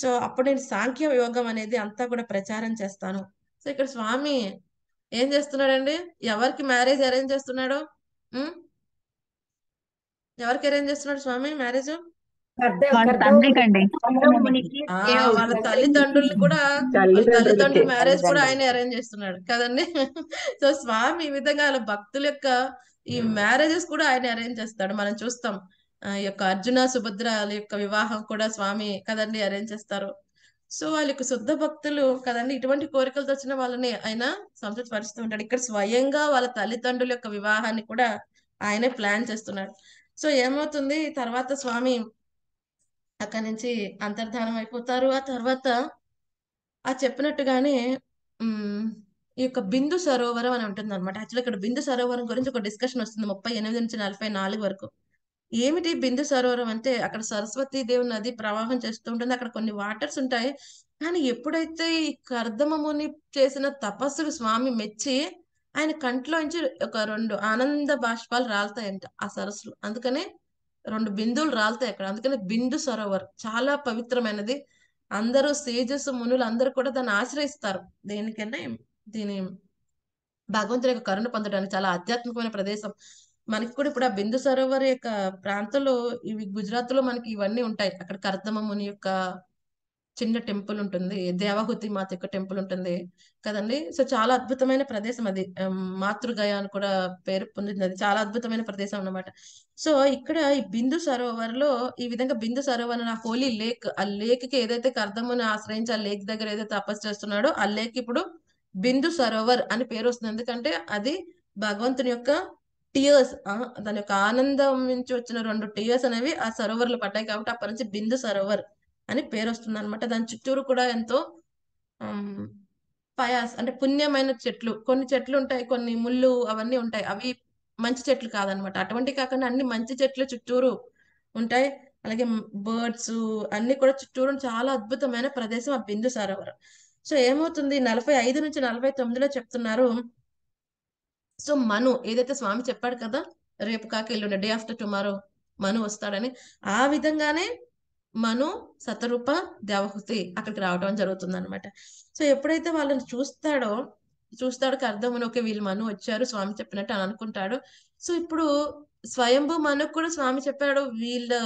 సో అప్పుడు నేను సాంఖ్య యోగం అనేది అంతా కూడా ప్రచారం చేస్తాను సో ఇక్కడ స్వామి ఏం చేస్తున్నాడండి ఎవరికి మ్యారేజ్ అరేంజ్ చేస్తున్నాడు ఎవరికి అరేంజ్ చేస్తున్నాడు స్వామి మ్యారేజ్ వాళ్ళ తల్లిదండ్రులు కూడా తల్లిదండ్రులు మ్యారేజ్ కూడా ఆయన అరేంజ్ చేస్తున్నాడు కదండి సో స్వామి ఈ విధంగా వాళ్ళ భక్తుల యొక్క ఈ మ్యారేజెస్ hmm. కూడా ఆయన అరేంజ్ చేస్తాడు మనం చూస్తాం యొక్క అర్జున సుభద్ర యొక్క వివాహం కూడా స్వామి కదండి అరేంజ్ చేస్తారు సో వాళ్ళకి శుద్ధ భక్తులు కదండి ఇటువంటి కోరికలు తెచ్చిన వాళ్ళని ఆయన సంతృప్తిపరుస్తూ ఉంటాడు ఇక్కడ స్వయంగా వాళ్ళ తల్లిదండ్రుల యొక్క వివాహాన్ని కూడా ఆయనే ప్లాన్ చేస్తున్నాడు సో ఏమవుతుంది తర్వాత స్వామి అక్కడి నుంచి అంతర్ధానం అయిపోతారు ఆ తర్వాత ఆ చెప్పినట్టుగానే ఈ యొక్క బిందు సరోవరం అని ఉంటుంది అనమాట యాక్చువల్ ఇక్కడ బిందు సరోవరం గురించి ఒక డిస్కషన్ వస్తుంది ముప్పై ఎనిమిది నుంచి నలభై నాలుగు వరకు ఏమిటి బిందు సరోవరం అంటే అక్కడ సరస్వతి దేవి నది ప్రవాహం చేస్తూ ఉంటుంది అక్కడ కొన్ని వాటర్స్ ఉంటాయి కానీ ఎప్పుడైతే ఈ కర్దమముని చేసిన తపస్సుకు స్వామి మెచ్చి ఆయన కంట్లోంచి ఒక రెండు ఆనంద బాష్పాలు రాలుతాయంట ఆ సరస్సులు అందుకనే రెండు బిందువులు రాలుతాయి అక్కడ అందుకని బిందు సరోవర్ చాలా పవిత్రమైనది అందరూ సేజస్ మునులు అందరూ కూడా దాన్ని ఆశ్రయిస్తారు దేనికంటే దీని భగవంతుని యొక్క కరుణ పొందడానికి చాలా ఆధ్యాత్మికమైన ప్రదేశం మనకి కూడా ఇప్పుడు ఆ బిందు సరోవర్ యొక్క ప్రాంతంలో ఇవి గుజరాత్ లో మనకి ఇవన్నీ ఉంటాయి అక్కడ కర్దమ ముని యొక్క చిన్న టెంపుల్ ఉంటుంది దేవహుతి మాత యొక్క టెంపుల్ ఉంటుంది కదండి సో చాలా అద్భుతమైన ప్రదేశం అది మాతృగయ అని కూడా పేరు పొందింది అది చాలా అద్భుతమైన ప్రదేశం అనమాట సో ఇక్కడ ఈ బిందు సరోవర్ లో ఈ విధంగా బిందు సరోవర్ ఆ హోలీ లేక్ ఆ లేక్ కి ఏదైతే కర్దమును ఆశ్రయించి ఆ లేక్ దగ్గర ఏదైతే తపస్సు చేస్తున్నాడో ఆ లేక్ ఇప్పుడు బిందు సరోవర్ అని పేరు వస్తుంది ఎందుకంటే అది భగవంతుని యొక్క టీయర్స్ దాని యొక్క ఆనందం నుంచి వచ్చిన రెండు టీయర్స్ అనేవి ఆ సరోవర్లు పడ్డాయి కాబట్టి అప్పటి నుంచి బిందు సరోవర్ అని పేరు వస్తుంది అనమాట దాని చుట్టూరు కూడా ఎంతో పయాస్ అంటే పుణ్యమైన చెట్లు కొన్ని చెట్లు ఉంటాయి కొన్ని ముళ్ళు అవన్నీ ఉంటాయి అవి మంచి చెట్లు కాదనమాట అటువంటి కాకుండా అన్ని మంచి చెట్లు చుట్టూరు ఉంటాయి అలాగే బర్డ్స్ అన్ని కూడా చుట్టూరు చాలా అద్భుతమైన ప్రదేశం ఆ బిందు సరోవరం సో ఏమవుతుంది నలభై ఐదు నుంచి నలభై తొమ్మిదిలో చెప్తున్నారు సో మను ఏదైతే స్వామి చెప్పాడు కదా రేపు కాక ఎల్లుండి డే ఆఫ్టర్ టుమారో మను వస్తాడని ఆ విధంగానే మను సతరూప దేవహుతి అక్కడికి రావటం జరుగుతుంది అనమాట సో ఎప్పుడైతే వాళ్ళని చూస్తాడో చూస్తాడు అని ఓకే వీళ్ళు మను వచ్చారు స్వామి చెప్పినట్టు అని అనుకుంటాడు సో ఇప్పుడు స్వయంభూ మనకు కూడా స్వామి చెప్పాడు వీళ్ళు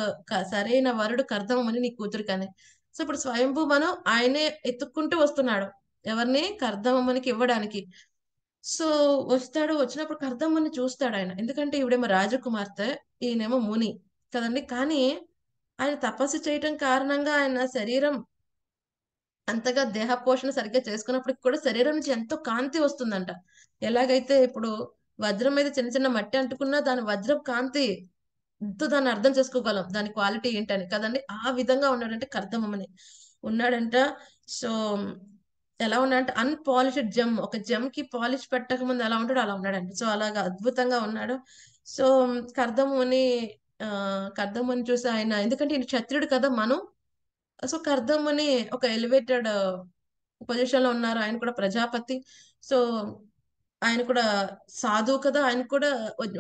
సరైన వరుడు కర్ధమని నీ కూతురు కానీ సో ఇప్పుడు స్వయంభూ మనం ఆయనే ఎత్తుక్కుంటూ వస్తున్నాడు ఎవరిని కర్ధమనికి ఇవ్వడానికి సో వస్తాడు వచ్చినప్పుడు కర్ధమ్మని చూస్తాడు ఆయన ఎందుకంటే ఇవిడేమో రాజకుమార్తె ఈయనేమో ముని కదండి కానీ ఆయన తపస్సు చేయటం కారణంగా ఆయన శరీరం అంతగా దేహ పోషణ సరిగ్గా చేసుకున్నప్పటికి కూడా శరీరం నుంచి ఎంతో కాంతి వస్తుందంట ఎలాగైతే ఇప్పుడు వజ్రం మీద చిన్న చిన్న మట్టి అంటుకున్నా దాని వజ్రం కాంతి ఎంతో దాన్ని అర్థం చేసుకోగలం దాని క్వాలిటీ ఏంటని కదండి ఆ విధంగా ఉన్నాడంటే కర్దమని ఉన్నాడంట సో ఎలా ఉన్నాడంటే అన్పాలిష్డ్ జమ్ ఒక జమ్ కి పాలిష్ పెట్టక ముందు ఎలా ఉంటాడో అలా ఉన్నాడంట సో అలాగా అద్భుతంగా ఉన్నాడు సో కర్దముని కర్దమ్మని చూసి ఆయన ఎందుకంటే ఈయన క్షత్రియుడు కదా మనం సో కర్దమ్మని ఒక ఎలివేటెడ్ పొజిషన్ లో ఉన్నారు ఆయన కూడా ప్రజాపతి సో ఆయన కూడా సాధువు కదా ఆయన కూడా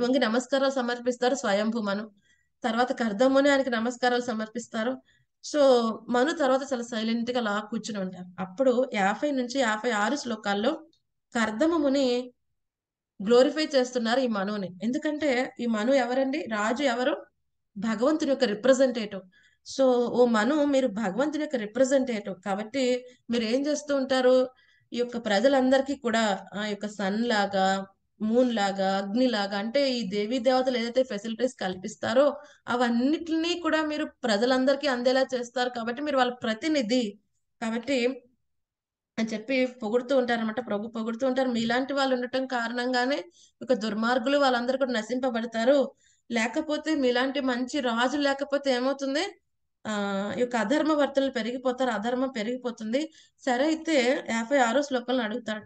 వంగి నమస్కారాలు సమర్పిస్తారు స్వయంభూ మను తర్వాత కర్దమ్మని ఆయనకి నమస్కారాలు సమర్పిస్తారు సో మను తర్వాత చాలా సైలెంట్ గా లా కూర్చుని ఉంటారు అప్పుడు యాభై నుంచి యాభై ఆరు శ్లోకాల్లో కర్దమ్ముని గ్లోరిఫై చేస్తున్నారు ఈ మనుని ఎందుకంటే ఈ మను ఎవరండి రాజు ఎవరు భగవంతుని యొక్క రిప్రజెంటేటివ్ సో ఓ మను మీరు భగవంతుని యొక్క రిప్రజెంటేటివ్ కాబట్టి మీరు ఏం చేస్తూ ఉంటారు ఈ యొక్క ప్రజలందరికీ కూడా ఆ యొక్క సన్ లాగా మూన్ లాగా అగ్ని లాగా అంటే ఈ దేవీ దేవతలు ఏదైతే ఫెసిలిటీస్ కల్పిస్తారో అవన్నిటినీ కూడా మీరు ప్రజలందరికీ అందేలా చేస్తారు కాబట్టి మీరు వాళ్ళ ప్రతినిధి కాబట్టి అని చెప్పి పొగుడుతూ అనమాట ప్రభు పొగుడుతూ ఉంటారు మీలాంటి వాళ్ళు ఉండటం కారణంగానే ఒక దుర్మార్గులు వాళ్ళందరూ కూడా నశింపబడతారు లేకపోతే మీలాంటి మంచి రాజు లేకపోతే ఏమవుతుంది ఆ యొక్క అధర్మ వర్తలు పెరిగిపోతారు అధర్మం పెరిగిపోతుంది సరే అయితే యాభై ఆరో శ్లోకంలో అడుగుతాడు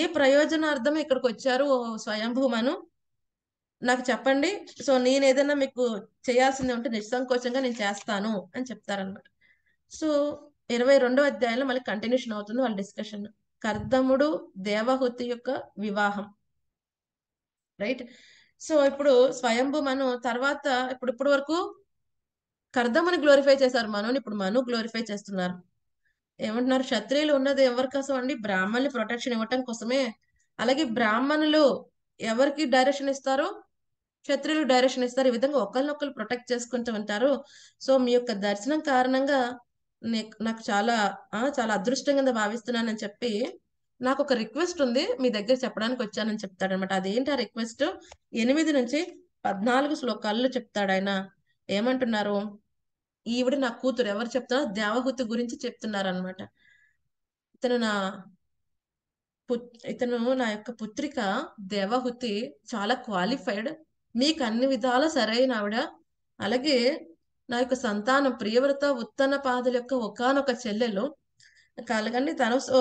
ఏ ప్రయోజనార్థం ఇక్కడికి వచ్చారు స్వయంభూమను నాకు చెప్పండి సో నేను ఏదైనా మీకు చేయాల్సింది ఉంటే నిస్సంకోచంగా నేను చేస్తాను అని చెప్తారనమాట సో ఇరవై రెండో అధ్యాయంలో మళ్ళీ కంటిన్యూషన్ అవుతుంది వాళ్ళ డిస్కషన్ కర్దముడు దేవహుతి యొక్క వివాహం రైట్ సో ఇప్పుడు స్వయంభు మను తర్వాత ఇప్పుడు ఇప్పటి వరకు కర్దమని గ్లోరిఫై చేశారు మనుని ఇప్పుడు మను గ్లోరిఫై చేస్తున్నారు ఏమంటున్నారు క్షత్రియులు ఉన్నది ఎవరి కోసం అండి బ్రాహ్మణులు ప్రొటెక్షన్ ఇవ్వటం కోసమే అలాగే బ్రాహ్మణులు ఎవరికి డైరెక్షన్ ఇస్తారు క్షత్రియులు డైరెక్షన్ ఇస్తారు ఈ విధంగా ఒకరినొకరు ప్రొటెక్ట్ చేసుకుంటూ ఉంటారు సో మీ యొక్క దర్శనం కారణంగా నాకు చాలా చాలా అదృష్టంగా భావిస్తున్నానని చెప్పి నాకు ఒక రిక్వెస్ట్ ఉంది మీ దగ్గర చెప్పడానికి వచ్చానని చెప్తాడనమాట అదేంటి ఆ రిక్వెస్ట్ ఎనిమిది నుంచి పద్నాలుగు శ్లోకాల్లో చెప్తాడు ఆయన ఏమంటున్నారు ఈవిడ నా కూతురు ఎవరు చెప్తారో దేవహూతి గురించి చెప్తున్నారు అనమాట ఇతను నా ఇతను నా యొక్క పుత్రిక దేవహుతి చాలా క్వాలిఫైడ్ మీకు అన్ని విధాల సరైన ఆవిడ అలాగే నా యొక్క సంతానం ప్రియవ్రత ఉత్తన పాదల యొక్క ఒకనొక చెల్లెలు కలగండి తను సో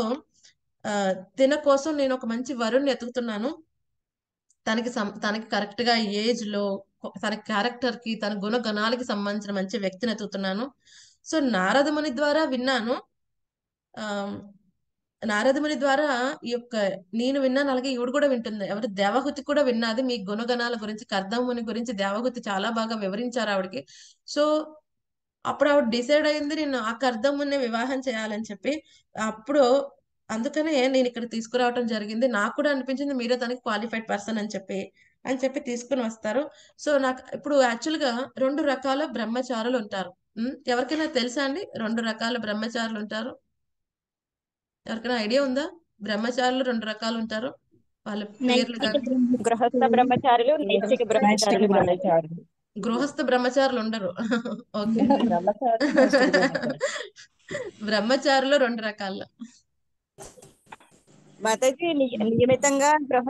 తిన కోసం నేను ఒక మంచి వరుణ్ని ఎతుకుతున్నాను తనకి తనకి కరెక్ట్ గా ఏజ్ లో తన క్యారెక్టర్ కి తన గుణగణాలకి సంబంధించిన మంచి వ్యక్తిని ఎతుకుతున్నాను సో నారదముని ద్వారా విన్నాను నారదముని ద్వారా ఈ యొక్క నేను విన్నాను అలాగే ఇవిడు కూడా వింటుంది ఎవరు దేవహుతి కూడా విన్నది మీ గుణగణాల గురించి కర్దముని గురించి దేవహుతి చాలా బాగా వివరించారు ఆవిడకి సో అప్పుడు ఆవిడ డిసైడ్ అయింది నేను ఆ కర్దమునే వివాహం చేయాలని చెప్పి అప్పుడు అందుకనే నేను ఇక్కడ తీసుకురావటం జరిగింది నాకు కూడా అనిపించింది మీరే తనకి క్వాలిఫైడ్ పర్సన్ అని చెప్పి అని చెప్పి తీసుకుని వస్తారు సో నాకు ఇప్పుడు యాక్చువల్గా రెండు రకాల బ్రహ్మచారులు ఉంటారు ఎవరికైనా తెలుసా అండి రెండు రకాల బ్రహ్మచారులు ఉంటారు ఎవరికైనా ఐడియా ఉందా బ్రహ్మచారులు రెండు రకాలు ఉంటారు వాళ్ళ పేర్లు గృహస్థ బ్రహ్మచారులు గృహస్థ బ్రహ్మచారులు ఉండరు ఓకే బ్రహ్మచారులు రెండు రకాల మాతాజీ నియమితంగా గృహ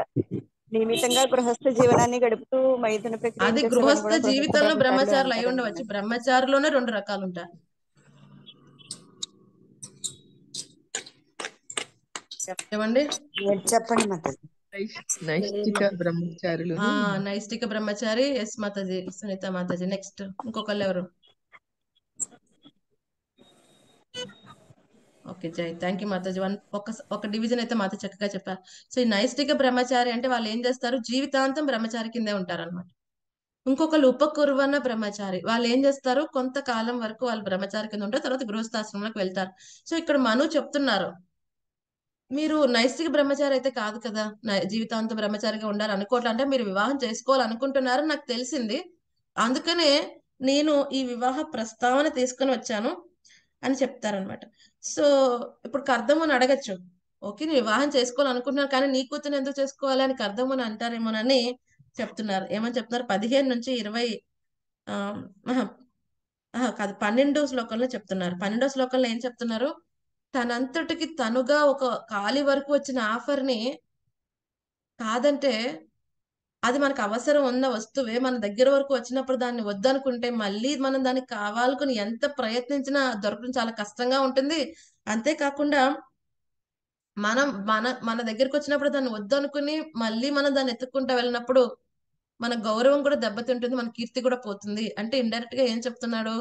నియమితంగా గృహస్థ జీవనాన్ని గడుపుతూ మైథున ప్రక్రియ అది గృహస్థ జీవితంలో బ్రహ్మచారులు అయి ఉండవచ్చు బ్రహ్మచారులోనే రెండు రకాలు ఉంటారు చెప్పండి చెప్పండి నైష్టిక బ్రహ్మచారులు నైష్టిక బ్రహ్మచారి ఎస్ మాతాజీ సునీత మాతాజీ నెక్స్ట్ ఇంకొకళ్ళు ఎవరు ఓకే జై థ్యాంక్ యూ మాతాజీ వన్ ఒక ఒక డివిజన్ అయితే మాతో చక్కగా చెప్పారు సో ఈ నైష్టిక బ్రహ్మచారి అంటే వాళ్ళు ఏం చేస్తారు జీవితాంతం బ్రహ్మచారి కిందే అనమాట ఇంకొకరు ఉపకుర్వన బ్రహ్మచారి వాళ్ళు ఏం చేస్తారు కొంతకాలం వరకు వాళ్ళు బ్రహ్మచారి కింద ఉంటారు తర్వాత గృహస్థాశ్రమంలోకి వెళ్తారు సో ఇక్కడ మను చెప్తున్నారు మీరు నైస్తిక బ్రహ్మచారి అయితే కాదు కదా జీవితాంతం బ్రహ్మచారిగా ఉండాలి అనుకోవట్లంటే మీరు వివాహం చేసుకోవాలనుకుంటున్నారని నాకు తెలిసింది అందుకనే నేను ఈ వివాహ ప్రస్తావన తీసుకుని వచ్చాను అని చెప్తారనమాట సో ఇప్పుడు కర్దం అని అడగచ్చు ఓకే నేను వివాహం చేసుకోవాలనుకుంటున్నాను కానీ నీ కూతురు ఎందుకు చేసుకోవాలి అని కర్దం అని అంటారేమోనని చెప్తున్నారు ఏమని చెప్తున్నారు పదిహేను నుంచి ఇరవై కాదు పన్నెండో శ్లోకంలో చెప్తున్నారు పన్నెండో శ్లోకంలో ఏం చెప్తున్నారు తనంతటికి తనుగా ఒక ఖాళీ వరకు వచ్చిన ఆఫర్ని కాదంటే అది మనకు అవసరం ఉన్న వస్తువే మన దగ్గర వరకు వచ్చినప్పుడు దాన్ని వద్దనుకుంటే మళ్ళీ మనం దానికి కావాలనుకుని ఎంత ప్రయత్నించినా దొరకడం చాలా కష్టంగా ఉంటుంది అంతేకాకుండా మనం మన మన దగ్గరకు వచ్చినప్పుడు దాన్ని వద్దనుకుని మళ్ళీ మనం దాన్ని ఎత్తుక్కుంటా వెళ్ళినప్పుడు మన గౌరవం కూడా దెబ్బతింటుంది మన కీర్తి కూడా పోతుంది అంటే ఇండైరెక్ట్ గా ఏం చెప్తున్నాడు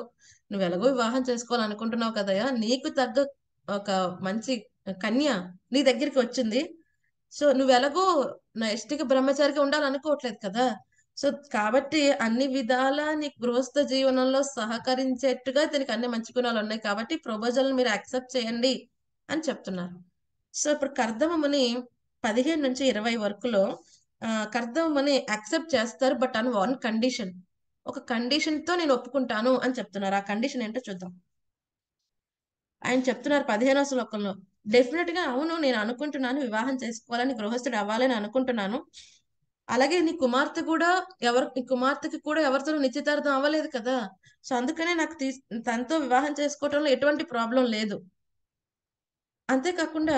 నువ్వు ఎలాగో వివాహం చేసుకోవాలనుకుంటున్నావు కదయా నీకు తగ్గ ఒక మంచి కన్య నీ దగ్గరికి వచ్చింది సో నువ్వు ఎలాగో నైష్టిక బ్రహ్మచారిగా ఉండాలనుకోవట్లేదు కదా సో కాబట్టి అన్ని విధాల నీ గృహస్థ జీవనంలో సహకరించేట్టుగా దీనికి అన్ని మంచి గుణాలు ఉన్నాయి కాబట్టి ప్రపోజల్ని మీరు యాక్సెప్ట్ చేయండి అని చెప్తున్నారు సో ఇప్పుడు కర్దమని పదిహేను నుంచి ఇరవై వరకులో కర్దమని యాక్సెప్ట్ చేస్తారు బట్ అన్ వన్ కండిషన్ ఒక కండిషన్ తో నేను ఒప్పుకుంటాను అని చెప్తున్నారు ఆ కండిషన్ ఏంటో చూద్దాం ఆయన చెప్తున్నారు పదిహేనవ శ్లోకంలో డెఫినెట్ గా అవును నేను అనుకుంటున్నాను వివాహం చేసుకోవాలని గృహస్థుడు అవ్వాలని అనుకుంటున్నాను అలాగే నీ కుమార్తె కూడా ఎవరు నీ కుమార్తెకి కూడా ఎవరితో నిశ్చితార్థం అవ్వలేదు కదా సో అందుకనే నాకు తీ తనతో వివాహం చేసుకోవటంలో ఎటువంటి ప్రాబ్లం లేదు అంతేకాకుండా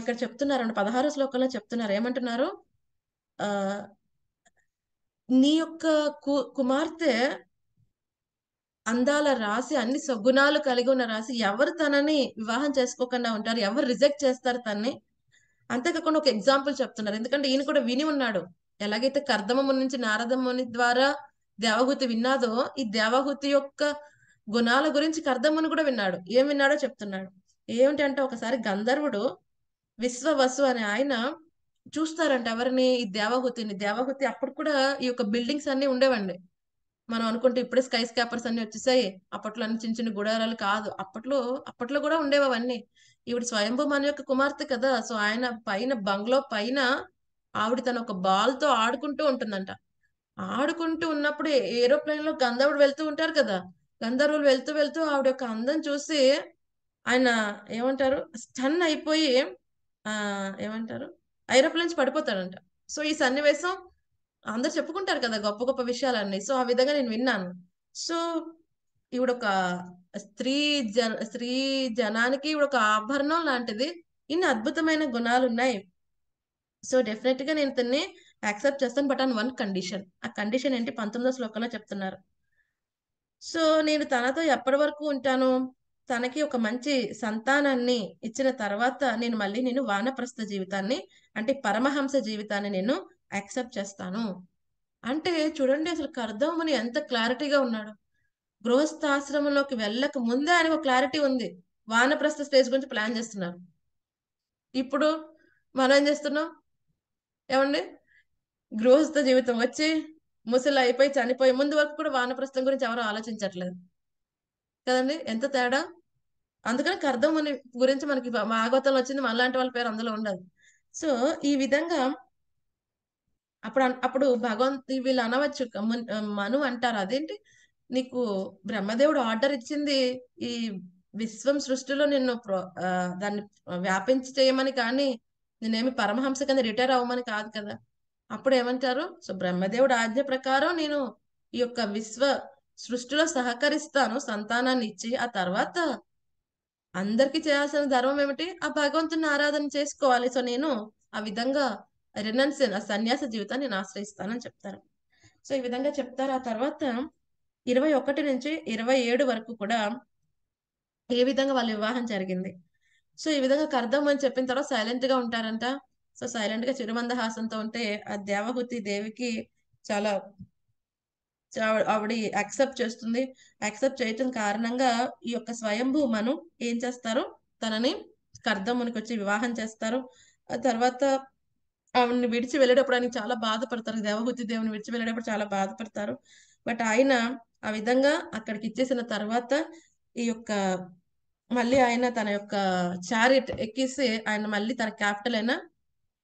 ఇక్కడ చెప్తున్నారు పదహారు శ్లోకంలో చెప్తున్నారు ఏమంటున్నారు నీ యొక్క కు కుమార్తె అందాల రాశి అన్ని సగుణాలు కలిగి ఉన్న రాశి ఎవరు తనని వివాహం చేసుకోకుండా ఉంటారు ఎవరు రిజెక్ట్ చేస్తారు తన్ని అంతేకాకుండా ఒక ఎగ్జాంపుల్ చెప్తున్నారు ఎందుకంటే ఈయన కూడా విని ఉన్నాడు ఎలాగైతే కర్దమము నుంచి నారదముని ద్వారా దేవహూతి విన్నాదో ఈ దేవహూతి యొక్క గుణాల గురించి కర్దముని కూడా విన్నాడు ఏం విన్నాడో చెప్తున్నాడు అంటే ఒకసారి గంధర్వుడు విశ్వవసు అనే ఆయన చూస్తారంట ఎవరిని ఈ దేవహూతిని దేవహూతి అప్పుడు కూడా ఈ యొక్క బిల్డింగ్స్ అన్ని ఉండేవండి మనం అనుకుంటే ఇప్పుడే స్కై స్కాపర్స్ అన్ని వచ్చేసాయి అప్పట్లో అన్ని చిన్న చిన్న గుడారాలు కాదు అప్పట్లో అప్పట్లో కూడా ఉండేవి అవన్నీ ఇప్పుడు స్వయంభూ మన యొక్క కుమార్తె కదా సో ఆయన పైన బంగ్లో పైన ఆవిడ తన ఒక బాల్ తో ఆడుకుంటూ ఉంటుందంట ఆడుకుంటూ ఉన్నప్పుడు ఏరోప్లేన్ లో గంధర్వుడు వెళ్తూ ఉంటారు కదా గంధర్వులు వెళ్తూ వెళ్తూ ఆవిడ యొక్క అందం చూసి ఆయన ఏమంటారు స్టన్ అయిపోయి ఆ ఏమంటారు ఐరోప్లేన్ పడిపోతాడంట సో ఈ సన్నివేశం అందరు చెప్పుకుంటారు కదా గొప్ప గొప్ప విషయాలన్నీ సో ఆ విధంగా నేను విన్నాను సో ఈవిడ ఒక స్త్రీ జన స్త్రీ జనానికి ఈవిడ ఒక ఆభరణం లాంటిది ఇన్ని అద్భుతమైన గుణాలు ఉన్నాయి సో డెఫినెట్ గా నేను తన్ని యాక్సెప్ట్ చేస్తాను బట్ ఆన్ వన్ కండిషన్ ఆ కండిషన్ ఏంటి పంతొమ్మిదో శ్లోకంలో చెప్తున్నారు సో నేను తనతో ఎప్పటి వరకు ఉంటాను తనకి ఒక మంచి సంతానాన్ని ఇచ్చిన తర్వాత నేను మళ్ళీ నేను వానప్రస్థ జీవితాన్ని అంటే పరమహంస జీవితాన్ని నేను యాక్సెప్ట్ చేస్తాను అంటే చూడండి అసలు కర్దమని ఎంత క్లారిటీగా ఉన్నాడు గృహస్థాశ్రమంలోకి వెళ్ళక ముందే ఆయనకు ఒక క్లారిటీ ఉంది వానప్రస్థ స్టేజ్ గురించి ప్లాన్ చేస్తున్నారు ఇప్పుడు మనం ఏం చేస్తున్నాం ఏమండి గృహస్థ జీవితం వచ్చి ముసలి అయిపోయి చనిపోయి ముందు వరకు కూడా వానప్రస్థం గురించి ఎవరు ఆలోచించట్లేదు కదండి ఎంత తేడా అందుకని కర్దమ్మని గురించి మనకి భాగవతంలో వచ్చింది మనలాంటి వాళ్ళ పేరు అందులో ఉండదు సో ఈ విధంగా అప్పుడు అప్పుడు భగవంత్ వీళ్ళు అనవచ్చు మను అంటారు అదేంటి నీకు బ్రహ్మదేవుడు ఆర్డర్ ఇచ్చింది ఈ విశ్వం సృష్టిలో నిన్ను దాన్ని వ్యాపించి చేయమని కానీ నేనేమి పరమహంస కింద రిటైర్ అవ్వమని కాదు కదా అప్పుడు ఏమంటారు సో బ్రహ్మదేవుడు ఆజ్ఞ ప్రకారం నేను ఈ యొక్క విశ్వ సృష్టిలో సహకరిస్తాను సంతానాన్ని ఇచ్చి ఆ తర్వాత అందరికి చేయాల్సిన ధర్మం ఏమిటి ఆ భగవంతుని ఆరాధన చేసుకోవాలి సో నేను ఆ విధంగా రెనన్స్ ఆ సన్యాస జీవితాన్ని నేను ఆశ్రయిస్తానని చెప్తారు సో ఈ విధంగా చెప్తారు ఆ తర్వాత ఇరవై ఒకటి నుంచి ఇరవై ఏడు వరకు కూడా ఏ విధంగా వాళ్ళ వివాహం జరిగింది సో ఈ విధంగా కర్దం అని చెప్పిన తర్వాత సైలెంట్ గా ఉంటారంట సో సైలెంట్ గా చిరుమంద హాసంతో ఉంటే ఆ దేవహుతి దేవికి చాలా ఆవిడ యాక్సెప్ట్ చేస్తుంది యాక్సెప్ట్ చేయటం కారణంగా ఈ యొక్క స్వయంభూమను ఏం చేస్తారు తనని కర్దమునికి వచ్చి వివాహం చేస్తారు ఆ తర్వాత ఆవిడని విడిచి వెళ్ళేటప్పుడు ఆయన చాలా బాధపడతారు దేవహుతి దేవుని విడిచి వెళ్ళేటప్పుడు చాలా బాధపడతారు బట్ ఆయన ఆ విధంగా అక్కడికి ఇచ్చేసిన తర్వాత ఈ యొక్క మళ్ళీ ఆయన తన యొక్క చారిట్ ఎక్కిసి ఆయన మళ్ళీ తన క్యాపిటల్ అయిన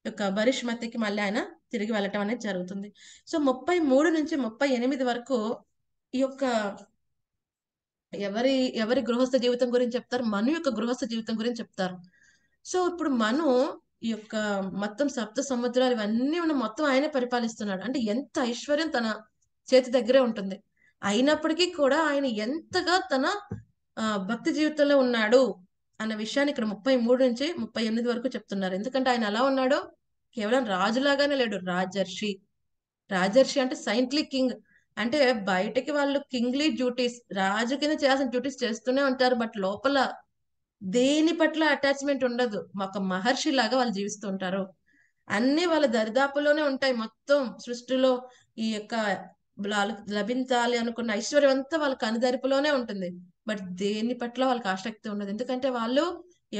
యొక్క బరిష్మతికి మళ్ళీ ఆయన తిరిగి వెళ్ళటం అనేది జరుగుతుంది సో ముప్పై మూడు నుంచి ముప్పై ఎనిమిది వరకు ఈ యొక్క ఎవరి ఎవరి గృహస్థ జీవితం గురించి చెప్తారు మను యొక్క గృహస్థ జీవితం గురించి చెప్తారు సో ఇప్పుడు మను ఈ యొక్క మొత్తం సప్త సముద్రాలు ఇవన్నీ ఉన్న మొత్తం ఆయనే పరిపాలిస్తున్నాడు అంటే ఎంత ఐశ్వర్యం తన చేతి దగ్గరే ఉంటుంది అయినప్పటికీ కూడా ఆయన ఎంతగా తన భక్తి జీవితంలో ఉన్నాడు అన్న విషయాన్ని ఇక్కడ ముప్పై మూడు నుంచి ముప్పై ఎనిమిది వరకు చెప్తున్నారు ఎందుకంటే ఆయన ఎలా ఉన్నాడో కేవలం రాజులాగానే లేడు రాజర్షి రాజర్షి అంటే సైంట్లీ కింగ్ అంటే బయటకి వాళ్ళు కింగ్లీ డ్యూటీస్ రాజు కింద చేయాల్సిన డ్యూటీస్ చేస్తూనే ఉంటారు బట్ లోపల దేని పట్ల అటాచ్మెంట్ ఉండదు ఒక మహర్షి లాగా వాళ్ళు జీవిస్తుంటారు అన్ని వాళ్ళ దరిదాపులోనే ఉంటాయి మొత్తం సృష్టిలో ఈ యొక్క లభించాలి అనుకున్న ఐశ్వర్యం అంతా వాళ్ళ కనుదరిపులోనే ఉంటుంది బట్ దేని పట్ల వాళ్ళకి ఆసక్తి ఉండదు ఎందుకంటే వాళ్ళు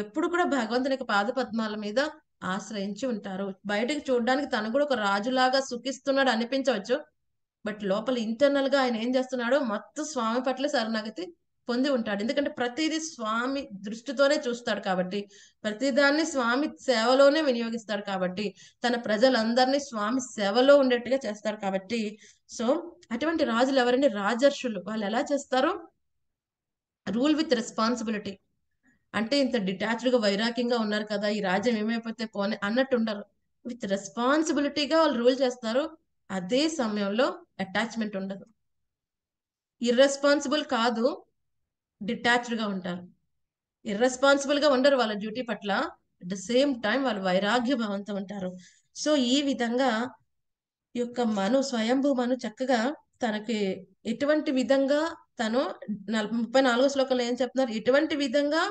ఎప్పుడు కూడా భగవంతుని యొక్క పాద పద్మాల మీద ఆశ్రయించి ఉంటారు బయటకు చూడడానికి తను కూడా ఒక రాజులాగా సుఖిస్తున్నాడు అనిపించవచ్చు బట్ లోపల ఇంటర్నల్ గా ఆయన ఏం చేస్తున్నాడో మొత్తం స్వామి పట్ల శరణాగతి పొంది ఉంటాడు ఎందుకంటే ప్రతిదీ స్వామి దృష్టితోనే చూస్తాడు కాబట్టి ప్రతిదాన్ని స్వామి సేవలోనే వినియోగిస్తాడు కాబట్టి తన ప్రజలందరినీ స్వామి సేవలో ఉండేట్టుగా చేస్తాడు కాబట్టి సో అటువంటి రాజులు ఎవరండి రాజర్షులు వాళ్ళు ఎలా చేస్తారు రూల్ విత్ రెస్పాన్సిబిలిటీ అంటే ఇంత డిటాచ్డ్గా వైరాగ్యంగా ఉన్నారు కదా ఈ రాజ్యం ఏమైపోతే పోనే అన్నట్టు ఉండరు విత్ రెస్పాన్సిబిలిటీగా వాళ్ళు రూల్ చేస్తారు అదే సమయంలో అటాచ్మెంట్ ఉండదు ఇర్రెస్పాన్సిబుల్ కాదు గా ఉంటారు ఇర్రెస్పాన్సిబుల్ గా ఉండరు వాళ్ళ డ్యూటీ పట్ల అట్ ద సేమ్ టైం వాళ్ళు వైరాగ్య భావంతో ఉంటారు సో ఈ విధంగా యొక్క మను స్వయంభూ మను చక్కగా తనకి ఎటువంటి విధంగా తను ముప్పై నాలుగో శ్లోకంలో ఏం చెప్తున్నారు ఎటువంటి విధంగా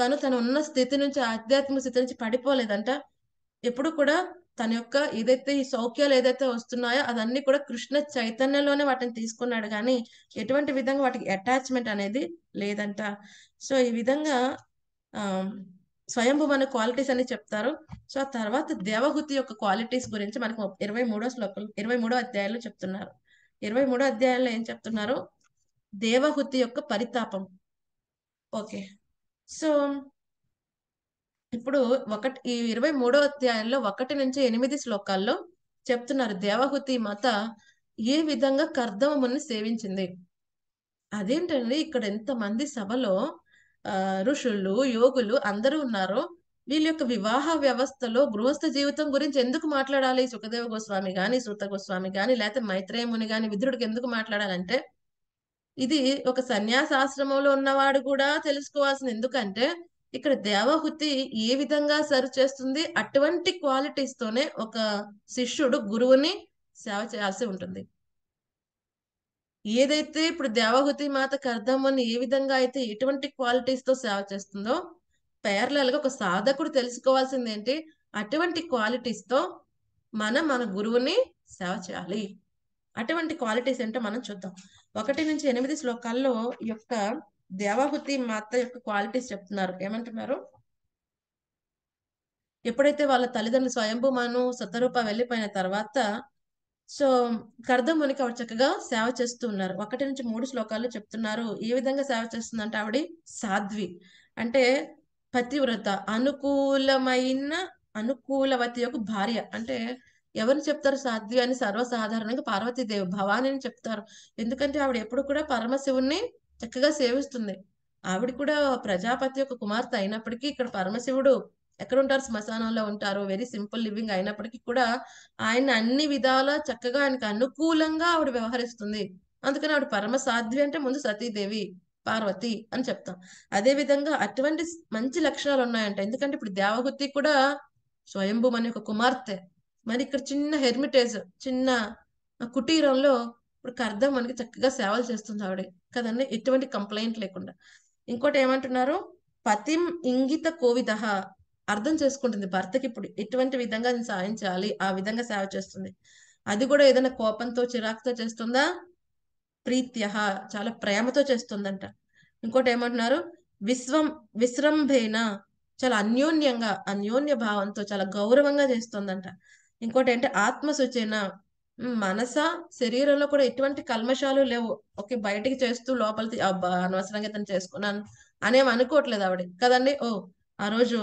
తను తను ఉన్న స్థితి నుంచి ఆధ్యాత్మిక స్థితి నుంచి పడిపోలేదంట ఎప్పుడు కూడా తన యొక్క ఏదైతే ఈ సౌఖ్యాలు ఏదైతే వస్తున్నాయో అదన్నీ కూడా కృష్ణ చైతన్యంలోనే వాటిని తీసుకున్నాడు కానీ ఎటువంటి విధంగా వాటికి అటాచ్మెంట్ అనేది లేదంట సో ఈ విధంగా స్వయంభూ మన క్వాలిటీస్ అని చెప్తారు సో ఆ తర్వాత దేవహుతి యొక్క క్వాలిటీస్ గురించి మనకు ఇరవై మూడో శ్లోకం ఇరవై మూడో అధ్యాయంలో చెప్తున్నారు ఇరవై మూడో అధ్యాయంలో ఏం చెప్తున్నారు దేవహుతి యొక్క పరితాపం ఓకే సో ఇప్పుడు ఒకటి ఈ ఇరవై మూడో అధ్యాయంలో ఒకటి నుంచి ఎనిమిది శ్లోకాల్లో చెప్తున్నారు దేవహుతి మాత ఏ విధంగా కర్దమముని సేవించింది అదేంటండి ఇక్కడ ఎంతమంది సభలో ఋషులు యోగులు అందరూ ఉన్నారో వీళ్ళ యొక్క వివాహ వ్యవస్థలో గృహస్థ జీవితం గురించి ఎందుకు మాట్లాడాలి సుఖదేవ గోస్వామి గాని సూత గోస్వామి గాని లేకపోతే మైత్రేయముని గాని విధుడికి ఎందుకు మాట్లాడాలంటే ఇది ఒక సన్యాసాశ్రమంలో ఉన్నవాడు కూడా తెలుసుకోవాల్సింది ఎందుకంటే ఇక్కడ దేవహుతి ఏ విధంగా సర్వ్ చేస్తుంది అటువంటి క్వాలిటీస్ తోనే ఒక శిష్యుడు గురువుని సేవ చేయాల్సి ఉంటుంది ఏదైతే ఇప్పుడు దేవహుతి మాత కర్ధమ్మని ఏ విధంగా అయితే ఎటువంటి క్వాలిటీస్ తో సేవ చేస్తుందో పేర్లగా ఒక సాధకుడు తెలుసుకోవాల్సింది ఏంటి అటువంటి క్వాలిటీస్ తో మనం మన గురువుని సేవ చేయాలి అటువంటి క్వాలిటీస్ ఏంటో మనం చూద్దాం ఒకటి నుంచి ఎనిమిది శ్లోకాల్లో యొక్క దేవాహుతి మా అత్త యొక్క క్వాలిటీస్ చెప్తున్నారు ఏమంటున్నారు ఎప్పుడైతే వాళ్ళ తల్లిదండ్రులు స్వయంభూమాను సతరూప వెళ్ళిపోయిన తర్వాత సో కర్ధమునికి ఆవిడ చక్కగా సేవ చేస్తున్నారు ఒకటి నుంచి మూడు శ్లోకాలు చెప్తున్నారు ఏ విధంగా సేవ చేస్తుందంటే ఆవిడ సాధ్వి అంటే పతివ్రత అనుకూలమైన అనుకూలవతి యొక్క భార్య అంటే ఎవరిని చెప్తారు సాధ్వి అని సర్వసాధారణంగా పార్వతీదేవి భవాని అని చెప్తారు ఎందుకంటే ఆవిడ ఎప్పుడు కూడా పరమశివుణ్ణి చక్కగా సేవిస్తుంది ఆవిడ కూడా ప్రజాపతి యొక్క కుమార్తె అయినప్పటికీ ఇక్కడ పరమశివుడు ఎక్కడ ఉంటారు శ్మశానంలో ఉంటారు వెరీ సింపుల్ లివింగ్ అయినప్పటికీ కూడా ఆయన అన్ని విధాల చక్కగా ఆయనకు అనుకూలంగా ఆవిడ వ్యవహరిస్తుంది అందుకని ఆవిడ పరమ సాధ్వి అంటే ముందు సతీదేవి పార్వతి అని చెప్తాం అదే విధంగా అటువంటి మంచి లక్షణాలు ఉన్నాయంట ఎందుకంటే ఇప్పుడు దేవగుతి కూడా స్వయంభూ అనే ఒక కుమార్తె మరి ఇక్కడ చిన్న హెర్మిటేజ్ చిన్న కుటీరంలో ఇప్పుడు కర్ద మనకి చక్కగా సేవలు చేస్తుంది ఆవిడ కదండి ఎటువంటి కంప్లైంట్ లేకుండా ఇంకోటి ఏమంటున్నారు పతిం ఇంగిత కోవిద అర్థం చేసుకుంటుంది భర్తకి ఇప్పుడు ఎటువంటి విధంగా నేను సాయం చేయాలి ఆ విధంగా సేవ చేస్తుంది అది కూడా ఏదైనా కోపంతో చిరాకుతో చేస్తుందా ప్రీత్య చాలా ప్రేమతో చేస్తుందంట ఇంకోటి ఏమంటున్నారు విశ్వం విశ్రంభేన చాలా అన్యోన్యంగా అన్యోన్య భావంతో చాలా గౌరవంగా చేస్తుందంట ఇంకోటి ఏంటంటే ఆత్మసూచన మనస శరీరంలో కూడా ఎటువంటి కల్మషాలు లేవు ఓకే బయటికి చేస్తూ లోపల అబ్బా అనవసరంగా ఇతను చేసుకున్నాను అనేవి అనుకోవట్లేదు ఆవిడ కదండి ఓ ఆ రోజు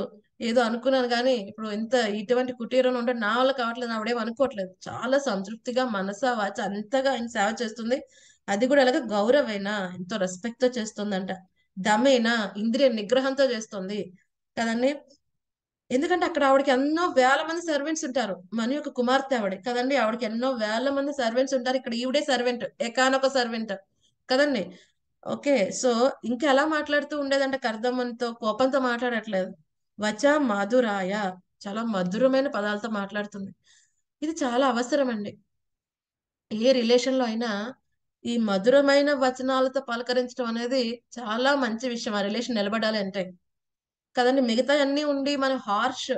ఏదో అనుకున్నాను కానీ ఇప్పుడు ఇంత ఇటువంటి కుటీరంలో ఉంటే నా వల్ల కావట్లేదు ఆవిడేం అనుకోవట్లేదు చాలా సంతృప్తిగా మనస వాచ అంతగా ఆయన సేవ చేస్తుంది అది కూడా అలాగే గౌరవైనా ఎంతో రెస్పెక్ట్ తో చేస్తుందంట దమేనా ఇంద్రియ నిగ్రహంతో చేస్తుంది కదండి ఎందుకంటే అక్కడ ఆవిడకి ఎన్నో వేల మంది సర్వెంట్స్ ఉంటారు మన యొక్క కుమార్తె ఆవిడ కదండి ఆవిడకి ఎన్నో వేల మంది సర్వెంట్స్ ఉంటారు ఇక్కడ ఈవిడే సర్వెంట్ ఎకానొక సర్వెంట్ కదండి ఓకే సో ఇంకా ఎలా మాట్లాడుతూ ఉండేదంటే కర్దమ్మంతో కోపంతో మాట్లాడట్లేదు వచ మధురాయ చాలా మధురమైన పదాలతో మాట్లాడుతుంది ఇది చాలా అవసరం అండి ఏ రిలేషన్ లో అయినా ఈ మధురమైన వచనాలతో పలకరించడం అనేది చాలా మంచి విషయం ఆ రిలేషన్ నిలబడాలి అంటే కదండి మిగతా అన్ని ఉండి మనం హార్ష్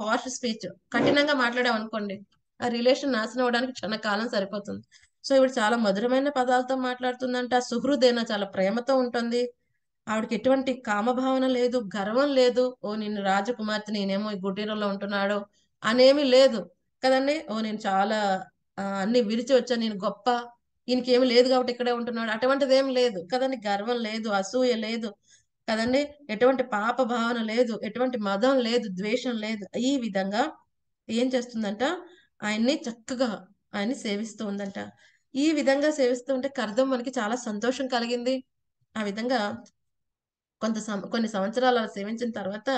హార్ష్ స్పీచ్ కఠినంగా మాట్లాడామనుకోండి ఆ రిలేషన్ నాశనం అవడానికి చాలా కాలం సరిపోతుంది సో ఇవి చాలా మధురమైన పదాలతో మాట్లాడుతుందంట ఆ సుహృదేన చాలా ప్రేమతో ఉంటుంది ఆవిడకి ఎటువంటి కామభావన లేదు గర్వం లేదు ఓ నేను రాజకుమార్తె నేనేమో ఈ గుడ్డీరంలో ఉంటున్నాడు అనేమి లేదు కదండి ఓ నేను చాలా అన్ని విరిచి వచ్చాను నేను గొప్ప ఈయనకేమి లేదు కాబట్టి ఇక్కడే ఉంటున్నాడు అటువంటిది ఏం లేదు కదండి గర్వం లేదు అసూయ లేదు కదండి ఎటువంటి పాప భావన లేదు ఎటువంటి మదం లేదు ద్వేషం లేదు ఈ విధంగా ఏం చేస్తుందంట ఆయన్ని చక్కగా ఆయన్ని సేవిస్తూ ఉందంట ఈ విధంగా సేవిస్తూ ఉంటే కర్దం మనకి చాలా సంతోషం కలిగింది ఆ విధంగా కొంత కొన్ని సంవత్సరాలు అలా సేవించిన తర్వాత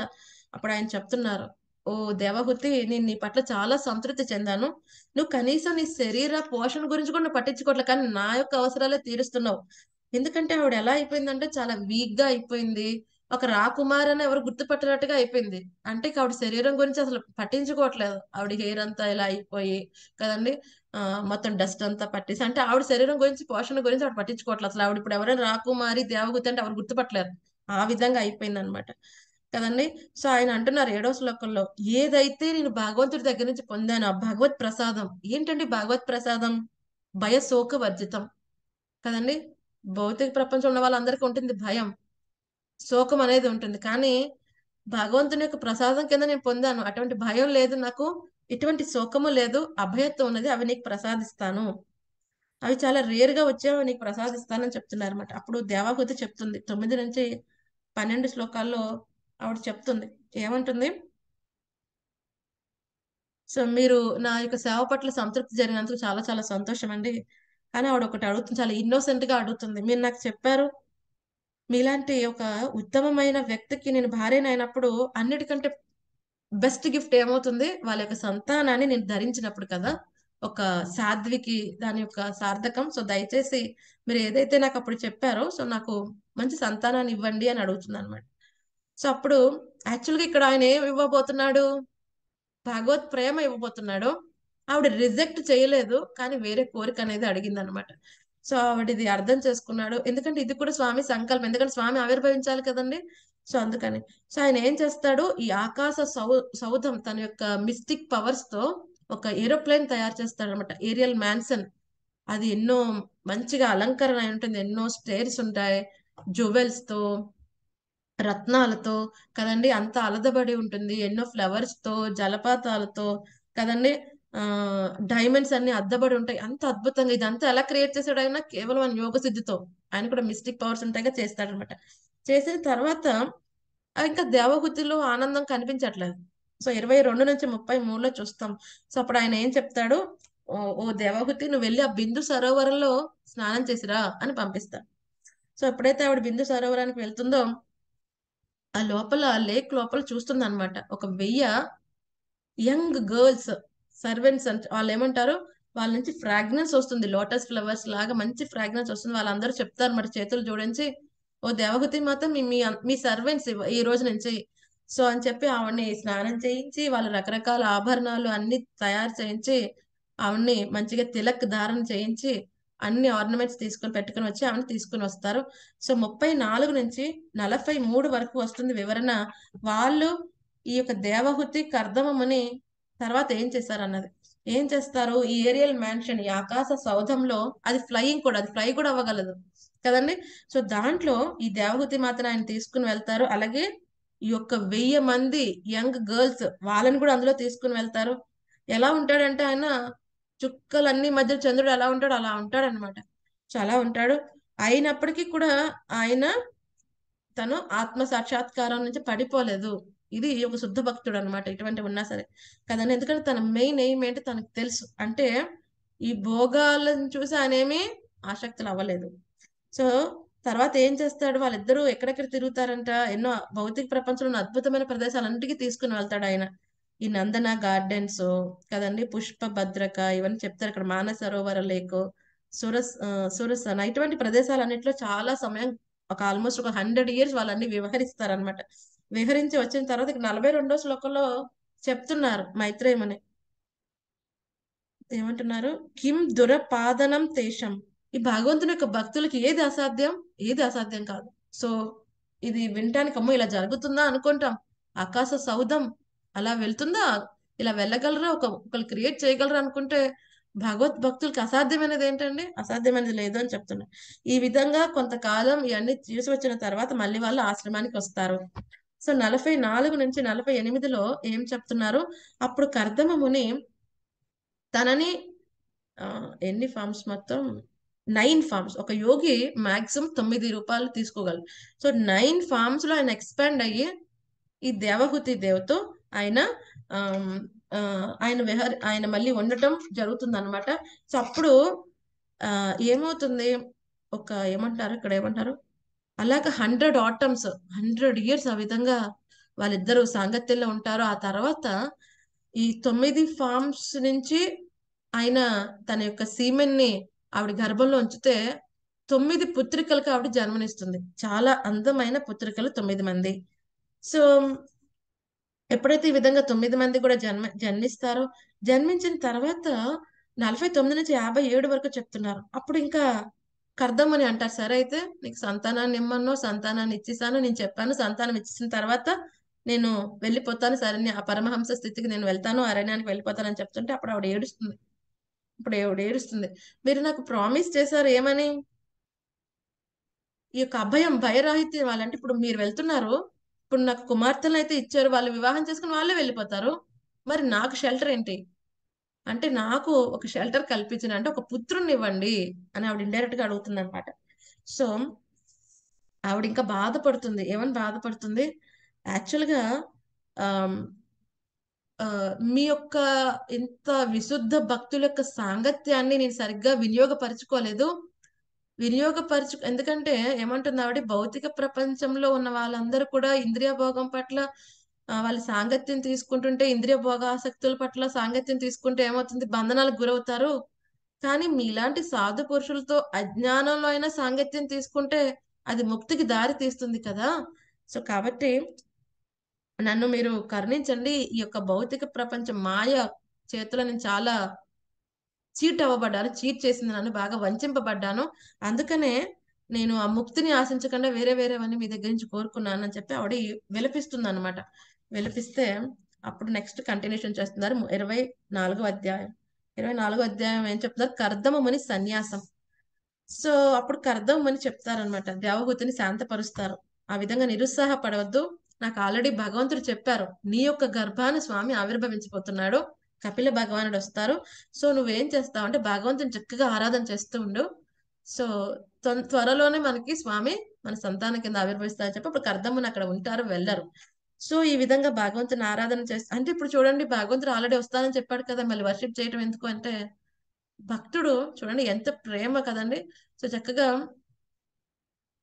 అప్పుడు ఆయన చెప్తున్నారు ఓ దేవహుతి నేను నీ పట్ల చాలా సంతృప్తి చెందాను నువ్వు కనీసం నీ శరీర పోషణ గురించి కూడా పట్టించుకోవట్లే కానీ నా యొక్క అవసరాలే తీరుస్తున్నావు ఎందుకంటే ఆవిడ ఎలా అయిపోయిందంటే చాలా వీక్ గా అయిపోయింది ఒక రాకుమార్ అని ఎవరు గుర్తుపట్టినట్టుగా అయిపోయింది అంటే ఆవిడ శరీరం గురించి అసలు పట్టించుకోవట్లేదు ఆవిడ హెయిర్ అంతా ఇలా అయిపోయి కదండి మొత్తం డస్ట్ అంతా పట్టేసి అంటే ఆవిడ శరీరం గురించి పోషణ గురించి ఆవిడ పట్టించుకోవట్లేదు అసలు ఆవిడ ఇప్పుడు ఎవరైనా రాకుమారి దేవగుతి అంటే ఎవరు గుర్తుపట్టలేరు ఆ విధంగా అయిపోయింది అనమాట కదండి సో ఆయన అంటున్నారు ఏడో శ్లోకంలో ఏదైతే నేను భగవంతుడి దగ్గర నుంచి పొందాను ఆ భగవత్ ప్రసాదం ఏంటండి భగవత్ ప్రసాదం భయశోక వర్జితం కదండి భౌతిక ప్రపంచం ఉన్న వాళ్ళందరికీ ఉంటుంది భయం శోకం అనేది ఉంటుంది కానీ భగవంతుని యొక్క ప్రసాదం కింద నేను పొందాను అటువంటి భయం లేదు నాకు ఎటువంటి శోకము లేదు అభయత్వం ఉన్నది అవి నీకు ప్రసాదిస్తాను అవి చాలా రేరుగా వచ్చేవి నీకు ప్రసాదిస్తానని చెప్తున్నారు అనమాట అప్పుడు దేవాహుతి చెప్తుంది తొమ్మిది నుంచి పన్నెండు శ్లోకాల్లో ఆవిడ చెప్తుంది ఏమంటుంది సో మీరు నా యొక్క సేవ పట్ల సంతృప్తి జరిగినందుకు చాలా చాలా సంతోషం అండి అని ఆవిడ ఒకటి అడుగుతుంది చాలా ఇన్నోసెంట్ గా అడుగుతుంది మీరు నాకు చెప్పారు మీలాంటి ఒక ఉత్తమమైన వ్యక్తికి నేను అయినప్పుడు అన్నిటికంటే బెస్ట్ గిఫ్ట్ ఏమవుతుంది వాళ్ళ యొక్క సంతానాన్ని నేను ధరించినప్పుడు కదా ఒక సాధ్వికి దాని యొక్క సార్థకం సో దయచేసి మీరు ఏదైతే నాకు అప్పుడు చెప్పారో సో నాకు మంచి సంతానాన్ని ఇవ్వండి అని అడుగుతుంది అనమాట సో అప్పుడు యాక్చువల్గా ఇక్కడ ఆయన ఏం ఇవ్వబోతున్నాడు భగవత్ ప్రేమ ఇవ్వబోతున్నాడు ఆవిడ రిజెక్ట్ చేయలేదు కానీ వేరే కోరిక అనేది అడిగింది అనమాట సో ఆవిడ ఇది అర్థం చేసుకున్నాడు ఎందుకంటే ఇది కూడా స్వామి సంకల్పం ఎందుకంటే స్వామి ఆవిర్భవించాలి కదండి సో అందుకని సో ఆయన ఏం చేస్తాడు ఈ ఆకాశ సౌ సౌధం తన యొక్క మిస్టిక్ పవర్స్ తో ఒక ఏరోప్లేన్ తయారు చేస్తాడు అనమాట ఏరియల్ మ్యాన్సన్ అది ఎన్నో మంచిగా అలంకరణ అయి ఉంటుంది ఎన్నో స్టేర్స్ ఉంటాయి జువెల్స్ తో రత్నాలతో కదండి అంత అలదబడి ఉంటుంది ఎన్నో ఫ్లవర్స్ తో జలపాతాలతో కదండి డైమండ్స్ అన్ని అద్దబడి ఉంటాయి అంత అద్భుతంగా ఇదంతా ఎలా క్రియేట్ చేశాడు ఆయన కేవలం యోగ సిద్ధితో ఆయన కూడా మిస్టిక్ పవర్స్ ఉంటాయిగా చేస్తాడనమాట చేసిన తర్వాత ఇంకా దేవహుతిలో ఆనందం కనిపించట్లేదు సో ఇరవై రెండు నుంచి ముప్పై మూడులో చూస్తాం సో అప్పుడు ఆయన ఏం చెప్తాడు ఓ ఓ దేవహుతి నువ్వు వెళ్ళి ఆ బిందు సరోవరంలో స్నానం చేసిరా అని పంపిస్తా సో ఎప్పుడైతే ఆవిడ బిందు సరోవరానికి వెళ్తుందో ఆ లోపల లేక్ లోపల చూస్తుంది అనమాట ఒక వెయ్య యంగ్ గర్ల్స్ సర్వెంట్స్ అంటే వాళ్ళు ఏమంటారు వాళ్ళ నుంచి ఫ్రాగ్నెన్స్ వస్తుంది లోటస్ ఫ్లవర్స్ లాగా మంచి ఫ్రాగ్నెన్స్ వస్తుంది వాళ్ళందరూ చెప్తారు మరి చేతులు జోడించి ఓ దేవహుతి మాత్రం మీ మీ సర్వెంట్స్ ఈ రోజు నుంచి సో అని చెప్పి ఆవిడ్ని స్నానం చేయించి వాళ్ళు రకరకాల ఆభరణాలు అన్ని తయారు చేయించి ఆవిడ్ని మంచిగా తిలక్ ధారణ చేయించి అన్ని ఆర్నమెంట్స్ తీసుకొని పెట్టుకుని వచ్చి ఆమెను తీసుకుని వస్తారు సో ముప్పై నాలుగు నుంచి నలభై మూడు వరకు వస్తుంది వివరణ వాళ్ళు ఈ యొక్క దేవహుతి కర్దమముని తర్వాత ఏం చేస్తారు అన్నది ఏం చేస్తారు ఈ ఏరియల్ మ్యాన్షన్ ఈ ఆకాశ సౌధంలో అది ఫ్లయింగ్ కూడా అది ఫ్లై కూడా అవ్వగలదు కదండి సో దాంట్లో ఈ దేవహుతి మాత్రం ఆయన తీసుకుని వెళ్తారు అలాగే ఈ యొక్క వెయ్యి మంది యంగ్ గర్ల్స్ వాళ్ళని కూడా అందులో తీసుకుని వెళ్తారు ఎలా ఉంటాడంటే ఆయన చుక్కలన్నీ మధ్య చంద్రుడు ఎలా ఉంటాడు అలా ఉంటాడు అనమాట చాలా ఉంటాడు అయినప్పటికీ కూడా ఆయన తను ఆత్మ సాక్షాత్కారం నుంచి పడిపోలేదు ఇది ఒక శుద్ధ భక్తుడు అనమాట ఇటువంటి ఉన్నా సరే కదండి ఎందుకంటే తన మెయిన్ ఎయిమ్ ఏంటి తనకు తెలుసు అంటే ఈ భోగాలను చూసి ఆయనేమి ఆసక్తులు అవ్వలేదు సో తర్వాత ఏం చేస్తాడు వాళ్ళిద్దరూ ఎక్కడెక్కడ తిరుగుతారంట ఎన్నో భౌతిక ప్రపంచంలో అద్భుతమైన ప్రదేశాలన్నిటికీ తీసుకుని వెళ్తాడు ఆయన ఈ నందన గార్డెన్స్ కదండి పుష్ప భద్రక ఇవన్నీ చెప్తారు ఇక్కడ మానసరోవర లేక్ సురస్ సురసన ఇటువంటి ప్రదేశాలన్నింటిలో చాలా సమయం ఒక ఆల్మోస్ట్ ఒక హండ్రెడ్ ఇయర్స్ వాళ్ళన్ని అనమాట విహరించి వచ్చిన తర్వాత నలభై రెండో శ్లోకంలో చెప్తున్నారు మైత్రేయమని ఏమంటున్నారు కిం దురపాదనం తేషం ఈ భగవంతుని యొక్క భక్తులకి ఏది అసాధ్యం ఏది అసాధ్యం కాదు సో ఇది వినటానికి అమ్మో ఇలా జరుగుతుందా అనుకుంటాం ఆకాశ సౌధం అలా వెళ్తుందా ఇలా వెళ్ళగలరా ఒక ఒకరు క్రియేట్ చేయగలరా అనుకుంటే భగవత్ భక్తులకి అసాధ్యమైనది ఏంటండి అసాధ్యమైనది లేదు అని చెప్తున్నారు ఈ విధంగా కొంతకాలం ఇవన్నీ చూసి వచ్చిన తర్వాత మళ్ళీ వాళ్ళు ఆశ్రమానికి వస్తారు సో నలభై నాలుగు నుంచి నలభై ఎనిమిదిలో ఏం చెప్తున్నారు అప్పుడు కర్దమ ముని తనని ఎన్ని ఫామ్స్ మొత్తం నైన్ ఫామ్స్ ఒక యోగి మాక్సిమం తొమ్మిది రూపాయలు తీసుకోగలరు సో నైన్ ఫామ్స్ లో ఆయన ఎక్స్పాండ్ అయ్యి ఈ దేవహుతి దేవతో ఆయన ఆయన విహరి ఆయన మళ్ళీ ఉండటం జరుగుతుంది అనమాట సో అప్పుడు ఏమవుతుంది ఒక ఏమంటారు ఇక్కడ ఏమంటారు అలాగ హండ్రెడ్ ఆటమ్స్ హండ్రెడ్ ఇయర్స్ ఆ విధంగా వాళ్ళిద్దరు సాంగత్యంలో ఉంటారు ఆ తర్వాత ఈ తొమ్మిది ఫామ్స్ నుంచి ఆయన తన యొక్క సీమెన్ని ఆవిడ గర్భంలో ఉంచితే తొమ్మిది పుత్రికలకు ఆవిడ జన్మనిస్తుంది చాలా అందమైన పుత్రికలు తొమ్మిది మంది సో ఎప్పుడైతే ఈ విధంగా తొమ్మిది మంది కూడా జన్మ జన్మిస్తారో జన్మించిన తర్వాత నలభై తొమ్మిది నుంచి యాభై ఏడు వరకు చెప్తున్నారు అప్పుడు ఇంకా కర్దం అని అంటారు సరే అయితే నీకు సంతానాన్ని ఇమ్మన్నో సంతానాన్ని ఇచ్చేసాను నేను చెప్పాను సంతానం ఇచ్చేసిన తర్వాత నేను వెళ్ళిపోతాను సరే ఆ పరమహంస స్థితికి నేను వెళ్తాను అరణ్యానికి అని చెప్తుంటే అప్పుడు ఆవిడ ఏడుస్తుంది ఇప్పుడు ఆవిడ ఏడుస్తుంది మీరు నాకు ప్రామిస్ చేశారు ఏమని ఈ యొక్క అభయం భయరాహిత్యం వాళ్ళంటే ఇప్పుడు మీరు వెళ్తున్నారు ఇప్పుడు నాకు కుమార్తెలు అయితే ఇచ్చారు వాళ్ళు వివాహం చేసుకుని వాళ్ళే వెళ్ళిపోతారు మరి నాకు షెల్టర్ ఏంటి అంటే నాకు ఒక షెల్టర్ కల్పించిన అంటే ఒక పుత్రుని ఇవ్వండి అని ఆవిడ ఇండైరెక్ట్ గా అడుగుతుంది అనమాట సో ఆవిడ ఇంకా బాధపడుతుంది ఏమని బాధపడుతుంది యాక్చువల్ ఆ మీ యొక్క ఇంత విశుద్ధ భక్తుల యొక్క సాంగత్యాన్ని నేను సరిగ్గా వినియోగపరచుకోలేదు వినియోగపరచు ఎందుకంటే ఏమంటుంది ఆవిడ భౌతిక ప్రపంచంలో ఉన్న వాళ్ళందరూ కూడా ఇంద్రియ భోగం పట్ల వాళ్ళ సాంగత్యం తీసుకుంటుంటే ఇంద్రియ భోగాసక్తుల పట్ల సాంగత్యం తీసుకుంటే ఏమవుతుంది బంధనాలకు గురవుతారు కానీ మీలాంటి సాధు పురుషులతో అజ్ఞానంలో అయినా సాంగత్యం తీసుకుంటే అది ముక్తికి దారి తీస్తుంది కదా సో కాబట్టి నన్ను మీరు కరుణించండి ఈ యొక్క భౌతిక ప్రపంచం మాయ చేతుల నేను చాలా చీట్ అవ్వబడ్డాను చీట్ చేసింది నన్ను బాగా వంచింపబడ్డాను అందుకనే నేను ఆ ముక్తిని ఆశించకుండా వేరే వేరేవన్నీ మీ దగ్గర నుంచి కోరుకున్నాను అని చెప్పి ఆవిడ విలపిస్తుంది అనమాట విలిపిస్తే అప్పుడు నెక్స్ట్ కంటిన్యూషన్ చేస్తున్నారు ఇరవై నాలుగో అధ్యాయం ఇరవై నాలుగో అధ్యాయం ఏం చెప్తున్నారు అని సన్యాసం సో అప్పుడు కర్దం అని చెప్తారనమాట దేవగుతిని శాంతపరుస్తారు ఆ విధంగా నిరుత్సాహపడవద్దు నాకు ఆల్రెడీ భగవంతుడు చెప్పారు నీ యొక్క గర్భాన్ని స్వామి ఆవిర్భవించిపోతున్నాడు కపిల భగవానుడు వస్తారు సో నువ్వేం చేస్తావు అంటే భగవంతుని చక్కగా ఆరాధన చేస్తూ ఉండు సో త్వరలోనే మనకి స్వామి మన సంతానం కింద ఆవిర్భవిస్తారని చెప్పి అప్పుడు కర్దమ్మని అక్కడ ఉంటారు వెళ్ళరు సో ఈ విధంగా భగవంతుని ఆరాధన చేస్తే అంటే ఇప్పుడు చూడండి భగవంతుడు ఆల్రెడీ వస్తానని చెప్పాడు కదా మళ్ళీ వర్షిప్ చేయటం ఎందుకు అంటే భక్తుడు చూడండి ఎంత ప్రేమ కదండి సో చక్కగా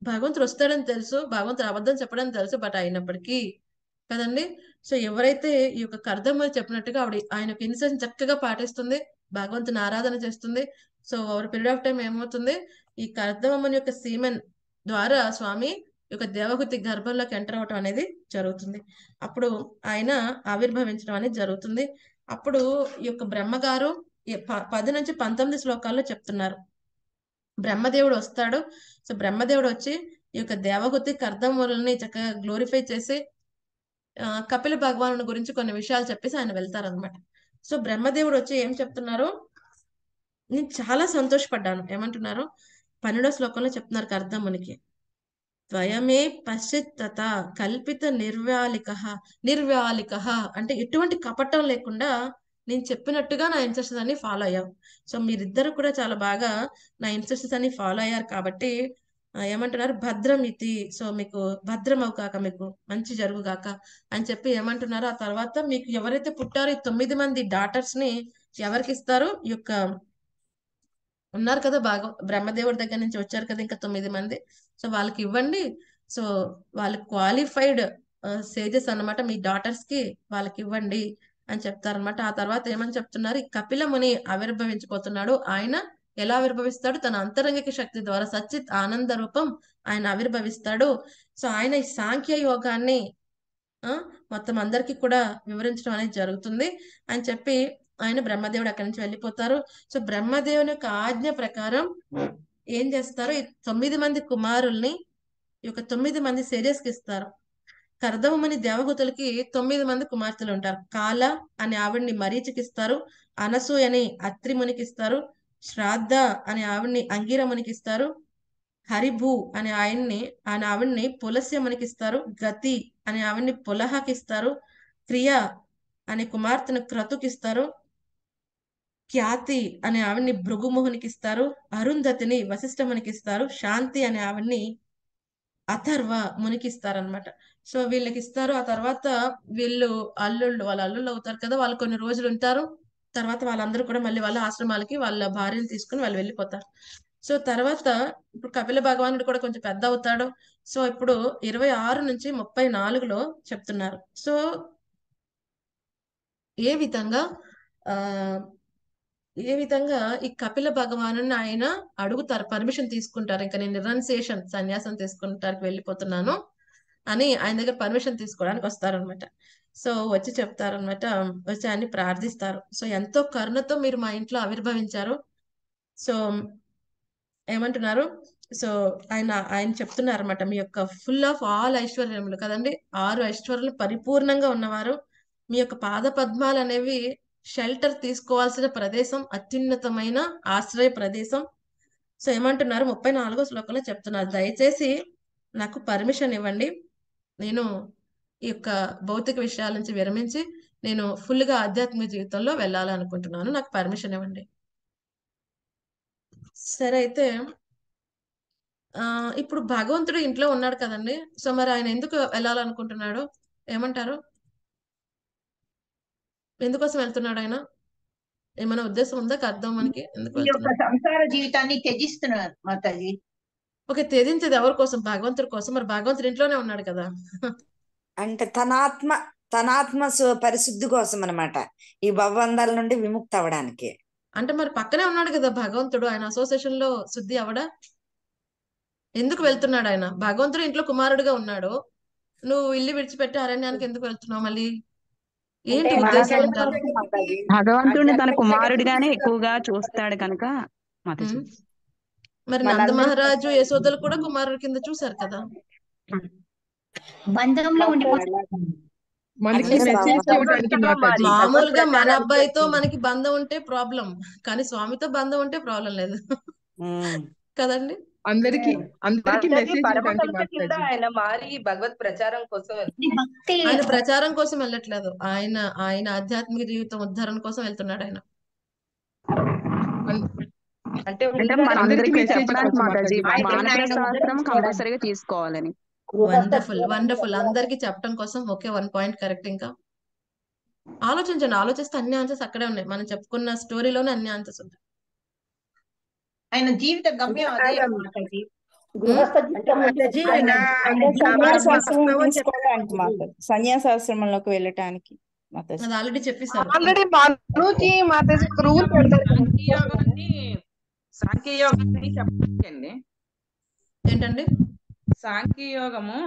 భగవంతుడు వస్తాడని తెలుసు భగవంతుడు అబద్ధం చెప్పడం తెలుసు బట్ అయినప్పటికీ కదండి సో ఎవరైతే ఈ యొక్క కర్దమ్మ చెప్పినట్టుగా ఆవిడ ఆయన ఇన్సెన్స్ చక్కగా పాటిస్తుంది భగవంతుని ఆరాధన చేస్తుంది so over period of time ఏమవుతుంది ఈ కర్దమ్మని యొక్క సీమెన్ ద్వారా స్వామి యొక్క దేవగుతి గర్భంలోకి ఎంటర్ అవటం అనేది జరుగుతుంది అప్పుడు ఆయన ఆవిర్భవించడం అనేది జరుగుతుంది అప్పుడు ఈ యొక్క బ్రహ్మగారు పది నుంచి పంతొమ్మిది శ్లోకాల్లో చెప్తున్నారు బ్రహ్మదేవుడు వస్తాడు సో బ్రహ్మదేవుడు వచ్చి ఈ యొక్క దేవగుతి కర్ధమూలని చక్కగా గ్లోరిఫై చేసి కపిల భగవాను గురించి కొన్ని విషయాలు చెప్పేసి ఆయన వెళ్తారనమాట సో బ్రహ్మదేవుడు వచ్చి ఏం చెప్తున్నారు నేను చాలా సంతోషపడ్డాను ఏమంటున్నారు పన్నెండో శ్లోకంలో చెప్తున్నారు కర్ధమునికి స్వయమే పశ్చిత్త కల్పిత నిర్వాలిక నిర్వాలిక అంటే ఎటువంటి కపటం లేకుండా నేను చెప్పినట్టుగా నా ఇన్స్ట్రక్షన్స్ అన్ని ఫాలో అయ్యావు సో మీరిద్దరు కూడా చాలా బాగా నా ఇన్స్ట్రక్షన్స్ అన్ని ఫాలో అయ్యారు కాబట్టి ఏమంటున్నారు భద్రం ఇది సో మీకు భద్రం కాక మీకు మంచి జరుగు కాక అని చెప్పి ఏమంటున్నారు ఆ తర్వాత మీకు ఎవరైతే పుట్టారో ఈ తొమ్మిది మంది డాటర్స్ ని ఎవరికి ఇస్తారు ఈ యొక్క ఉన్నారు కదా బాగా బ్రహ్మదేవుడి దగ్గర నుంచి వచ్చారు కదా ఇంకా తొమ్మిది మంది సో వాళ్ళకి ఇవ్వండి సో వాళ్ళు క్వాలిఫైడ్ సేజెస్ అనమాట మీ డాటర్స్ కి వాళ్ళకి ఇవ్వండి అని చెప్తారనమాట ఆ తర్వాత ఏమని చెప్తున్నారు ఈ కపిల ముని ఆవిర్భవించిపోతున్నాడు ఆయన ఎలా ఆవిర్భవిస్తాడు తన అంతరంగిక శక్తి ద్వారా సచిత్ ఆనంద రూపం ఆయన ఆవిర్భవిస్తాడు సో ఆయన ఈ సాంఖ్య యోగాన్ని మొత్తం అందరికీ కూడా వివరించడం అనేది జరుగుతుంది అని చెప్పి ఆయన బ్రహ్మదేవుడు అక్కడి నుంచి వెళ్ళిపోతారు సో బ్రహ్మదేవుని యొక్క ఆజ్ఞ ప్రకారం ఏం చేస్తారు ఈ తొమ్మిది మంది కుమారుల్ని ఈ యొక్క తొమ్మిది మంది కి ఇస్తారు కర్దమని దేవగుతులకి తొమ్మిది మంది కుమార్తెలు ఉంటారు కాల అనే ఆవిడ్ని మరీచికి ఇస్తారు అనసు అని అత్రిమునికి ఇస్తారు శ్రాద్ధ అనే ఆవిడ్ని అంగీరమునికి ఇస్తారు హరిభూ అనే ఆయన్ని ఆయన ఆవిడ్ని పులస్యమునికి ఇస్తారు గతి అనే ఆవిడ్ని పులహకిస్తారు క్రియ అనే కుమార్తెను క్రతుకిస్తారు ఖ్యాతి అనే ఆవిడ్ని భృగుమోహనికి ఇస్తారు అరుంధతిని వశిష్ఠ మునికి ఇస్తారు శాంతి అనే ఆవిడ్ని అథర్వ మునికి ఇస్తారనమాట సో వీళ్ళకి ఇస్తారు ఆ తర్వాత వీళ్ళు అల్లుళ్ళు వాళ్ళ అల్లుళ్ళు అవుతారు కదా వాళ్ళు కొన్ని రోజులు ఉంటారు తర్వాత వాళ్ళందరూ కూడా మళ్ళీ వాళ్ళ ఆశ్రమాలకి వాళ్ళ భార్యలు తీసుకుని వాళ్ళు వెళ్ళిపోతారు సో తర్వాత ఇప్పుడు కపిల భగవానుడు కూడా కొంచెం పెద్ద అవుతాడు సో ఇప్పుడు ఇరవై ఆరు నుంచి ముప్పై నాలుగులో చెప్తున్నారు సో ఏ విధంగా ఆ ఏ విధంగా ఈ కపిల భగవాను ఆయన అడుగుతారు పర్మిషన్ తీసుకుంటారు ఇంకా నేను నిరన్సేషన్ సన్యాసం తీసుకుంటానికి వెళ్ళిపోతున్నాను అని ఆయన దగ్గర పర్మిషన్ తీసుకోవడానికి అనమాట సో వచ్చి చెప్తారు అనమాట వచ్చి ఆయన్ని ప్రార్థిస్తారు సో ఎంతో కరుణతో మీరు మా ఇంట్లో ఆవిర్భవించారు సో ఏమంటున్నారు సో ఆయన ఆయన చెప్తున్నారు అనమాట మీ యొక్క ఫుల్ ఆఫ్ ఆల్ ఐశ్వర్యములు కదండి ఆరు ఐశ్వర్యులు పరిపూర్ణంగా ఉన్నవారు మీ యొక్క పాద పద్మాలు అనేవి షెల్టర్ తీసుకోవాల్సిన ప్రదేశం అత్యున్నతమైన ఆశ్రయ ప్రదేశం సో ఏమంటున్నారు ముప్పై నాలుగో శ్లోకంలో చెప్తున్నారు దయచేసి నాకు పర్మిషన్ ఇవ్వండి నేను ఈ యొక్క భౌతిక విషయాల నుంచి విరమించి నేను ఫుల్గా ఆధ్యాత్మిక జీవితంలో వెళ్ళాలనుకుంటున్నాను నాకు పర్మిషన్ ఇవ్వండి సరే అయితే ఆ ఇప్పుడు భగవంతుడు ఇంట్లో ఉన్నాడు కదండి సో మరి ఆయన ఎందుకు వెళ్ళాలనుకుంటున్నాడు ఏమంటారు ఎందుకోసం వెళ్తున్నాడు ఆయన ఏమైనా ఉద్దేశం ఉందా అర్థం మనకి ఎందుకు సంసార జీవితాన్ని త్యజిస్తున్నారు మాతాజీ ఓకే త్యజించేది ఎవరి కోసం భగవంతుడి కోసం మరి భగవంతుడి ఇంట్లోనే ఉన్నాడు కదా అంటే తనాత్మ తనాత్మ పరిశుద్ధి కోసం అనమాట ఈ భవబంధాల నుండి విముక్తి అవడానికి అంటే మరి పక్కనే ఉన్నాడు కదా భగవంతుడు ఆయన అసోసియేషన్ లో శుద్ధి అవడా ఎందుకు వెళ్తున్నాడు ఆయన భగవంతుడు ఇంట్లో కుమారుడుగా ఉన్నాడు నువ్వు ఇల్లు విడిచిపెట్టి అరణ్యానికి ఎందుకు వెళ్తున్నావు మళ్ళీ ఏంటి ఉద్దేశం భగవంతుడిని తన కుమారుడిగానే ఎక్కువగా చూస్తాడు కనుక మత మరి నంద మహారాజు యశోదలు కూడా కుమారుడు కింద చూసారు కదా బంధంలో మామూలుగా మన అబ్బాయితో మనకి బంధం ఉంటే ప్రాబ్లం కానీ స్వామితో బంధం ఉంటే ప్రాబ్లం లేదు కదండి అందరికి అందరికి ఆయన మారి భగవత్ ప్రచారం కోసం ఆయన ప్రచారం కోసం వెళ్ళట్లేదు ఆయన ఆయన ఆధ్యాత్మిక జీవితం ఉద్ధారణ కోసం వెళ్తున్నాడు ఆయన వండర్ఫుల్ వండర్ఫుల్ అందరికి చెప్పడం కోసం ఒకే వన్ పాయింట్ కరెక్ట్ ఇంకా ఆలోచించండి ఆలోచిస్తే అన్ని ఆన్సర్స్ అక్కడే ఉన్నాయి మనం చెప్పుకున్న స్టోరీలోనే అన్ని ఆన్సర్స్ ఉంటాయి ఆయన జీవిత గమ్యం అదే సన్యాసాశ్రమంలోకి వెళ్ళటానికి hmm. చెప్పండి ఏంటండి సాంఖ్య యోగము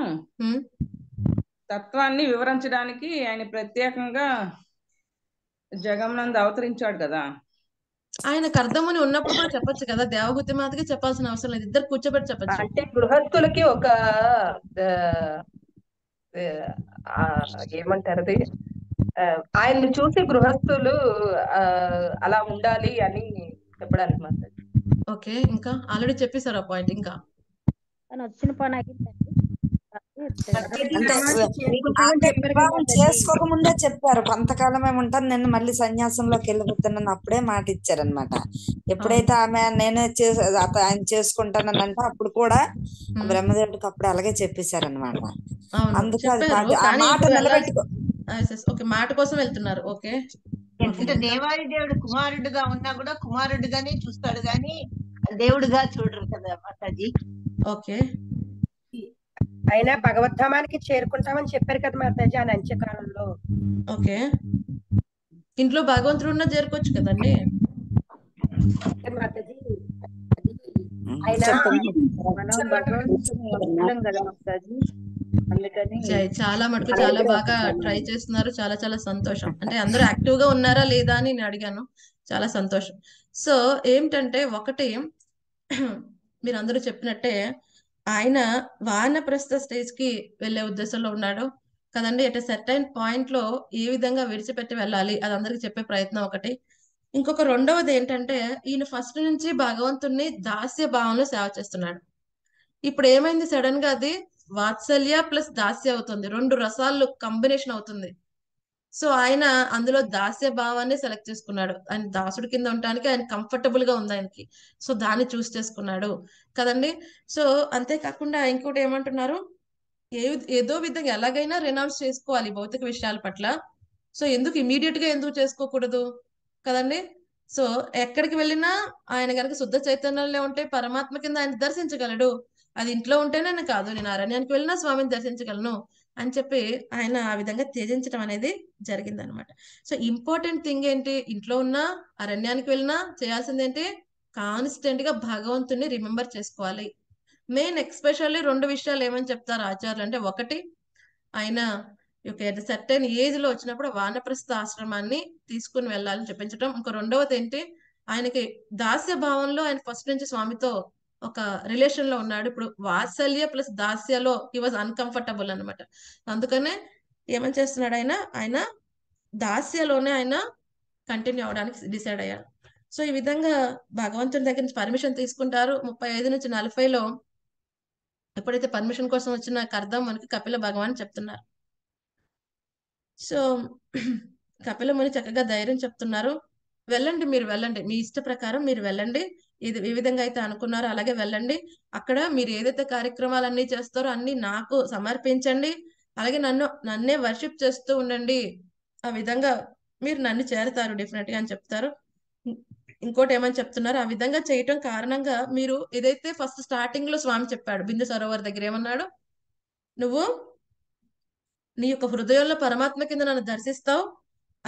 తత్వాన్ని వివరించడానికి ఆయన ప్రత్యేకంగా జగంనంద అవతరించాడు కదా ఆయనకు అర్థమని ఉన్నప్పుడు కూడా చెప్పొచ్చు కదా దేవగుతి మాతకి చెప్పాల్సిన అవసరం లేదు ఇద్దరు కూర్చోబెట్టి చెప్పచ్చు అంటే గృహస్థులకి ఒక ఏమంటారు అది ఆయన్ని చూసి గృహస్థులు అలా ఉండాలి అని చెప్పడానికి మాత్రం ఓకే ఇంకా ఆల్రెడీ చెప్పేశారు ఆ పాయింట్ ఇంకా వచ్చిన పని చేసుకోక ముందే చెప్పారు కొంతకాలం ఏముంటాను నేను మళ్ళీ సన్యాసంలోకి వెళ్ళిపోతున్నాను అప్పుడే మాట ఇచ్చారనమాట ఎప్పుడైతే ఆమె నేనే నేను ఆయన చేసుకుంటానని అంటే అప్పుడు కూడా బ్రహ్మదేవుడికి అప్పుడే అలాగే చెప్పేశారనమాట అందుకే ఆ మాట నిలబెట్టుకో ఓకే మాట కోసం వెళ్తున్నారు ఓకే అంటే దేవాది దేవుడు కుమారుడుగా ఉన్నా కూడా కుమారుడుగానే చూస్తాడు గాని దేవుడుగా చూడరు కదా మాతాజీ ఓకే అయినా భగవద్ధామానికి చేరుకుంటామని చెప్పారు కదా మాతాజీ ఆయన అంత్యకాలంలో ఓకే ఇంట్లో భగవంతుడు ఉన్న చేరుకోవచ్చు కదండి చాలా మటుకు చాలా బాగా ట్రై చేస్తున్నారు చాలా చాలా సంతోషం అంటే అందరూ యాక్టివ్ గా ఉన్నారా లేదా అని నేను అడిగాను చాలా సంతోషం సో ఏంటంటే ఒకటి మీరు అందరూ చెప్పినట్టే ఆయన వానప్రస్థ స్టేజ్ కి వెళ్ళే ఉద్దేశంలో ఉన్నాడు కదండి అట్ సర్టైన్ పాయింట్ లో ఏ విధంగా విడిచిపెట్టి వెళ్ళాలి అది అందరికి చెప్పే ప్రయత్నం ఒకటి ఇంకొక రెండవది ఏంటంటే ఈయన ఫస్ట్ నుంచి భగవంతుణ్ణి దాస్య భావంలో సేవ చేస్తున్నాడు ఇప్పుడు ఏమైంది సడన్ గా అది వాత్సల్య ప్లస్ దాస్య అవుతుంది రెండు రసాలు కాంబినేషన్ అవుతుంది సో ఆయన అందులో దాస్య భావాన్ని సెలెక్ట్ చేసుకున్నాడు ఆయన దాసుడి కింద ఉండటానికి ఆయన కంఫర్టబుల్ గా ఉంది ఆయనకి సో దాన్ని చూస్ చేసుకున్నాడు కదండి సో అంతేకాకుండా ఇంకోటి ఏమంటున్నారు ఏ ఏదో విధంగా ఎలాగైనా రినౌన్స్ చేసుకోవాలి భౌతిక విషయాల పట్ల సో ఎందుకు ఇమీడియట్ గా ఎందుకు చేసుకోకూడదు కదండి సో ఎక్కడికి వెళ్ళినా ఆయన కనుక శుద్ధ చైతన్యంలో ఉంటే పరమాత్మ కింద ఆయన దర్శించగలడు అది ఇంట్లో ఉంటేనే కాదు నేను అరణ్యానికి వెళ్ళినా స్వామిని దర్శించగలను అని చెప్పి ఆయన ఆ విధంగా త్యజించడం అనేది జరిగింది అనమాట సో ఇంపార్టెంట్ థింగ్ ఏంటి ఇంట్లో ఉన్న అరణ్యానికి వెళ్ళినా చేయాల్సింది ఏంటి కాన్స్టెంట్ గా భగవంతుని రిమెంబర్ చేసుకోవాలి మెయిన్ ఎక్స్పెషల్లీ రెండు విషయాలు ఏమని చెప్తారు ఆచార్యులు అంటే ఒకటి ఆయన సర్టెన్ ఏజ్ లో వచ్చినప్పుడు వానప్రస్థ ఆశ్రమాన్ని తీసుకుని వెళ్ళాలని చెప్పించడం ఇంకో రెండవది ఏంటి ఆయనకి దాస్య భావంలో ఆయన ఫస్ట్ నుంచి స్వామితో ఒక రిలేషన్ లో ఉన్నాడు ఇప్పుడు వాత్సల్య ప్లస్ దాస్యలో హీ వాజ్ అన్కంఫర్టబుల్ అనమాట అందుకనే ఏమని చేస్తున్నాడు ఆయన ఆయన దాస్యలోనే ఆయన కంటిన్యూ అవడానికి డిసైడ్ అయ్యాడు సో ఈ విధంగా భగవంతుని దగ్గర నుంచి పర్మిషన్ తీసుకుంటారు ముప్పై ఐదు నుంచి నలభైలో ఎప్పుడైతే పర్మిషన్ కోసం వచ్చిన అర్థం మనకి కపిల భగవాన్ చెప్తున్నారు సో కపిల ముని చక్కగా ధైర్యం చెప్తున్నారు వెళ్ళండి మీరు వెళ్ళండి మీ ఇష్ట ప్రకారం మీరు వెళ్ళండి ఇది ఏ విధంగా అయితే అనుకున్నారో అలాగే వెళ్ళండి అక్కడ మీరు ఏదైతే కార్యక్రమాలు అన్ని చేస్తారో అన్ని నాకు సమర్పించండి అలాగే నన్ను నన్నే వర్షిప్ చేస్తూ ఉండండి ఆ విధంగా మీరు నన్ను చేరతారు గా అని చెప్తారు ఇంకోటి ఏమని చెప్తున్నారు ఆ విధంగా చేయటం కారణంగా మీరు ఏదైతే ఫస్ట్ స్టార్టింగ్ లో స్వామి చెప్పాడు బిందు సరోవర్ దగ్గర ఏమన్నాడు నువ్వు నీ యొక్క హృదయంలో పరమాత్మ కింద నన్ను దర్శిస్తావు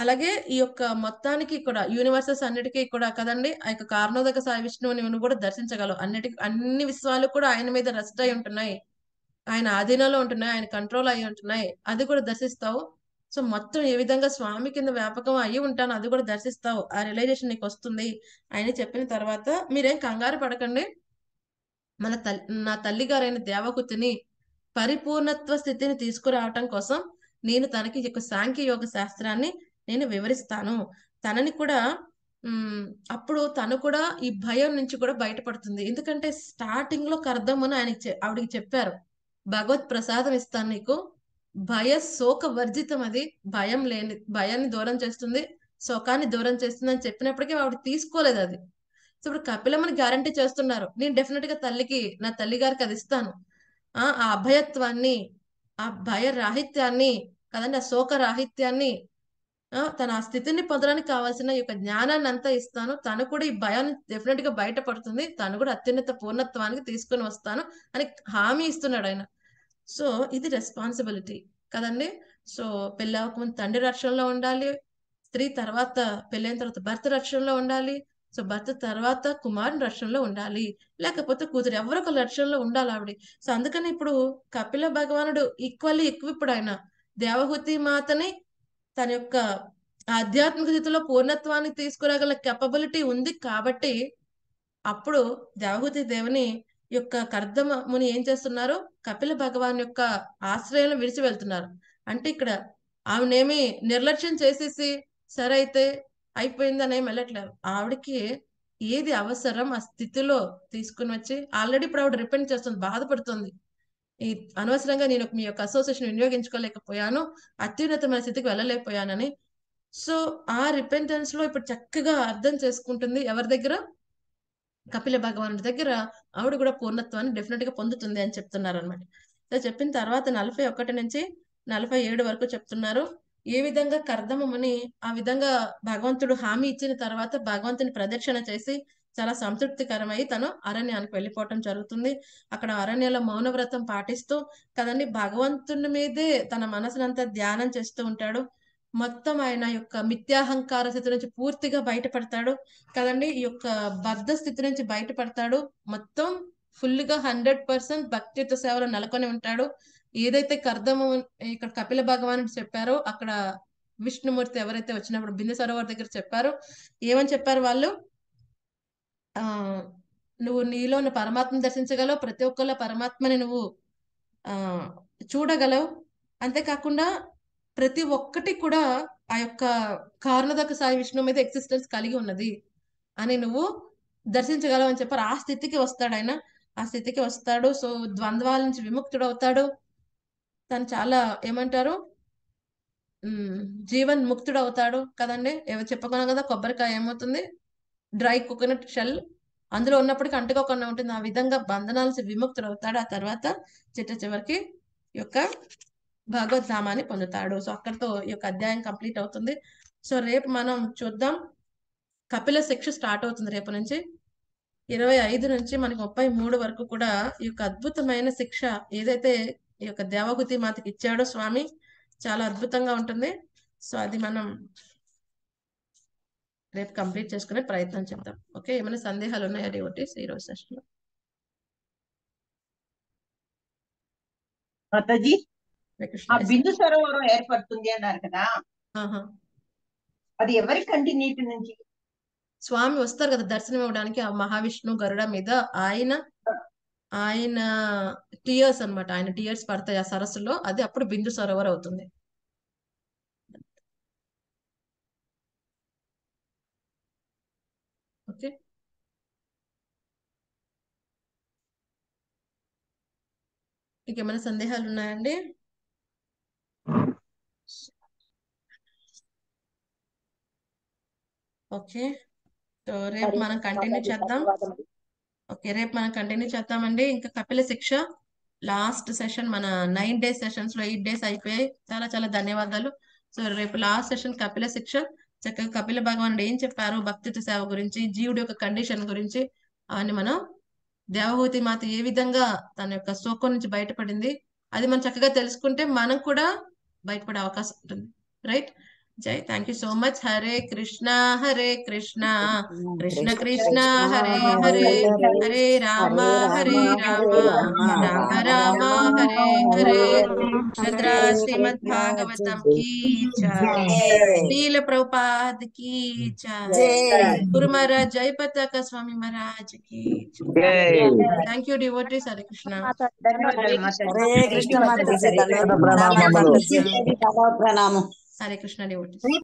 అలాగే ఈ యొక్క మొత్తానికి కూడా యూనివర్సెస్ అన్నిటికీ కూడా కదండి ఆ యొక్క కారణోదక సాయి విష్ణువుని నువ్వు కూడా దర్శించగలవు అన్నిటి అన్ని విశ్వాలు కూడా ఆయన మీద రెస్ట్ అయి ఉంటున్నాయి ఆయన ఆధీనంలో ఉంటున్నాయి ఆయన కంట్రోల్ అయి ఉంటున్నాయి అది కూడా దర్శిస్తావు సో మొత్తం ఏ విధంగా స్వామి కింద వ్యాపకం అయ్యి ఉంటాను అది కూడా దర్శిస్తావు ఆ రిలైజేషన్ నీకు వస్తుంది ఆయన చెప్పిన తర్వాత మీరేం కంగారు పడకండి మన తల్లి నా తల్లిగారైన దేవకుతిని పరిపూర్ణత్వ స్థితిని తీసుకురావటం కోసం నేను తనకి యొక్క సాంఖ్య యోగ శాస్త్రాన్ని నేను వివరిస్తాను తనని కూడా అప్పుడు తను కూడా ఈ భయం నుంచి కూడా బయటపడుతుంది ఎందుకంటే స్టార్టింగ్ లో కర్దమ్మను ఆయనకి ఆవిడికి చెప్పారు భగవత్ ప్రసాదం ఇస్తాను నీకు భయ శోక వర్జితం అది భయం లేని భయాన్ని దూరం చేస్తుంది శోకాన్ని దూరం చేస్తుంది అని చెప్పినప్పటికీ ఆవిడ తీసుకోలేదు అది సో ఇప్పుడు కపిలమ్మని గ్యారంటీ చేస్తున్నారు నేను డెఫినెట్ గా తల్లికి నా తల్లి గారికి అది ఇస్తాను ఆ అభయత్వాన్ని ఆ భయ రాహిత్యాన్ని కదండి ఆ శోక రాహిత్యాన్ని తన ఆ స్థితిని పొందడానికి కావాల్సిన యొక్క జ్ఞానాన్ని అంతా ఇస్తాను తను కూడా ఈ భయాన్ని డెఫినెట్ గా బయటపడుతుంది తను కూడా అత్యున్నత పూర్ణత్వానికి తీసుకుని వస్తాను అని హామీ ఇస్తున్నాడు ఆయన సో ఇది రెస్పాన్సిబిలిటీ కదండి సో పెళ్ళి అవ్వకముందు తండ్రి రక్షణలో ఉండాలి స్త్రీ తర్వాత పెళ్ళైన తర్వాత భర్త రక్షణలో ఉండాలి సో భర్త తర్వాత కుమారుని రక్షణలో ఉండాలి లేకపోతే కూతురు ఎవరు ఒక రక్షణలో ఉండాలి ఆవిడ సో అందుకని ఇప్పుడు కపిల భగవానుడు ఈక్వల్లీ ఎక్కువ ఇప్పుడు ఆయన దేవహూతి మాతని తన యొక్క ఆధ్యాత్మిక స్థితిలో పూర్ణత్వాన్ని తీసుకురాగల కెపబిలిటీ ఉంది కాబట్టి అప్పుడు దేవహూతి దేవుని యొక్క కర్దమ ముని ఏం చేస్తున్నారు కపిల భగవాన్ యొక్క ఆశ్రయం విడిచి వెళ్తున్నారు అంటే ఇక్కడ ఆవిడేమి నిర్లక్ష్యం చేసేసి సరే అయితే అయిపోయింది అని ఏమి వెళ్ళట్లేదు ఆవిడకి ఏది అవసరం ఆ స్థితిలో తీసుకుని వచ్చి ఆల్రెడీ ఇప్పుడు ఆవిడ రిపెండ్ చేస్తుంది బాధపడుతుంది ఈ అనవసరంగా నేను మీ యొక్క అసోసియేషన్ వినియోగించుకోలేకపోయాను అత్యున్నతమైన స్థితికి వెళ్ళలేకపోయానని సో ఆ రిపెంటెన్స్ లో ఇప్పుడు చక్కగా అర్థం చేసుకుంటుంది ఎవరి దగ్గర కపిల భగవానుడి దగ్గర ఆవిడ కూడా పూర్ణత్వాన్ని డెఫినెట్ గా పొందుతుంది అని చెప్తున్నారు అనమాట సో చెప్పిన తర్వాత నలభై ఒకటి నుంచి నలభై ఏడు వరకు చెప్తున్నారు ఏ విధంగా కర్దమని ఆ విధంగా భగవంతుడు హామీ ఇచ్చిన తర్వాత భగవంతుని ప్రదక్షిణ చేసి చాలా సంతృప్తికరమై తను అరణ్యానికి వెళ్ళిపోవటం జరుగుతుంది అక్కడ అరణ్యలో మౌనవ్రతం పాటిస్తూ కదండి భగవంతుని మీదే తన మనసునంతా ధ్యానం చేస్తూ ఉంటాడు మొత్తం ఆయన యొక్క మిథ్యాహంకార స్థితి నుంచి పూర్తిగా బయటపడతాడు కదండి ఈ యొక్క బద్ధ స్థితి నుంచి బయటపడతాడు మొత్తం ఫుల్ గా హండ్రెడ్ పర్సెంట్ భక్తిత్వ సేవలు నెలకొని ఉంటాడు ఏదైతే కర్దము ఇక్కడ కపిల భగవాన్ చెప్పారో అక్కడ విష్ణుమూర్తి ఎవరైతే వచ్చినప్పుడు బిందు సరోవర్ దగ్గర చెప్పారు ఏమని చెప్పారు వాళ్ళు ఆ నువ్వు నీలో పరమాత్మను దర్శించగలవు ప్రతి ఒక్కళ్ళ పరమాత్మని నువ్వు ఆ చూడగలవు అంతేకాకుండా ప్రతి ఒక్కటి కూడా ఆ యొక్క కారణదక సాయి విష్ణు మీద ఎక్సిస్టెన్స్ కలిగి ఉన్నది అని నువ్వు దర్శించగలవు అని చెప్పారు ఆ స్థితికి వస్తాడు ఆయన ఆ స్థితికి వస్తాడు సో ద్వంద్వాల నుంచి విముక్తుడు అవుతాడు తను చాలా ఏమంటారు జీవన్ ముక్తుడు అవుతాడు కదండి ఎవరు చెప్పకున్నా కదా కొబ్బరికాయ ఏమవుతుంది డ్రై కోకోనట్ షెల్ అందులో ఉన్నప్పటికీ అంటుకోకుండా ఉంటుంది ఆ విధంగా బంధనాలు విముక్తులు అవుతాడు ఆ తర్వాత చిట్ట చివరికి యొక్క భగవద్ధామాన్ని పొందుతాడు సో అక్కడితో ఈ యొక్క అధ్యాయం కంప్లీట్ అవుతుంది సో రేపు మనం చూద్దాం కపిల శిక్ష స్టార్ట్ అవుతుంది రేపు నుంచి ఇరవై ఐదు నుంచి మనకి ముప్పై మూడు వరకు కూడా ఈ యొక్క అద్భుతమైన శిక్ష ఏదైతే ఈ యొక్క దేవగుతి మాతకి ఇచ్చాడో స్వామి చాలా అద్భుతంగా ఉంటుంది సో అది మనం రేపు కంప్లీట్ చేసుకునే ప్రయత్నం చేద్దాం ఓకే ఏమైనా సందేహాలు ఉన్నాయా డివోటీస్ ఈ రోజు సెషన్ లో బిందు సరోవరం ఏర్పడుతుంది అన్నారు కదా అది ఎవరి కంటిన్యూటీ నుంచి స్వామి వస్తారు కదా దర్శనం ఇవ్వడానికి ఆ మహావిష్ణు గరుడ మీద ఆయన ఆయన టీయర్స్ అనమాట ఆయన టీయర్స్ పడతాయి ఆ సరస్సులో అది అప్పుడు బిందు సరోవర్ అవుతుంది ఇంకేమైనా ఏమైనా సందేహాలు ఉన్నాయండి ఓకే సో రేపు మనం కంటిన్యూ చేద్దాం ఓకే రేపు మనం కంటిన్యూ చేద్దామండి ఇంకా కపిల శిక్ష లాస్ట్ సెషన్ మన నైన్ డేస్ సెషన్స్ లో ఎయిట్ డేస్ అయిపోయాయి చాలా చాలా ధన్యవాదాలు సో రేపు లాస్ట్ సెషన్ కపిల శిక్ష చక్కగా కపిల భగవానుడు ఏం చెప్పారు భక్తిత్వ సేవ గురించి జీవుడి యొక్క కండిషన్ గురించి అవన్నీ మనం దేవభూతి మాత ఏ విధంగా తన యొక్క శోకం నుంచి బయటపడింది అది మనం చక్కగా తెలుసుకుంటే మనం కూడా బయటపడే అవకాశం ఉంటుంది రైట్ जय thank you so much Hare Krishna Hare Krishna Krishna Krishna Hare Hare Hare Rama Hare Rama Rama Rama Hare Hare चंद्र श्रीमद की जय नील प्रभुपाद की जय महाराज जय पताका स्वामी महाराज की thank you devotee Hare Krishna Hare Krishna प्रणाम Hare Krishna devotees.